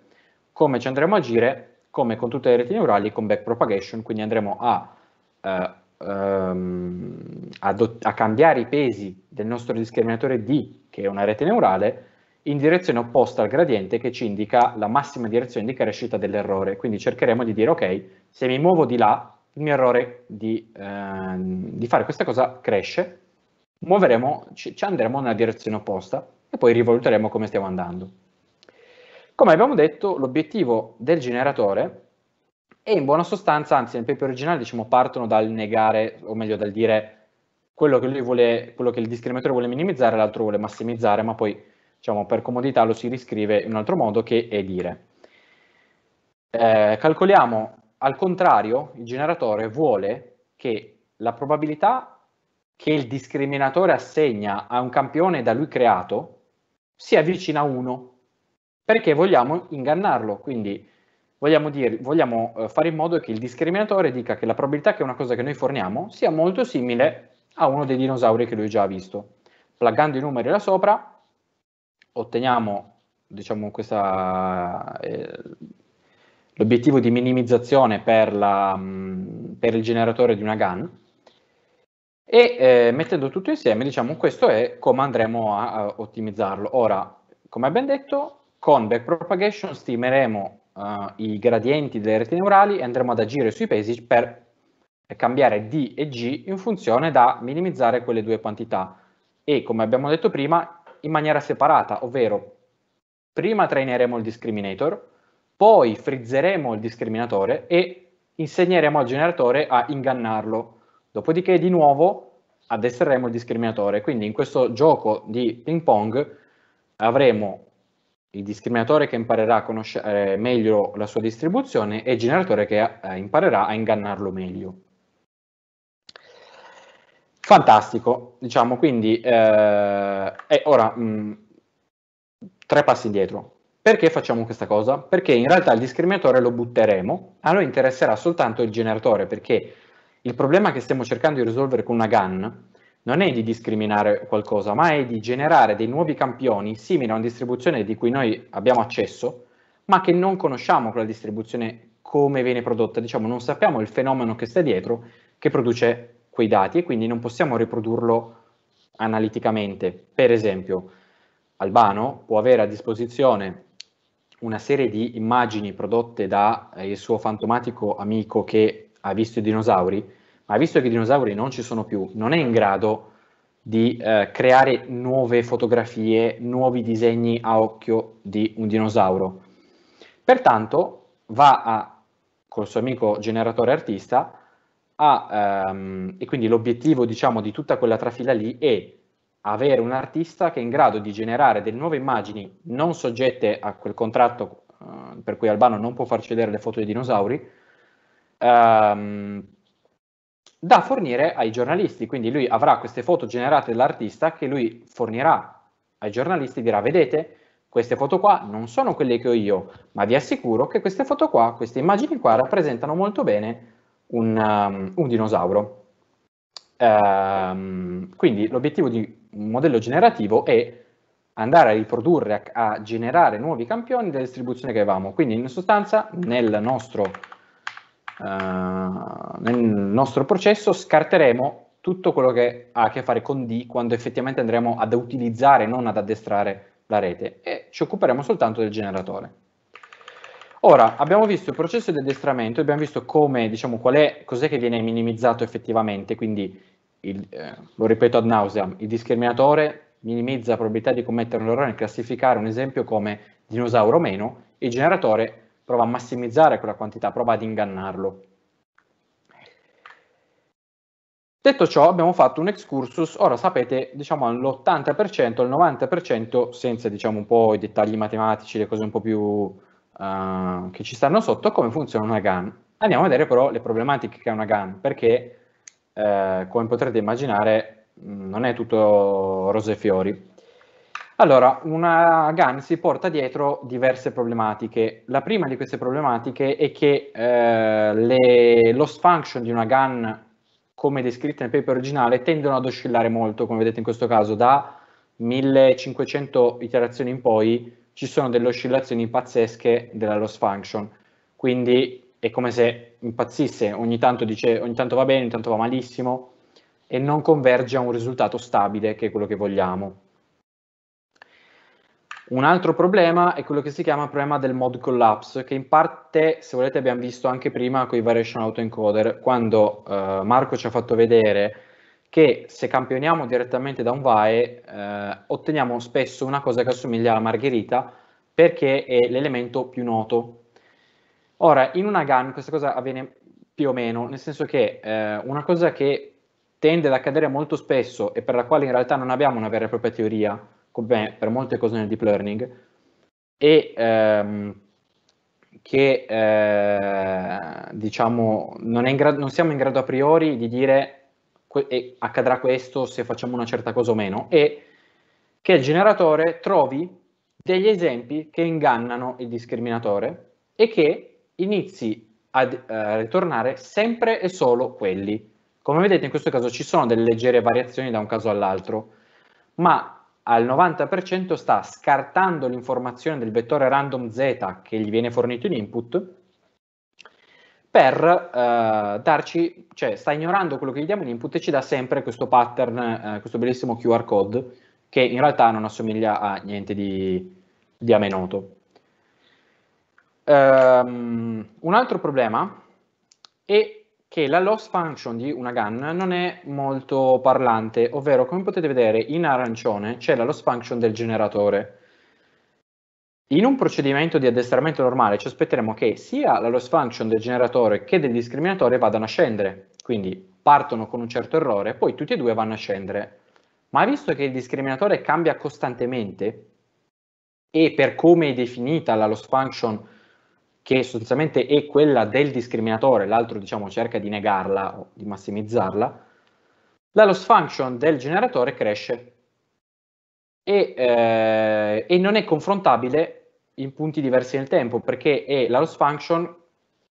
Come ci andremo a agire? Come con tutte le reti neurali con backpropagation, quindi andremo a, eh, um, a, a cambiare i pesi del nostro discriminatore D che è una rete neurale, in direzione opposta al gradiente che ci indica la massima direzione di crescita dell'errore. Quindi cercheremo di dire, ok, se mi muovo di là, il mio errore di, eh, di fare questa cosa cresce, muoveremo, ci, ci andremo nella direzione opposta e poi rivoluteremo come stiamo andando. Come abbiamo detto, l'obiettivo del generatore è in buona sostanza, anzi nel paper originale diciamo partono dal negare, o meglio dal dire quello che, lui vuole, quello che il discriminatore vuole minimizzare, l'altro vuole massimizzare, ma poi diciamo, per comodità lo si riscrive in un altro modo che è dire. Eh, calcoliamo al contrario, il generatore vuole che la probabilità che il discriminatore assegna a un campione da lui creato sia vicina a 1, perché vogliamo ingannarlo, quindi vogliamo, dire, vogliamo eh, fare in modo che il discriminatore dica che la probabilità che una cosa che noi forniamo sia molto simile a uno dei dinosauri che lui già ha visto. Plaggando i numeri là sopra otteniamo diciamo, questa, eh, l'obiettivo di minimizzazione per, la, per, il generatore di una GAN e eh, mettendo tutto insieme diciamo questo è come andremo a, a ottimizzarlo. Ora, come abbiamo detto, con backpropagation stimeremo uh, i gradienti delle reti neurali e andremo ad agire sui pesi per cambiare D e G in funzione da minimizzare quelle due quantità e, come abbiamo detto prima, in maniera separata, ovvero prima traineremo il discriminator, poi frizzeremo il discriminatore e insegneremo al generatore a ingannarlo. Dopodiché di nuovo addestreremo il discriminatore. Quindi in questo gioco di ping pong avremo il discriminatore che imparerà a conoscere meglio la sua distribuzione e il generatore che eh, imparerà a ingannarlo meglio. Fantastico, diciamo, quindi eh, ora mh, mm, tre passi indietro. Perché facciamo questa cosa? Perché in realtà il discriminatore lo butteremo, a noi interesserà soltanto il generatore, perché il problema che stiamo cercando di risolvere con una GAN non è di discriminare qualcosa, ma è di generare dei nuovi campioni simili a una distribuzione di cui noi abbiamo accesso, ma che non conosciamo quella distribuzione come viene prodotta, diciamo non sappiamo il fenomeno che sta dietro che produce quei dati e quindi non possiamo riprodurlo analiticamente. Per esempio, Albano può avere a disposizione una serie di immagini prodotte dal eh, suo fantomatico amico che ha visto i dinosauri, ma visto che i dinosauri non ci sono più, non è in grado di eh, creare nuove fotografie, nuovi disegni a occhio di un dinosauro. Pertanto va a, col suo amico generatore artista a, ehm, e quindi l'obiettivo diciamo, di tutta quella trafila lì è avere un artista che è in grado di generare delle nuove immagini non soggette a quel contratto eh, per cui Albano non può far cedere le foto dei dinosauri, ehm, da fornire ai giornalisti. Quindi lui avrà queste foto generate dall'artista che lui fornirà ai giornalisti, dirà vedete queste foto qua non sono quelle che ho io, ma vi assicuro che queste foto qua, queste immagini qua rappresentano molto bene un, um, un dinosauro. Um, quindi l'obiettivo di un modello generativo è andare a riprodurre, a, a generare nuovi campioni della distribuzione che avevamo. Quindi in sostanza nel nostro, uh, nel nostro processo scarteremo tutto quello che ha a che fare con D quando effettivamente andremo ad utilizzare, non ad addestrare la rete e ci occuperemo soltanto del generatore. Ora, abbiamo visto il processo di addestramento, abbiamo visto come, diciamo, qual è, cos'è che viene minimizzato effettivamente, quindi, il, eh, lo ripeto ad nauseam, il discriminatore minimizza la probabilità di commettere un errore nel classificare un esempio come dinosauro o meno, il generatore prova a massimizzare quella quantità, prova ad ingannarlo. Detto ciò, abbiamo fatto un excursus, ora sapete, diciamo all'80%, al 90%, senza diciamo un po' i dettagli matematici, le cose un po' più Ehm, che ci stanno sotto come funziona una GAN. Andiamo a vedere però le problematiche che ha una GAN, perché eh, come potrete immaginare non è tutto rose e fiori. Allora, una GAN si porta dietro diverse problematiche. La prima di queste problematiche è che eh, le loss function di una GAN, come descritte nel paper originale, tendono ad oscillare molto, come vedete in questo caso, da 1500 iterazioni in poi ci sono delle oscillazioni pazzesche della loss function, quindi è come se impazzisse, ogni tanto, dice, ogni tanto va bene, ogni tanto va malissimo e non converge a un risultato stabile che è quello che vogliamo. Un altro problema è quello che si chiama problema del mod collapse, che in parte, se volete, abbiamo visto anche prima con i variation autoencoder, quando eh, Marco ci ha fatto vedere che se campioniamo direttamente da un VAE eh, otteniamo spesso una cosa che assomiglia alla margherita perché è l'elemento più noto. Ora, in una GAN questa cosa avviene più o meno, nel senso che eh, una cosa che tende ad accadere molto spesso e per la quale in realtà non abbiamo una vera e propria teoria, come per molte cose nel deep learning, e ehm, che eh, diciamo non, non siamo in grado a priori di dire e accadrà questo se facciamo una certa cosa o meno, e che il generatore trovi degli esempi che ingannano il discriminatore e che inizi eh, a ritornare sempre e solo quelli. Come vedete in questo caso ci sono delle leggere variazioni da un caso all'altro, ma al 90% sta scartando l'informazione del vettore random z che gli viene fornito in input per eh, darci, cioè sta ignorando quello che gli diamo in input e ci dà sempre questo pattern, eh, questo bellissimo QR code che in realtà non assomiglia a niente di, di amenoto. Um, un altro problema è che la loss function di una GAN non è molto parlante, ovvero come potete vedere in arancione c'è la loss function del generatore, in un procedimento di addestramento normale ci aspetteremo che sia la loss function del generatore che del discriminatore vadano a scendere, quindi partono con un certo errore, poi tutti e due vanno a scendere. Ma visto che il discriminatore cambia costantemente e per come è definita la loss function che sostanzialmente è quella del discriminatore, l'altro diciamo cerca di negarla o di massimizzarla, la loss function del generatore cresce e, eh, e non è confrontabile in punti diversi nel tempo, perché è la loss function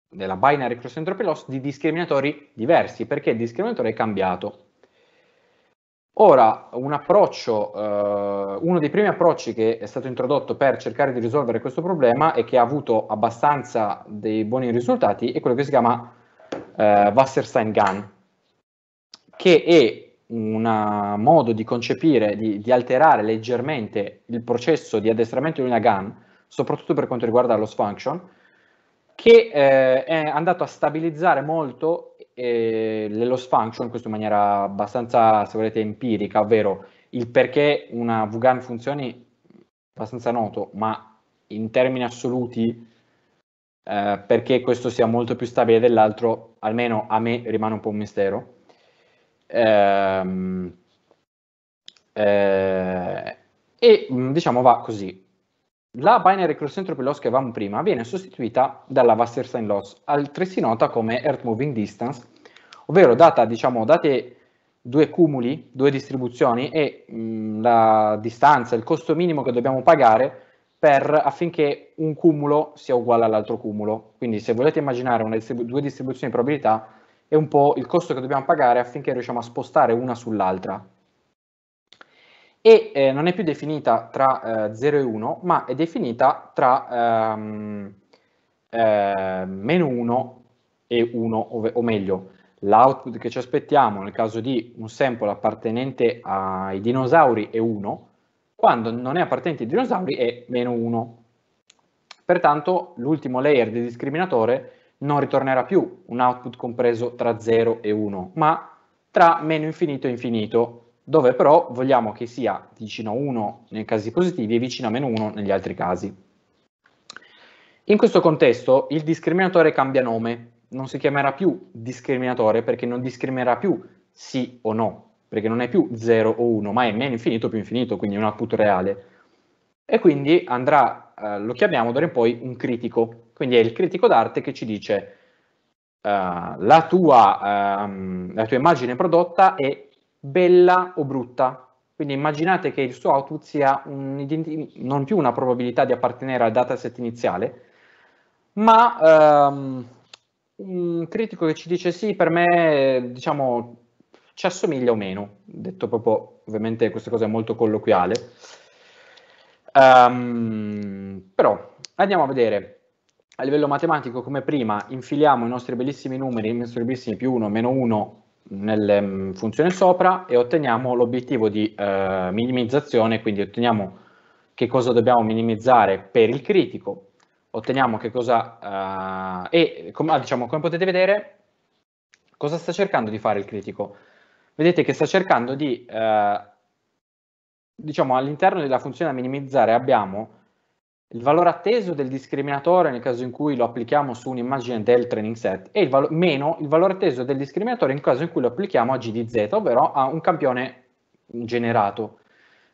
della binary cross entropy loss di discriminatori diversi, perché il discriminatore è cambiato. Ora, un approccio, eh, uno dei primi approcci che è stato introdotto per cercare di risolvere questo problema e che ha avuto abbastanza dei buoni risultati è quello che si chiama eh, Wasserstein-Gun, che è un modo di concepire, di, di, alterare leggermente il processo di addestramento di una GAN soprattutto per quanto riguarda lo function, che eh, è andato a stabilizzare molto eh, le loss function, questo in maniera abbastanza, se volete, empirica, ovvero il perché una VGAN funzioni abbastanza noto, ma in termini assoluti eh, perché questo sia molto più stabile dell'altro, almeno a me rimane un po' un mistero. Ehm, eh, e diciamo va così. La binary cross-entropy loss che avevamo prima viene sostituita dalla Wasserstein loss, altresì nota come Earth Moving Distance, ovvero data, diciamo, date due cumuli, due distribuzioni e mh, mm, la distanza, il costo minimo che dobbiamo pagare per, affinché un cumulo sia uguale all'altro cumulo. Quindi se volete immaginare distribu- due distribuzioni di probabilità, è un po' il costo che dobbiamo pagare affinché riusciamo a spostare una sull'altra, e eh, non è più definita tra eh, 0 e 1, ma è definita tra ehm, eh, meno 1 e 1, o, o meglio, l'output che ci aspettiamo nel caso di un sample appartenente ai dinosauri è 1, quando non è appartenente ai dinosauri è meno 1. Pertanto l'ultimo layer del discriminatore non ritornerà più un output compreso tra 0 e 1, ma tra meno infinito e infinito, dove però vogliamo che sia vicino a 1 nei casi positivi e vicino a meno 1 negli altri casi. In questo contesto il discriminatore cambia nome, non si chiamerà più discriminatore perché non discriminerà più sì o no, perché non è più 0 o 1, ma è meno infinito più infinito, quindi è un output reale. E quindi andrà, eh, lo chiamiamo d'ora in poi un critico, quindi è il critico d'arte che ci dice Uh, la, tua, uh, la, tua, immagine prodotta è bella o brutta. Quindi immaginate che il suo output sia un, non più una probabilità di appartenere al dataset iniziale, ma ehm, un critico che ci dice sì, per me diciamo ci assomiglia o meno, detto proprio ovviamente questa cosa è molto colloquiale. Um, però andiamo a vedere a livello matematico come prima infiliamo i nostri bellissimi numeri, i nostri bellissimi più 1, meno 1 nelle mm, funzioni sopra e otteniamo l'obiettivo di eh, minimizzazione, quindi otteniamo che cosa dobbiamo minimizzare per il critico, otteniamo che cosa, eh, e com ah, diciamo, come potete vedere, cosa sta cercando di fare il critico? Vedete che sta cercando di, eh, diciamo all'interno della funzione da minimizzare abbiamo il valore atteso del discriminatore nel caso in cui lo applichiamo su un'immagine del training set e il valo- meno il valore atteso del discriminatore in caso in cui lo applichiamo a G di Z, ovvero a un campione generato.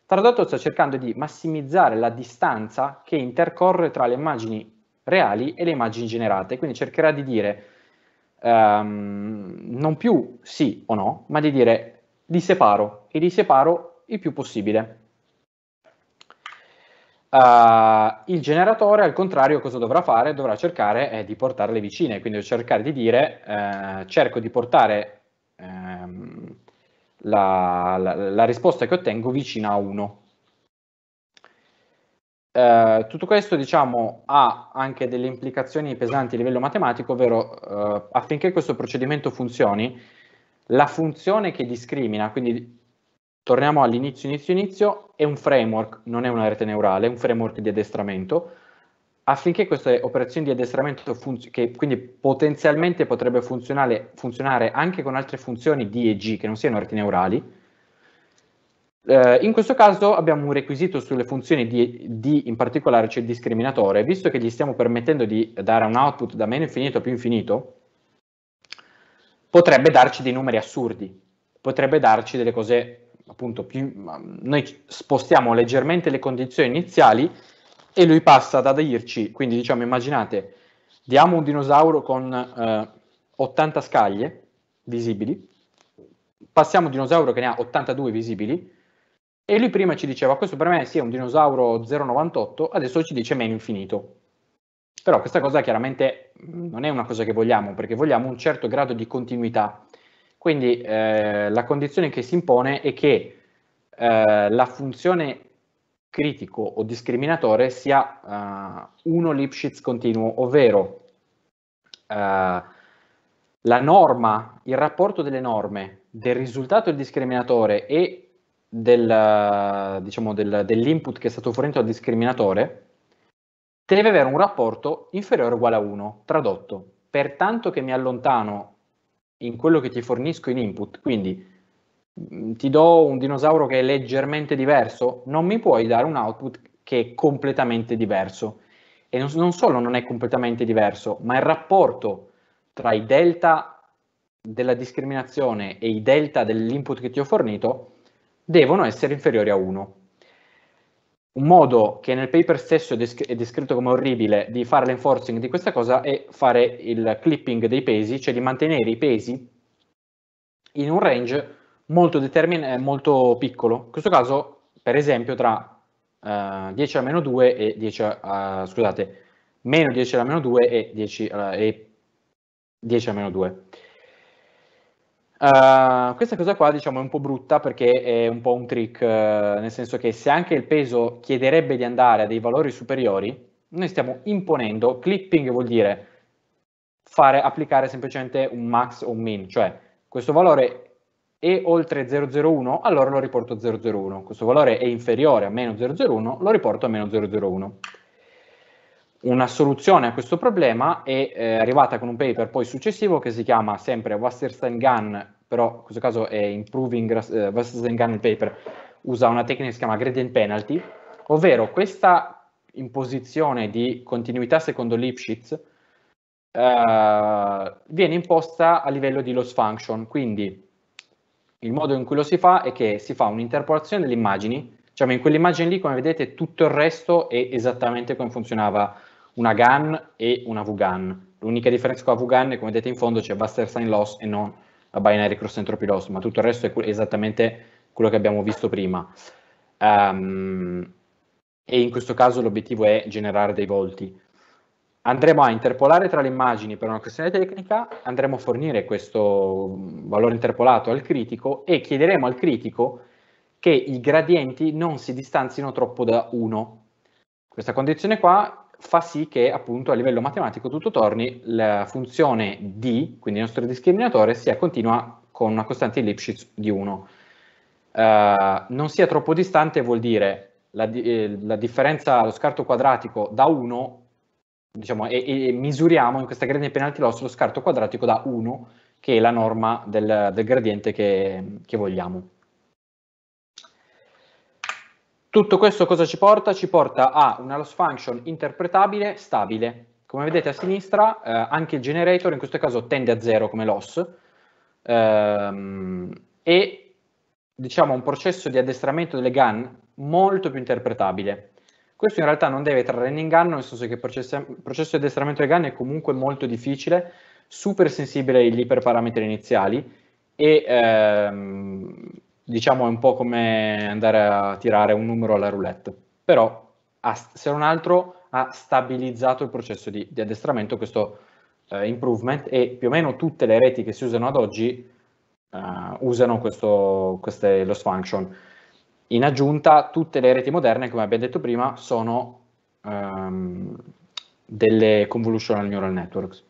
Tradotto sto cercando di massimizzare la distanza che intercorre tra le immagini reali e le immagini generate, quindi cercherà di dire um, non più sì o no, ma di dire li separo e li separo il più possibile. Uh, il generatore al contrario cosa dovrà fare? Dovrà cercare eh, di portarle vicine, quindi cercare di dire eh, cerco di portare ehm, la, la, la, risposta che ottengo vicina a 1. Uh, eh, tutto questo diciamo, ha anche delle implicazioni pesanti a livello matematico, ovvero uh, affinché questo procedimento funzioni, la funzione che discrimina, quindi torniamo all'inizio, inizio, inizio, è un framework, non è una rete neurale, è un framework di addestramento, affinché queste operazioni di addestramento, che quindi potenzialmente potrebbe funzionare anche con altre funzioni di e G che non siano reti neurali, eh, in questo caso abbiamo un requisito sulle funzioni di, di in particolare, cioè il discriminatore, visto che gli stiamo permettendo di dare un output da meno infinito a più infinito, potrebbe darci dei numeri assurdi, potrebbe darci delle cose appunto più, noi spostiamo leggermente le condizioni iniziali e lui passa da dirci, quindi diciamo immaginate, diamo un dinosauro con eh, 80 scaglie visibili, passiamo un dinosauro che ne ha 82 visibili e lui prima ci diceva questo per me sì, un dinosauro 0,98, adesso ci dice meno infinito. Però questa cosa chiaramente non è una cosa che vogliamo, perché vogliamo un certo grado di continuità quindi eh, la condizione che si impone è che eh, la funzione critico o discriminatore sia uh, uno Lipschitz continuo, ovvero uh, la norma, il rapporto delle norme del risultato del discriminatore e del, diciamo, del, dell'input che è stato fornito al discriminatore deve avere un rapporto inferiore o uguale a 1, tradotto. Pertanto che mi allontano in quello che ti fornisco in input. Quindi mm, ti do un dinosauro che è leggermente diverso, non mi puoi dare un output che è completamente diverso. E non solo non è completamente diverso, ma il rapporto tra i delta della discriminazione e i delta dell'input che ti ho fornito devono essere inferiori a 1 un modo che nel paper stesso è, descr- è, descritto come orribile di fare l'enforcing di questa cosa è fare il clipping dei pesi, cioè di mantenere i pesi in un range molto, determin- eh, molto piccolo. In questo caso, per esempio, tra uh, eh, 10 alla meno 2 e 10, a, uh, scusate, meno 10 alla meno 2 e 10, uh, eh, e 10 alla meno 2. Uh, questa cosa qua diciamo è un po' brutta perché è un po' un trick, uh, nel senso che se anche il peso chiederebbe di andare a dei valori superiori, noi stiamo imponendo, clipping vuol dire fare, applicare semplicemente un max o un min, cioè questo valore è oltre 001, allora lo riporto a 001, questo valore è inferiore a meno 001, lo riporto a meno 001 una soluzione a questo problema è eh, arrivata con un paper poi successivo che si chiama sempre Wasserstein gunn però in questo caso è Improving eh, Wasserstein gunn il paper, usa una tecnica che si chiama Gradient Penalty, ovvero questa imposizione di continuità secondo Lipschitz eh, viene imposta a livello di loss function, quindi il modo in cui lo si fa è che si fa un'interpolazione delle immagini, cioè in quell'immagine lì come vedete tutto il resto è esattamente come funzionava una GAN e una VGAN. L'unica differenza con la VGAN è come vedete in fondo c'è Buster Sign Loss e non la Binary Cross Entropy Loss, ma tutto il resto è esattamente quello che abbiamo visto prima. Um, e in questo caso l'obiettivo è generare dei volti. Andremo a interpolare tra le immagini per una questione tecnica, andremo a fornire questo valore interpolato al critico e chiederemo al critico che i gradienti non si distanzino troppo da 1. Questa condizione qua fa sì che appunto a livello matematico tutto torni, la funzione d, quindi il nostro discriminatore, sia continua con una costante di Lipschitz di 1. Uh, non sia troppo distante vuol dire la, eh, la differenza, lo scarto quadratico da 1, diciamo, e, e, misuriamo in questa gradiente penalty loss lo scarto quadratico da 1, che è la norma del, del gradiente che, che vogliamo. Tutto questo cosa ci porta? Ci porta a una loss function interpretabile stabile. Come vedete a sinistra, eh, anche il generator in questo caso tende a zero come loss ehm, e diciamo un processo di addestramento delle GAN molto più interpretabile. Questo in realtà non deve trarre in inganno, nel senso che il processo, processo di addestramento delle GAN è comunque molto difficile, super sensibile agli iperparametri iniziali e ehm, diciamo è un po' come andare a tirare un numero alla roulette, però ha, se non altro ha stabilizzato il processo di, di addestramento, questo eh, improvement, e più o meno tutte le reti che si usano ad oggi eh, usano questo, queste loss function. In aggiunta, tutte le reti moderne, come abbiamo detto prima, sono ehm, delle convolutional neural networks.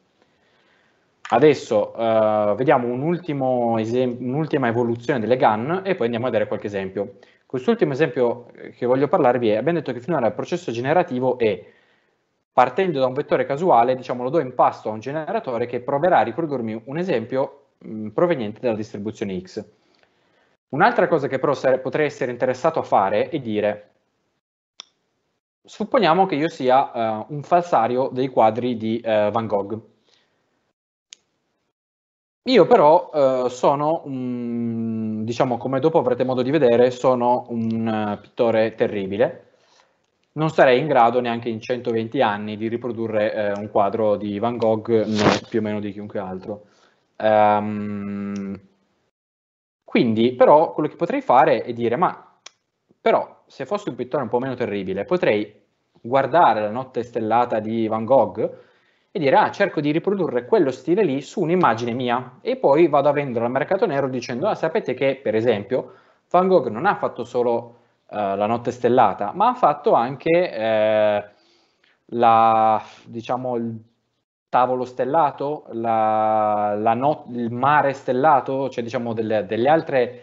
Adesso eh, vediamo un esem- un'ultima evoluzione delle GAN e poi andiamo a vedere qualche esempio. Quest'ultimo esempio eh, che voglio parlarvi è, abbiamo detto che finora il processo generativo è, partendo da un vettore casuale, diciamo lo do in pasto a un generatore che proverà a riprodurmi un esempio mh, mm, proveniente dalla distribuzione X. Un'altra cosa che però potrei essere interessato a fare è dire, supponiamo che io sia uh, un falsario dei quadri di uh, Van Gogh io però eh, sono, un, diciamo come dopo avrete modo di vedere, sono un eh, pittore terribile. Non sarei in grado neanche in 120 anni di riprodurre eh, un quadro di Van Gogh, né più o meno di chiunque altro. Um, quindi però quello che potrei fare è dire, ma però se fossi un pittore un po' meno terribile, potrei guardare la notte stellata di Van Gogh e dire ah cerco di riprodurre quello stile lì su un'immagine mia e poi vado a vendere al mercato nero dicendo ah sapete che per esempio Van Gogh non ha fatto solo eh, la notte stellata ma ha fatto anche eh, la, diciamo, il tavolo stellato, la, la not- il mare stellato, cioè diciamo delle, delle altre,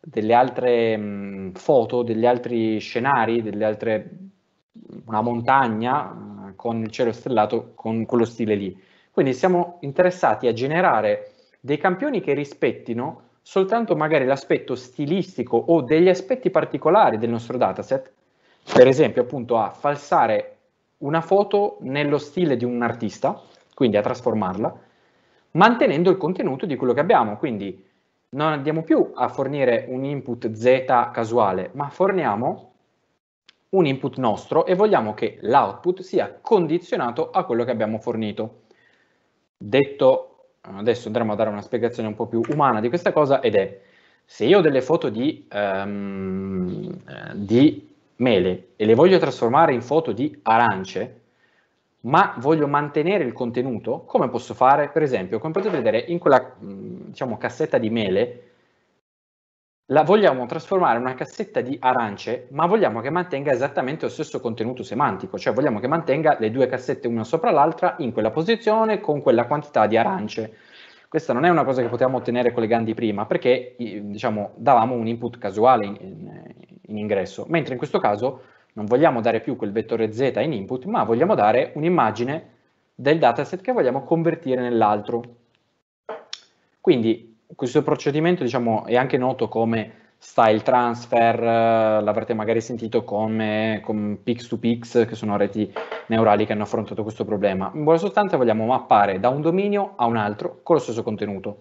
delle altre mh, foto, degli altri scenari, delle altre, una montagna, con il cielo stellato, con quello stile lì. Quindi siamo interessati a generare dei campioni che rispettino soltanto magari l'aspetto stilistico o degli aspetti particolari del nostro dataset, per esempio appunto a falsare una foto nello stile di un artista, quindi a trasformarla, mantenendo il contenuto di quello che abbiamo, quindi non andiamo più a fornire un input z casuale, ma forniamo un input nostro e vogliamo che l'output sia condizionato a quello che abbiamo fornito. Detto, adesso andremo a dare una spiegazione un po' più umana di questa cosa ed è, se io ho delle foto di, um, di mele e le voglio trasformare in foto di arance, ma voglio mantenere il contenuto, come posso fare? Per esempio, come potete vedere in quella mm, diciamo, cassetta di mele la vogliamo trasformare in una cassetta di arance, ma vogliamo che mantenga esattamente lo stesso contenuto semantico, cioè vogliamo che mantenga le due cassette una sopra l'altra in quella posizione con quella quantità di arance. Questa non è una cosa che potevamo ottenere collegando prima, perché diciamo, davamo un input casuale in, in, in ingresso, mentre in questo caso non vogliamo dare più quel vettore z in input, ma vogliamo dare un'immagine del dataset che vogliamo convertire nell'altro. Quindi questo procedimento diciamo, è anche noto come style transfer, eh, l'avrete magari sentito come con pix to pix che sono reti neurali che hanno affrontato questo problema. In buona sostanza vogliamo mappare da un dominio a un altro con lo stesso contenuto.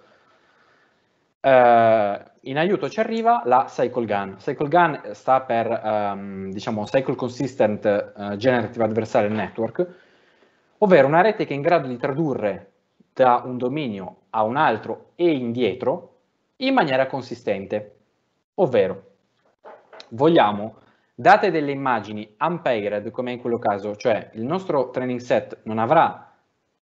Eh, in aiuto ci arriva la Cycle Gun. Cycle Gun sta per ehm, diciamo, Cycle Consistent eh, Generative Adversarial Network, ovvero una rete che è in grado di tradurre da un dominio a un altro e indietro in maniera consistente, ovvero vogliamo date delle immagini unpaired come in quello caso, cioè il nostro training set non avrà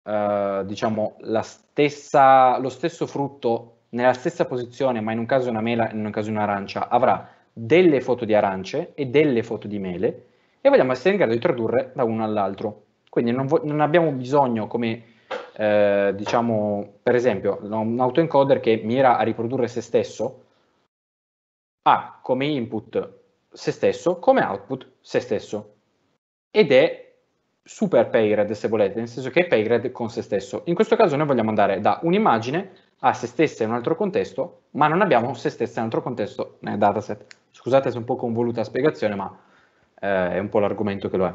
eh, diciamo stessa, lo stesso frutto nella stessa posizione ma in un caso una mela e in un caso un'arancia avrà delle foto di arance e delle foto di mele e vogliamo essere in grado di tradurre da uno all'altro. Quindi non, non abbiamo bisogno come eh, diciamo, per esempio, un autoencoder che mira a riprodurre se stesso, ha come input se stesso, come output se stesso. Ed è super paired, se volete, nel senso che è paired con se stesso. In questo caso noi vogliamo andare da un'immagine a se stessa in un altro contesto, ma non abbiamo se stessa in un altro contesto nel dataset. Scusate se è un po' convoluta la spiegazione, ma eh, è un po' l'argomento che lo è.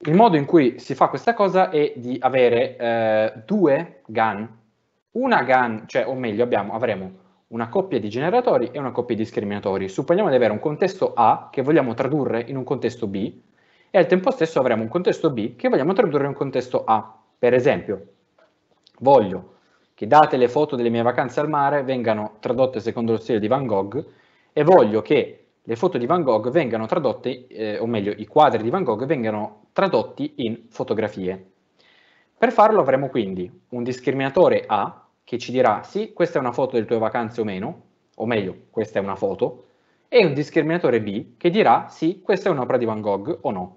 Il modo in cui si fa questa cosa è di avere eh, due GAN, una GAN, cioè o meglio abbiamo, avremo una coppia di generatori e una coppia di discriminatori. Supponiamo di avere un contesto A che vogliamo tradurre in un contesto B e al tempo stesso avremo un contesto B che vogliamo tradurre in un contesto A. Per esempio, voglio che date le foto delle mie vacanze al mare vengano tradotte secondo lo stile di Van Gogh e voglio che le foto di Van Gogh vengano tradotte, eh, o meglio i quadri di Van Gogh vengano tradotti in fotografie. Per farlo avremo quindi un discriminatore A che ci dirà sì, questa è una foto delle tue vacanze o meno, o meglio, questa è una foto, e un discriminatore B che dirà sì, questa è un'opera di Van Gogh o no.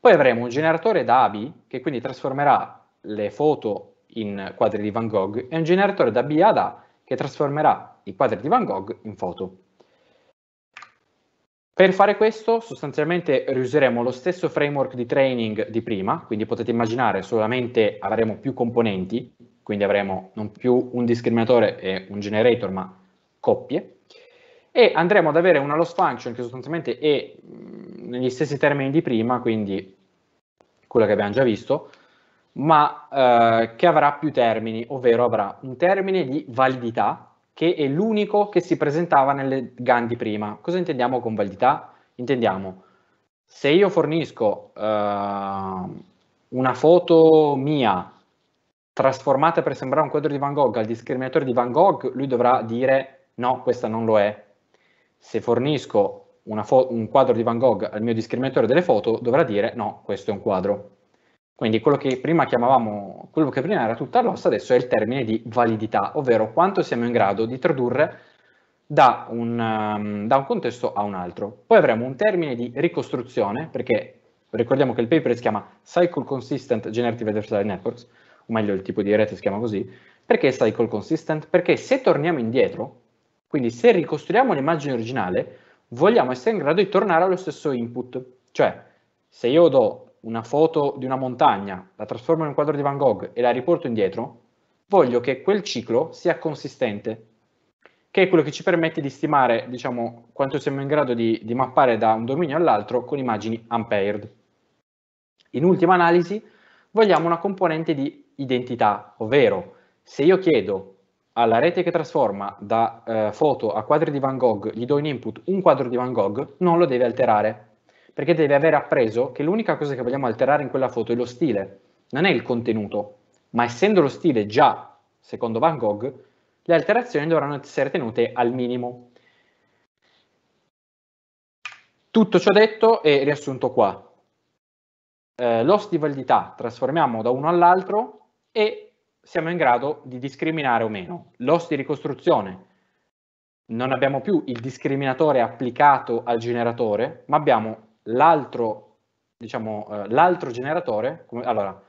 Poi avremo un generatore da A a B che quindi trasformerà le foto in quadri di Van Gogh e un generatore da B ad A che trasformerà i quadri di Van Gogh in foto. Per fare questo sostanzialmente riuseremo lo stesso framework di training di prima, quindi potete immaginare solamente avremo più componenti, quindi avremo non più un discriminatore e un generator ma coppie, e andremo ad avere una loss function che sostanzialmente è mm, negli stessi termini di prima, quindi quella che abbiamo già visto, ma eh, che avrà più termini, ovvero avrà un termine di validità che è l'unico che si presentava nelle GAN di prima. Cosa intendiamo con validità? Intendiamo, se io fornisco eh, una foto mia trasformata per sembrare un quadro di Van Gogh al discriminatore di Van Gogh, lui dovrà dire no, questa non lo è. Se fornisco fo- un quadro di Van Gogh al mio discriminatore delle foto, dovrà dire no, questo è un quadro. Quindi quello che prima chiamavamo, quello che prima era tutta l'ossa, adesso è il termine di validità, ovvero quanto siamo in grado di tradurre da un, ehm, da un contesto a un altro. Poi avremo un termine di ricostruzione, perché ricordiamo che il paper si chiama Cycle Consistent Generative Adversarial Networks, o meglio il tipo di rete si chiama così, perché cycle consistent? Perché se torniamo indietro, quindi se ricostruiamo l'immagine originale, vogliamo essere in grado di tornare allo stesso input. Cioè, se io do una foto di una montagna, la trasformo in un quadro di Van Gogh e la riporto indietro, voglio che quel ciclo sia consistente, che è quello che ci permette di stimare diciamo, quanto siamo in grado di, di mappare da un dominio all'altro con immagini unpaired. In ultima analisi, vogliamo una componente di identità, ovvero se io chiedo alla rete che trasforma da eh, foto a quadri di Van Gogh, gli do in input un quadro di Van Gogh, non lo deve alterare, perché deve aver appreso che l'unica cosa che vogliamo alterare in quella foto è lo stile, non è il contenuto, ma essendo lo stile già, secondo Van Gogh, le alterazioni dovranno essere tenute al minimo. Tutto ciò detto è riassunto qua. Eh, L'os di validità trasformiamo da uno all'altro e siamo in grado di discriminare o meno. Loss di ricostruzione non abbiamo più il discriminatore applicato al generatore, ma abbiamo l'altro, diciamo, eh, l'altro generatore, come, allora,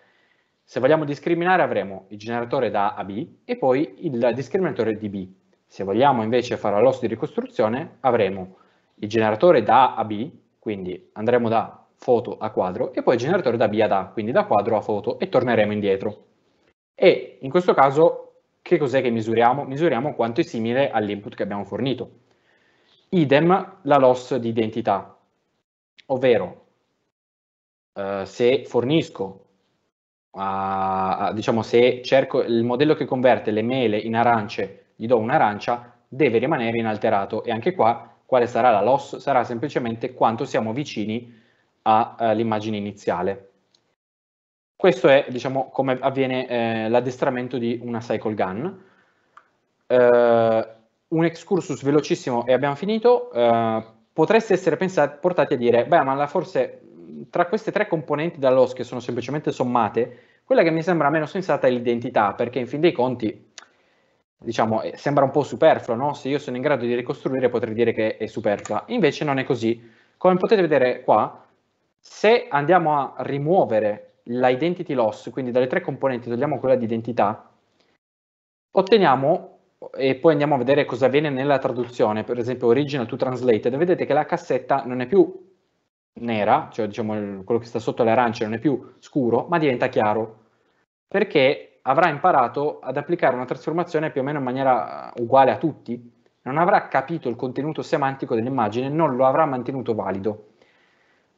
se vogliamo discriminare avremo il generatore da A a B e poi il discriminatore di B. Se vogliamo invece fare la loss di ricostruzione avremo il generatore da A a B, quindi andremo da foto a quadro e poi il generatore da B ad A, quindi da quadro a foto e torneremo indietro. E in questo caso che cos'è che misuriamo? Misuriamo quanto è simile all'input che abbiamo fornito. Idem la loss di identità, Ovvero, eh, se fornisco, a, a, diciamo, se cerco il modello che converte le mele in arance, gli do un'arancia, deve rimanere inalterato. E anche qua, quale sarà la loss? Sarà semplicemente quanto siamo vicini all'immagine eh, iniziale. Questo è diciamo, come avviene eh, l'addestramento di una cycle gun. Eh, un excursus velocissimo e abbiamo finito. Eh, potreste essere pensati, portati a dire, beh, ma forse mhmm, tra queste tre componenti da loss che sono semplicemente sommate, quella che mi sembra meno sensata è l'identità, perché in fin dei conti, diciamo, eh, sembra un po' superfluo, no? Se io sono in grado di ricostruire potrei dire che è superflua, invece non è così. Come potete vedere qua, se andiamo a rimuovere l'identity loss, quindi dalle tre componenti togliamo quella di identità, otteniamo e poi andiamo a vedere cosa avviene nella traduzione, per esempio original to translated, vedete che la cassetta non è più nera, cioè diciamo quello che sta sotto le arance non è più scuro, ma diventa chiaro, perché avrà imparato ad applicare una trasformazione più o meno in maniera eh, uguale a tutti, non avrà capito il contenuto semantico dell'immagine, non lo avrà mantenuto valido.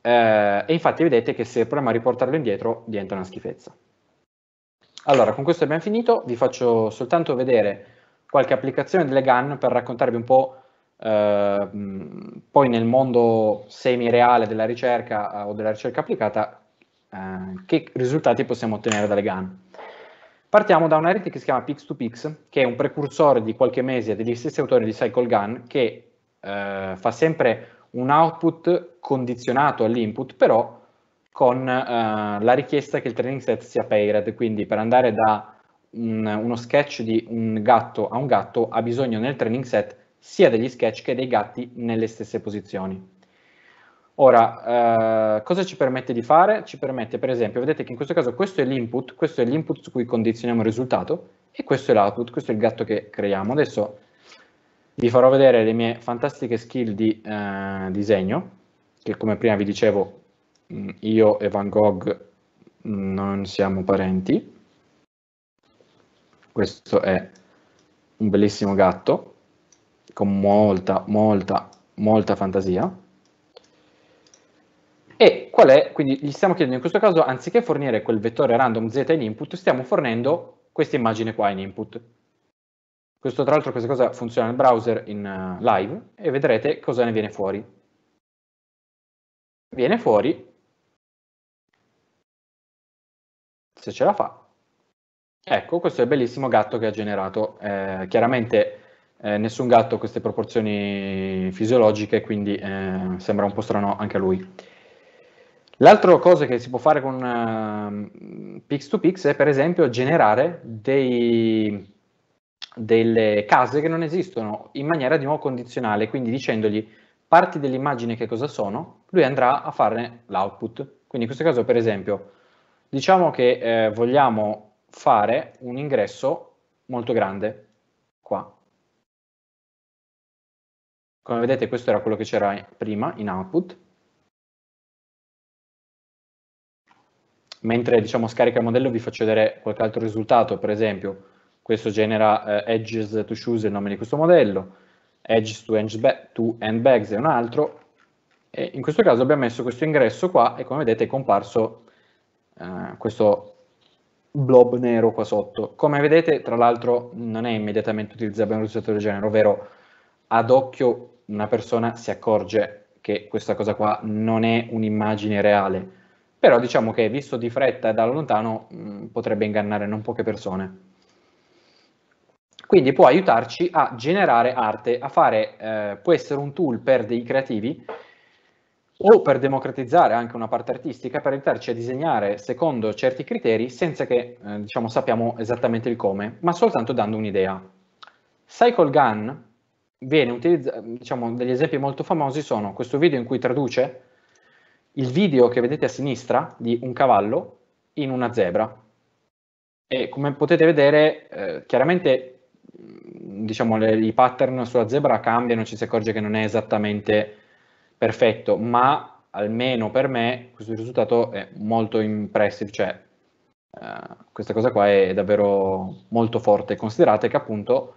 Eh, e infatti vedete che se proviamo a riportarlo indietro diventa una schifezza. Allora, con questo abbiamo finito, vi faccio soltanto vedere qualche applicazione delle GAN per raccontarvi un po' eh, poi nel mondo semi-reale della ricerca eh, o della ricerca applicata eh, che risultati possiamo ottenere dalle GAN. Partiamo da una rete che si chiama Pix2Pix, che è un precursore di qualche mese degli stessi autori di CycleGAN, che eh, fa sempre un output condizionato all'input, però con eh, la richiesta che il training set sia paired, quindi per andare da un, uno sketch di un gatto a un gatto ha bisogno nel training set sia degli sketch che dei gatti nelle stesse posizioni. Ora, eh, cosa ci permette di fare? Ci permette, per esempio, vedete che in questo caso questo è l'input, questo è l'input su cui condizioniamo il risultato e questo è l'output, questo è il gatto che creiamo. Adesso vi farò vedere le mie fantastiche skill di eh, disegno, che come prima vi dicevo mm, io e Van Gogh mm, non siamo parenti. Questo è un bellissimo gatto con molta, molta, molta fantasia. E qual è, quindi gli stiamo chiedendo in questo caso, anziché fornire quel vettore random z in input, stiamo fornendo questa immagine qua in input. Questo tra l'altro questa cosa funziona nel browser in eh, live e vedrete cosa ne viene fuori. Viene fuori, se ce la fa, Ecco, questo è il bellissimo gatto che ha generato. Eh, chiaramente eh, nessun gatto ha queste proporzioni fisiologiche, quindi eh, sembra un po' strano anche a lui. L'altra cosa che si può fare con Pix2Pix ehm, è per esempio generare dei, delle case che non esistono in maniera di nuovo condizionale, quindi dicendogli parti dell'immagine che cosa sono, lui andrà a farne l'output. Quindi in questo caso per esempio diciamo che eh, vogliamo fare un ingresso molto grande qua. Come vedete questo era quello che c'era prima in output. Mentre diciamo scarica il modello vi faccio vedere qualche altro risultato, per esempio questo genera eh, edges to shoes il nome di questo modello, edges to, handba to handbags è un altro, e in questo caso abbiamo messo questo ingresso qua e come vedete è comparso eh, questo blob nero qua sotto. Come vedete, tra l'altro, non è immediatamente utilizzabile in un risultato del genere, ovvero ad occhio una persona si accorge che questa cosa qua non è un'immagine reale, però diciamo che visto di fretta e da lontano mh, mm, potrebbe ingannare non poche persone. Quindi può aiutarci a generare arte, a fare, eh, può essere un tool per dei creativi o per democratizzare anche una parte artistica, per aiutarci a disegnare secondo certi criteri senza che eh, diciamo, sappiamo esattamente il come, ma soltanto dando un'idea. Cycle Gun viene utilizzato, diciamo, degli esempi molto famosi sono questo video in cui traduce il video che vedete a sinistra di un cavallo in una zebra. E come potete vedere, eh, chiaramente mm, diciamo, le, i pattern sulla zebra cambiano, ci si accorge che non è esattamente perfetto, ma almeno per me questo risultato è molto impressive, cioè eh, questa cosa qua è davvero molto forte. Considerate che appunto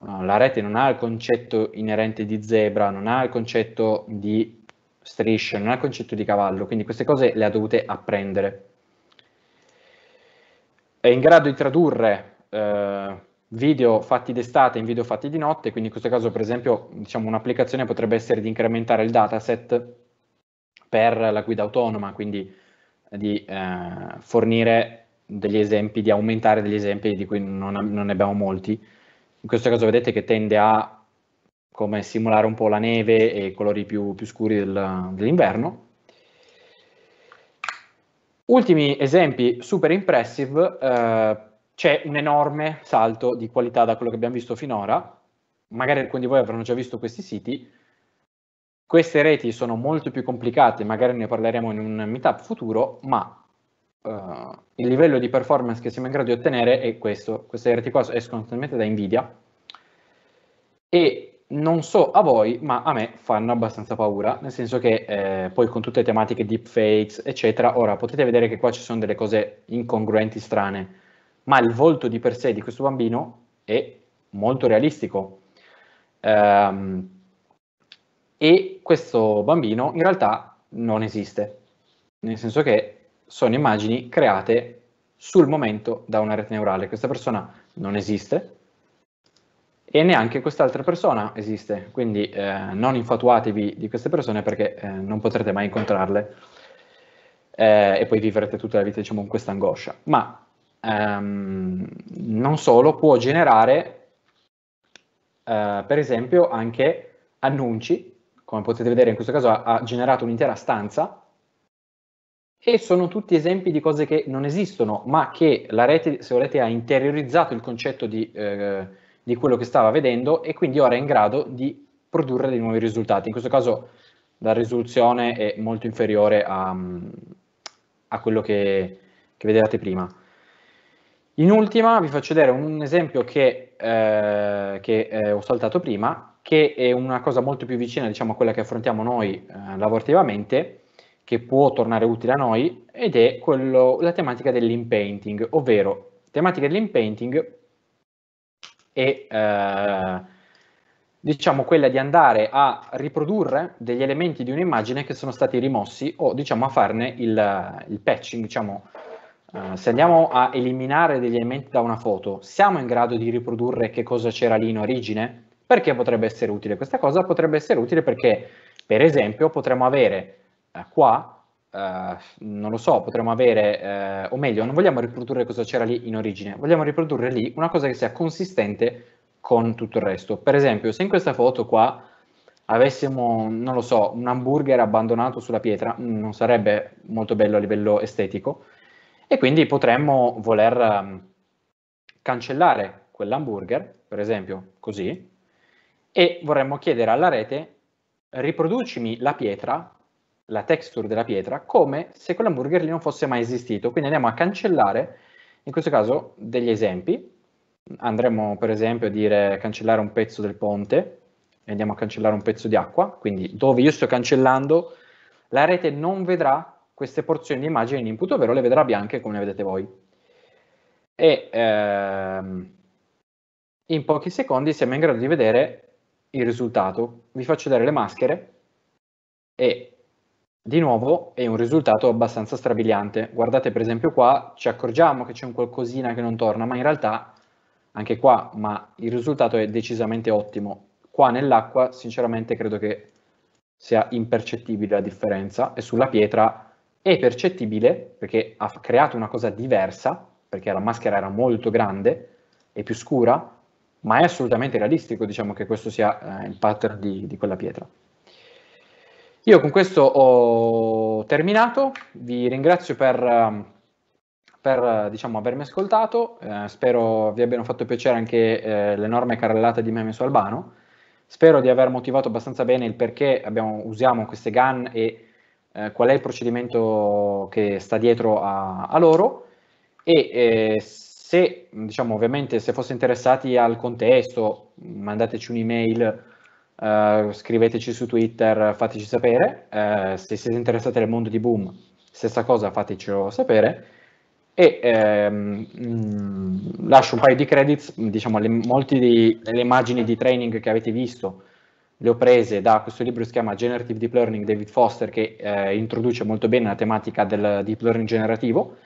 eh, la rete non ha il concetto inerente di zebra, non ha il concetto di striscia, non ha il concetto di cavallo, quindi queste cose le ha dovute apprendere. È in grado di tradurre eh, video fatti d'estate in video fatti di notte, quindi in questo caso per esempio diciamo, un'applicazione potrebbe essere di incrementare il dataset per la guida autonoma, quindi eh, di eh, fornire degli esempi, di aumentare degli esempi di cui non, non, ne abbiamo molti. In questo caso vedete che tende a come simulare un po' la neve e i colori più, più scuri del, dell'inverno. Ultimi esempi super impressive, eh, c'è un enorme salto di qualità da quello che abbiamo visto finora. Magari alcuni di voi avranno già visto questi siti. Queste reti sono molto più complicate, magari ne parleremo in un meetup futuro, ma uh, il livello di performance che siamo in grado di ottenere è questo. Queste reti qua escono totalmente da Nvidia e non so a voi, ma a me fanno abbastanza paura, nel senso che eh, poi con tutte le tematiche deepfakes, eccetera, ora potete vedere che qua ci sono delle cose incongruenti, strane ma il volto di per sé di questo bambino è molto realistico. Um, e questo bambino in realtà non esiste, nel senso che sono immagini create sul momento da una rete neurale. Questa persona non esiste e neanche quest'altra persona esiste, quindi eh, non infatuatevi di queste persone perché eh, non potrete mai incontrarle eh, e poi vivrete tutta la vita diciamo, con questa angoscia. Ma Um, non solo, può generare uh, per esempio anche annunci, come potete vedere in questo caso ha, ha, generato un'intera stanza e sono tutti esempi di cose che non esistono, ma che la rete, se volete, ha interiorizzato il concetto di, uh, di quello che stava vedendo e quindi ora è in grado di produrre dei nuovi risultati. In questo caso la risoluzione è molto inferiore a, a quello che, che vedevate prima. In ultima vi faccio vedere un esempio che, eh, che eh, ho saltato prima, che è una cosa molto più vicina diciamo, a quella che affrontiamo noi eh, lavorativamente, che può tornare utile a noi, ed è quello, la tematica dell'inpainting, ovvero tematica dell'inpainting è eh, diciamo, quella di andare a riprodurre degli elementi di un'immagine che sono stati rimossi o diciamo, a farne il, il patching, diciamo, eh, se andiamo a eliminare degli elementi da una foto, siamo in grado di riprodurre che cosa c'era lì in origine? Perché potrebbe essere utile? Questa cosa potrebbe essere utile perché, per esempio, potremmo avere uh, qua, uh, non lo so, potremmo avere, o meglio, non vogliamo riprodurre cosa c'era lì in origine, vogliamo riprodurre lì una cosa che sia consistente con tutto il resto. Per esempio, se in questa foto qua avessimo, non lo so, un hamburger abbandonato sulla pietra, mm, non sarebbe molto bello a livello estetico, e quindi potremmo voler ehm, cancellare quell'hamburger, per esempio, così, e vorremmo chiedere alla rete riproducimi la pietra, la texture della pietra, come se quell'hamburger lì non fosse mai esistito. Quindi andiamo a cancellare, in questo caso, degli esempi. Andremo per esempio a dire cancellare un pezzo del ponte, e andiamo a cancellare un pezzo di acqua, quindi dove io sto cancellando, la rete non vedrà queste porzioni di immagine in input, ovvero le vedrà bianche come le vedete voi. E ehm, in pochi secondi siamo in grado di vedere il risultato. Vi faccio vedere le maschere e di nuovo è un risultato abbastanza strabiliante. Guardate per esempio qua, ci accorgiamo che c'è un qualcosina che non torna, ma in realtà anche qua, ma il risultato è decisamente ottimo. Qua nell'acqua sinceramente credo che sia impercettibile la differenza e sulla pietra è percettibile perché ha creato una cosa diversa, perché la maschera era molto grande e più scura, ma è assolutamente realistico diciamo che questo sia eh, il pattern di, di quella pietra. Io con questo ho terminato, vi ringrazio per, ehm, per diciamo, avermi ascoltato, eh, spero vi abbiano fatto piacere anche eh, l'enorme carrellata di meme su Albano, spero di aver motivato abbastanza bene il perché abbiamo, usiamo queste GAN e eh, qual è il procedimento che sta dietro a, a loro e eh, se, diciamo, ovviamente se fosse interessati al contesto, mandateci un'email, eh, scriveteci su Twitter, fateci sapere. Eh, se siete interessati al mondo di Boom, stessa cosa, fatecelo sapere e ehm, mm, lascio un paio di credits, diciamo, le, molte delle immagini di training che avete visto le ho prese da questo libro che si chiama Generative Deep Learning David Foster che eh, introduce molto bene la tematica del deep learning generativo.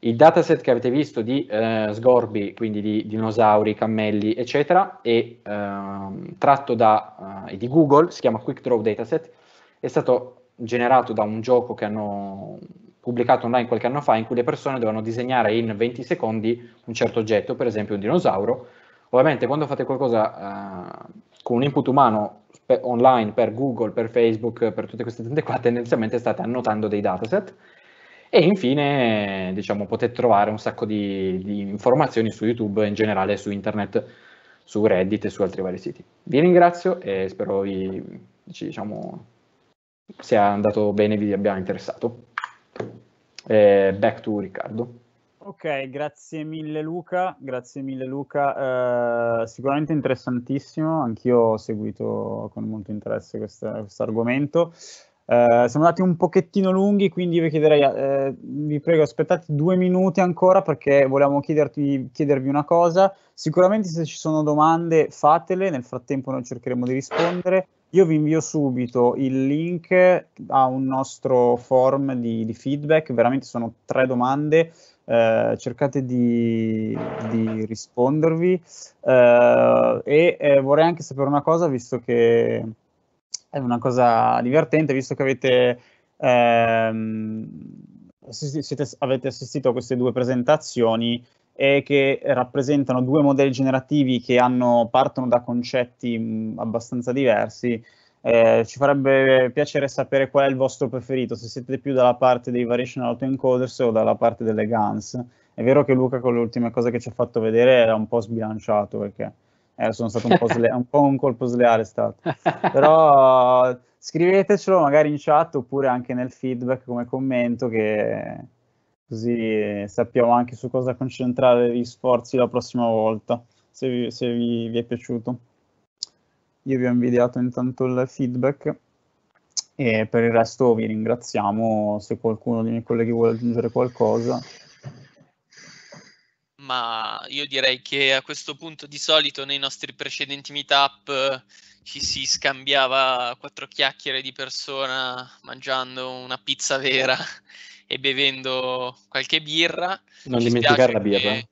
Il dataset che avete visto di eh, sgorbi, quindi di dinosauri, cammelli, eccetera, è eh, tratto da, eh, di Google, si chiama Quick Draw Dataset, è stato generato da un gioco che hanno pubblicato online qualche anno fa in cui le persone dovevano disegnare in 20 secondi un certo oggetto, per esempio un dinosauro. Ovviamente quando fate qualcosa eh, con un input umano per, online per Google, per Facebook, per tutte queste tende qua, tendenzialmente state annotando dei dataset e infine diciamo, potete trovare un sacco di, di informazioni su YouTube e in generale, su internet, su Reddit e su altri vari siti. Vi ringrazio e spero vi, diciamo, sia andato bene e vi abbia interessato. Eh, back to Riccardo. Ok, grazie mille Luca, grazie mille Luca, eh, sicuramente interessantissimo, anch'io ho seguito con molto interesse questo argomento. Eh, siamo andati un pochettino lunghi, quindi vi chiederei, eh, vi prego, aspettate due minuti ancora perché volevamo chiedervi una cosa. Sicuramente se ci sono domande fatele, nel frattempo noi cercheremo di rispondere. Io vi invio subito il link a un nostro form di, di feedback, veramente sono tre domande eh, cercate di, di rispondervi eh, e eh, vorrei anche sapere una cosa, visto che è una cosa divertente, visto che avete, ehm, siete, avete assistito a queste due presentazioni e che rappresentano due modelli generativi che hanno, partono da concetti abbastanza diversi. Eh, ci farebbe piacere sapere qual è il vostro preferito, se siete più dalla parte dei variation autoencoders o dalla parte delle GANs. È vero che Luca con le ultime cose che ci ha fatto vedere era un po' sbilanciato perché eh, sono stato un po', sle- un po', un colpo sleale stato. Però scrivetecelo magari in chat oppure anche nel feedback come commento che così sappiamo anche su cosa concentrare gli sforzi la prossima volta, se vi, se vi, vi è piaciuto. Io vi ho invidiato intanto il feedback e per il resto vi ringraziamo. Se qualcuno dei miei colleghi vuole aggiungere qualcosa. Ma io direi che a questo punto di solito nei nostri precedenti meetup eh, ci si scambiava quattro chiacchiere di persona mangiando una pizza vera e bevendo qualche birra. Non ci dimenticare la birra. Che,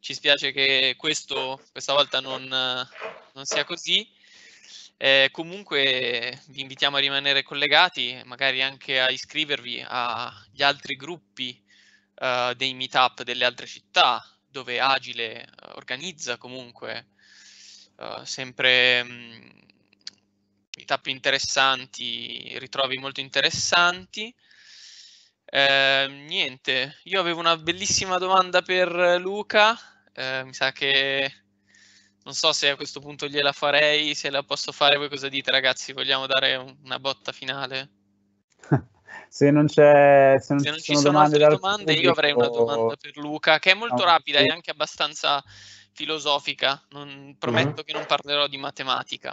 ci spiace che questo, questa volta non, eh, non sia così. Eh, comunque vi invitiamo a rimanere collegati, magari anche a iscrivervi agli altri gruppi eh, dei meetup delle altre città, dove Agile eh, organizza comunque eh, sempre mh, mm, meetup interessanti, ritrovi molto interessanti. Ehm, niente, io avevo una bellissima domanda per Luca, eh, mi sa che non so se a questo punto gliela farei, se la posso fare, voi cosa dite ragazzi? Vogliamo dare una botta finale? se non, c'è, se non, se non ci sono, sono domande altre domande, pubblico... io avrei una domanda per Luca, che è molto no, ah, rapida sì. e anche abbastanza filosofica, non, prometto mm-hmm. che non parlerò di matematica.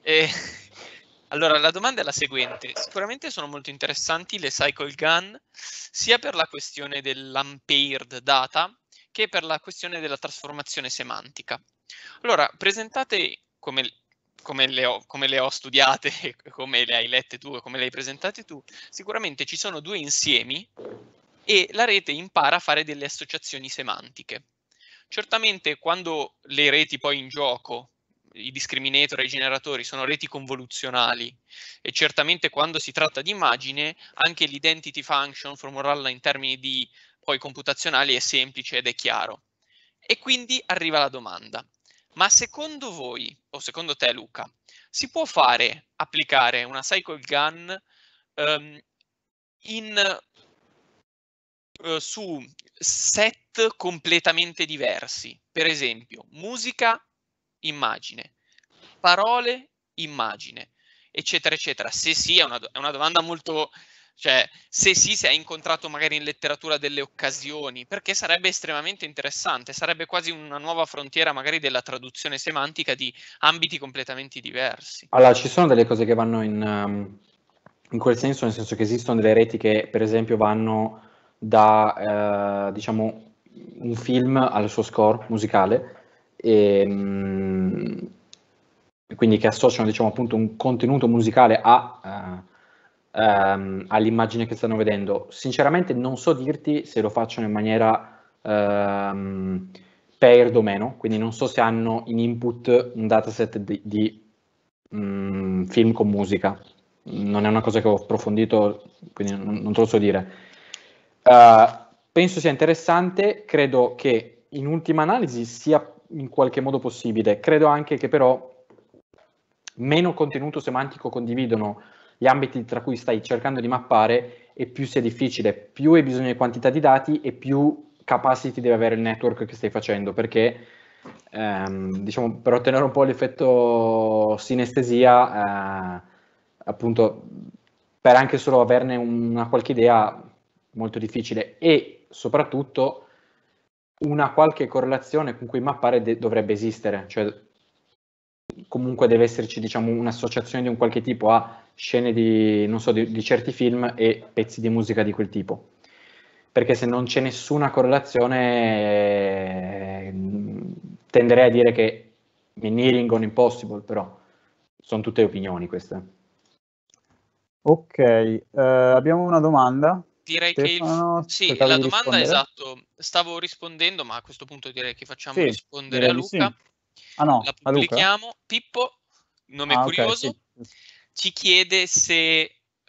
E, allora, la domanda è la seguente. Sicuramente sono molto interessanti le cycle gun, sia per la questione dell'unpaired data, che per la questione della trasformazione semantica. Allora, presentate come, come, le, ho, come le ho studiate, come le hai lette tu e come le hai presentate tu, sicuramente ci sono due insiemi e la rete impara a fare delle associazioni semantiche. Certamente quando le reti poi in gioco i discriminator e i generatori sono reti convoluzionali e certamente quando si tratta di immagine anche l'identity function formularla in termini di poi computazionali è semplice ed è chiaro. E quindi arriva la domanda, ma secondo voi, o secondo te Luca, si può fare applicare una cycle gun um, in, uh, su set completamente diversi? Per esempio, musica, immagine, parole, immagine, eccetera, eccetera. Se sì, è una, è una domanda molto cioè, se sì, se hai incontrato magari in letteratura delle occasioni, perché sarebbe estremamente interessante, sarebbe quasi una nuova frontiera magari della traduzione semantica di ambiti completamente diversi. Allora, ci sono delle cose che vanno in, um, in quel senso, nel senso che esistono delle reti che per esempio vanno da, eh, diciamo, un film al suo score musicale, e, um, quindi che associano diciamo, appunto un contenuto musicale a, eh, ehm, all'immagine che stanno vedendo. Sinceramente non so dirti se lo facciano in maniera ehm, paired o meno, quindi non so se hanno in input un dataset di, di mh, mm, film con musica. Non è una cosa che ho approfondito, quindi non, non te lo so dire. Uh, penso sia interessante, credo che in ultima analisi sia in qualche modo possibile. Credo anche che però meno contenuto semantico condividono gli ambiti tra cui stai cercando di mappare e più sia difficile, più hai bisogno di quantità di dati e più capacity deve avere il network che stai facendo, perché ehm, diciamo, per ottenere un po' l'effetto sinestesia, eh, appunto, per anche solo averne una qualche idea, molto difficile e soprattutto una qualche correlazione con cui mappare de- dovrebbe esistere, cioè comunque deve esserci diciamo, un'associazione di un qualche tipo a scene di, so, di, di certi film e pezzi di musica di quel tipo. Perché se non c'è nessuna correlazione, eh, tenderei a dire che Meneering on Impossible, però sono tutte opinioni queste. Ok, eh, abbiamo una domanda. Direi Stefano, che il... sì, la domanda rispondere. esatto, stavo rispondendo, ma a questo punto direi che facciamo sì, rispondere a Luca. Sì. Ah no, la pubblichiamo. Luca? Pippo, nome ah, curioso. Okay, sì ci chiede se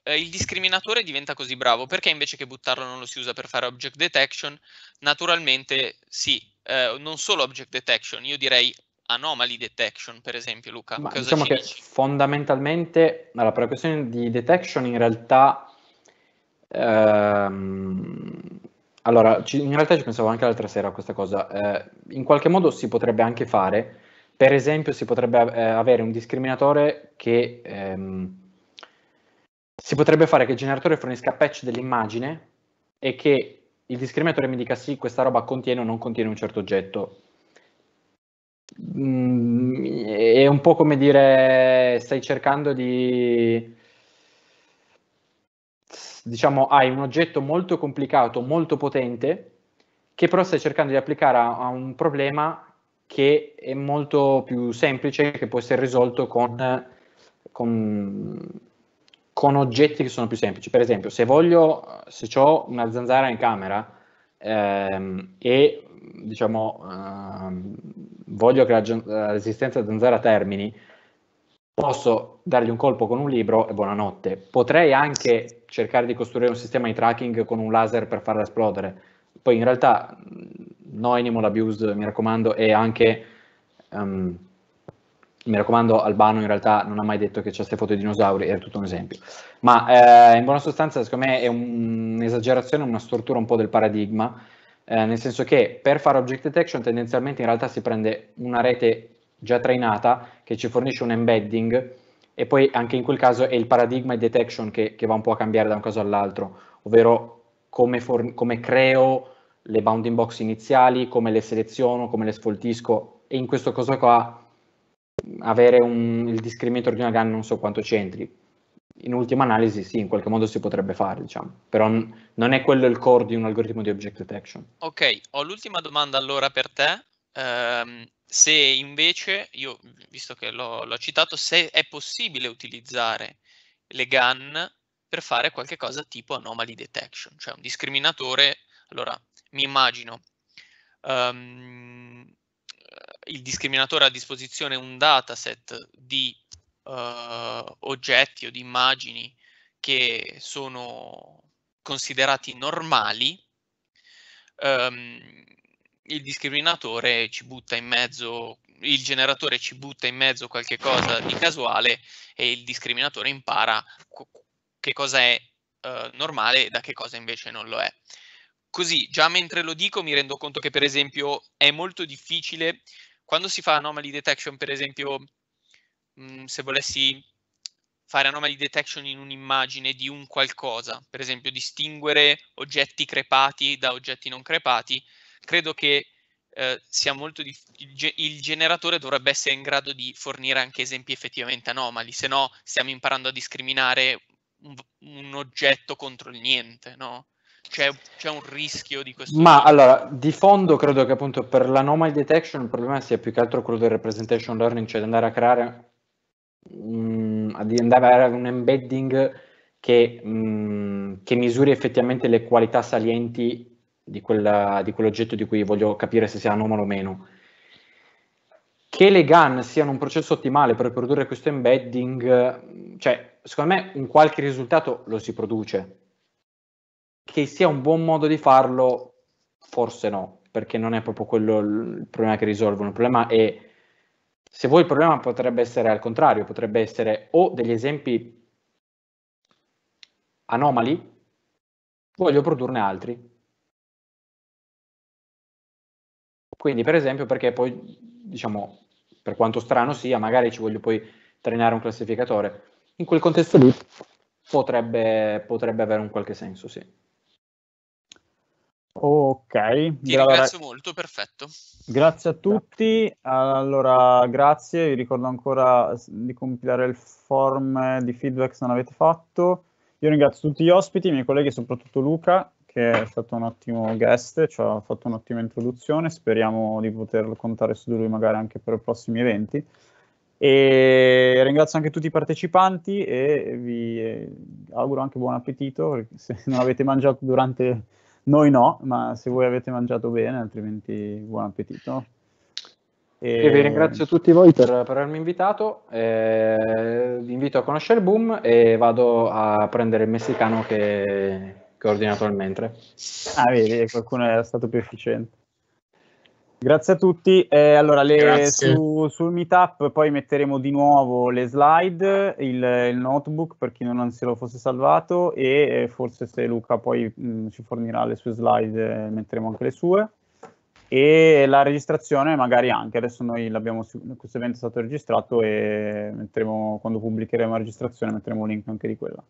eh, il discriminatore diventa così bravo, perché invece che buttarlo non lo si usa per fare object detection? Naturalmente sì, eh, non solo object detection, io direi anomaly detection, per esempio, Luca. Ma diciamo che dici? fondamentalmente, per la questione di detection, in realtà, ehm, allora, in realtà ci pensavo anche l'altra sera a questa cosa. Eh, in qualche modo si potrebbe anche fare, per esempio si potrebbe eh, avere un discriminatore che ehm, si potrebbe fare che il generatore fornisca patch dell'immagine e che il discriminatore mi dica sì, questa roba contiene o non contiene un certo oggetto. Mm, è un po' come dire stai cercando di diciamo hai un oggetto molto complicato, molto potente che però stai cercando di applicare a, a un problema che è molto più semplice, che può essere risolto con, con, con oggetti che sono più semplici. Per esempio, se voglio, se ho una zanzara in camera ehm, e diciamo, ehm, voglio che la, la resistenza zanzara termini, posso dargli un colpo con un libro e buonanotte. Potrei anche cercare di costruire un sistema di tracking con un laser per farla esplodere. Poi in realtà no animal abuse, mi raccomando, e anche, um, mi raccomando, Albano in realtà non ha mai detto che c'è queste foto di dinosauri, era tutto un esempio. Ma eh, in buona sostanza, secondo me è un'esagerazione, una struttura un po' del paradigma, eh, nel senso che per fare object detection tendenzialmente in realtà si prende una rete già trainata che ci fornisce un embedding e poi anche in quel caso è il paradigma e detection che, che va un po' a cambiare da un caso all'altro, ovvero come, come creo le bounding box iniziali, come le seleziono, come le sfoltisco e in questo caso qua avere un, il discriminator di una GAN non so quanto c'entri. In ultima analisi sì, in qualche modo si potrebbe fare, diciamo, però non è quello il core di un algoritmo di object detection. Ok, ho l'ultima domanda allora per te. Um, se invece, io visto che l'ho citato, se è possibile utilizzare le GAN per fare qualche cosa tipo anomaly detection, cioè un discriminatore, allora mi immagino um, il discriminatore ha a disposizione un dataset di uh, oggetti o di immagini che sono considerati normali, um, il discriminatore ci butta in mezzo, il generatore ci butta in mezzo qualche cosa di casuale e il discriminatore impara che cosa è uh, normale e da che cosa invece non lo è così già mentre lo dico mi rendo conto che per esempio è molto difficile quando si fa anomaly detection per esempio mh, mm, se volessi fare anomaly detection in un'immagine di un qualcosa per esempio distinguere oggetti crepati da oggetti non crepati credo che eh, sia molto dif- il generatore dovrebbe essere in grado di fornire anche esempi effettivamente anomali se no stiamo imparando a discriminare un, un oggetto contro il niente no? c'è, c'è, un rischio di questo? Ma tipo? allora, di fondo credo che appunto per l'anomaly detection il problema sia più che altro quello del representation learning, cioè di andare a creare, mm, di andare a creare un embedding che, mh, mm, che, misuri effettivamente le qualità salienti di, quella, di quell'oggetto di cui voglio capire se sia anomalo o meno che le GAN siano un processo ottimale per produrre questo embedding, cioè secondo me un qualche risultato lo si produce, che sia un buon modo di farlo, forse no, perché non è proprio quello il problema che risolvono. Il problema è, se vuoi il problema potrebbe essere al contrario, potrebbe essere o degli esempi anomali, voglio produrne altri. Quindi, per esempio, perché poi, diciamo, per quanto strano sia, magari ci voglio poi trainare un classificatore. In quel contesto lì potrebbe, potrebbe avere un qualche senso, sì. Ok, ti allora, ringrazio molto, perfetto. Grazie a tutti. Allora, grazie, vi ricordo ancora di compilare il form di feedback se non avete fatto. Io ringrazio tutti gli ospiti, i miei colleghi, soprattutto Luca, che è stato un ottimo guest, ci ha fatto un'ottima introduzione, speriamo di poter contare su di lui magari anche per i prossimi eventi. E ringrazio anche tutti i partecipanti e vi eh, auguro anche buon appetito se non avete mangiato durante noi no, ma se voi avete mangiato bene, altrimenti buon appetito. E... e vi ringrazio tutti voi per, per avermi invitato. Eh, vi invito a conoscere Boom e vado a prendere il messicano che, che ho ordinato al mentre. Ah, vedi, qualcuno è stato più efficiente. Grazie a tutti. Eh, allora, le, su, sul meetup poi metteremo di nuovo le slide, il, il notebook per chi non se lo fosse salvato e eh, forse se Luca poi mh, mm, ci fornirà le sue slide eh, metteremo anche le sue. E la registrazione magari anche, adesso noi l'abbiamo, questo evento è stato registrato e metteremo, quando pubblicheremo la registrazione metteremo un link anche di quella.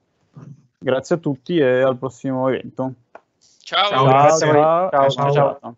Grazie a tutti e al prossimo evento. Ciao, ciao, ciao, ciao. ciao. ciao.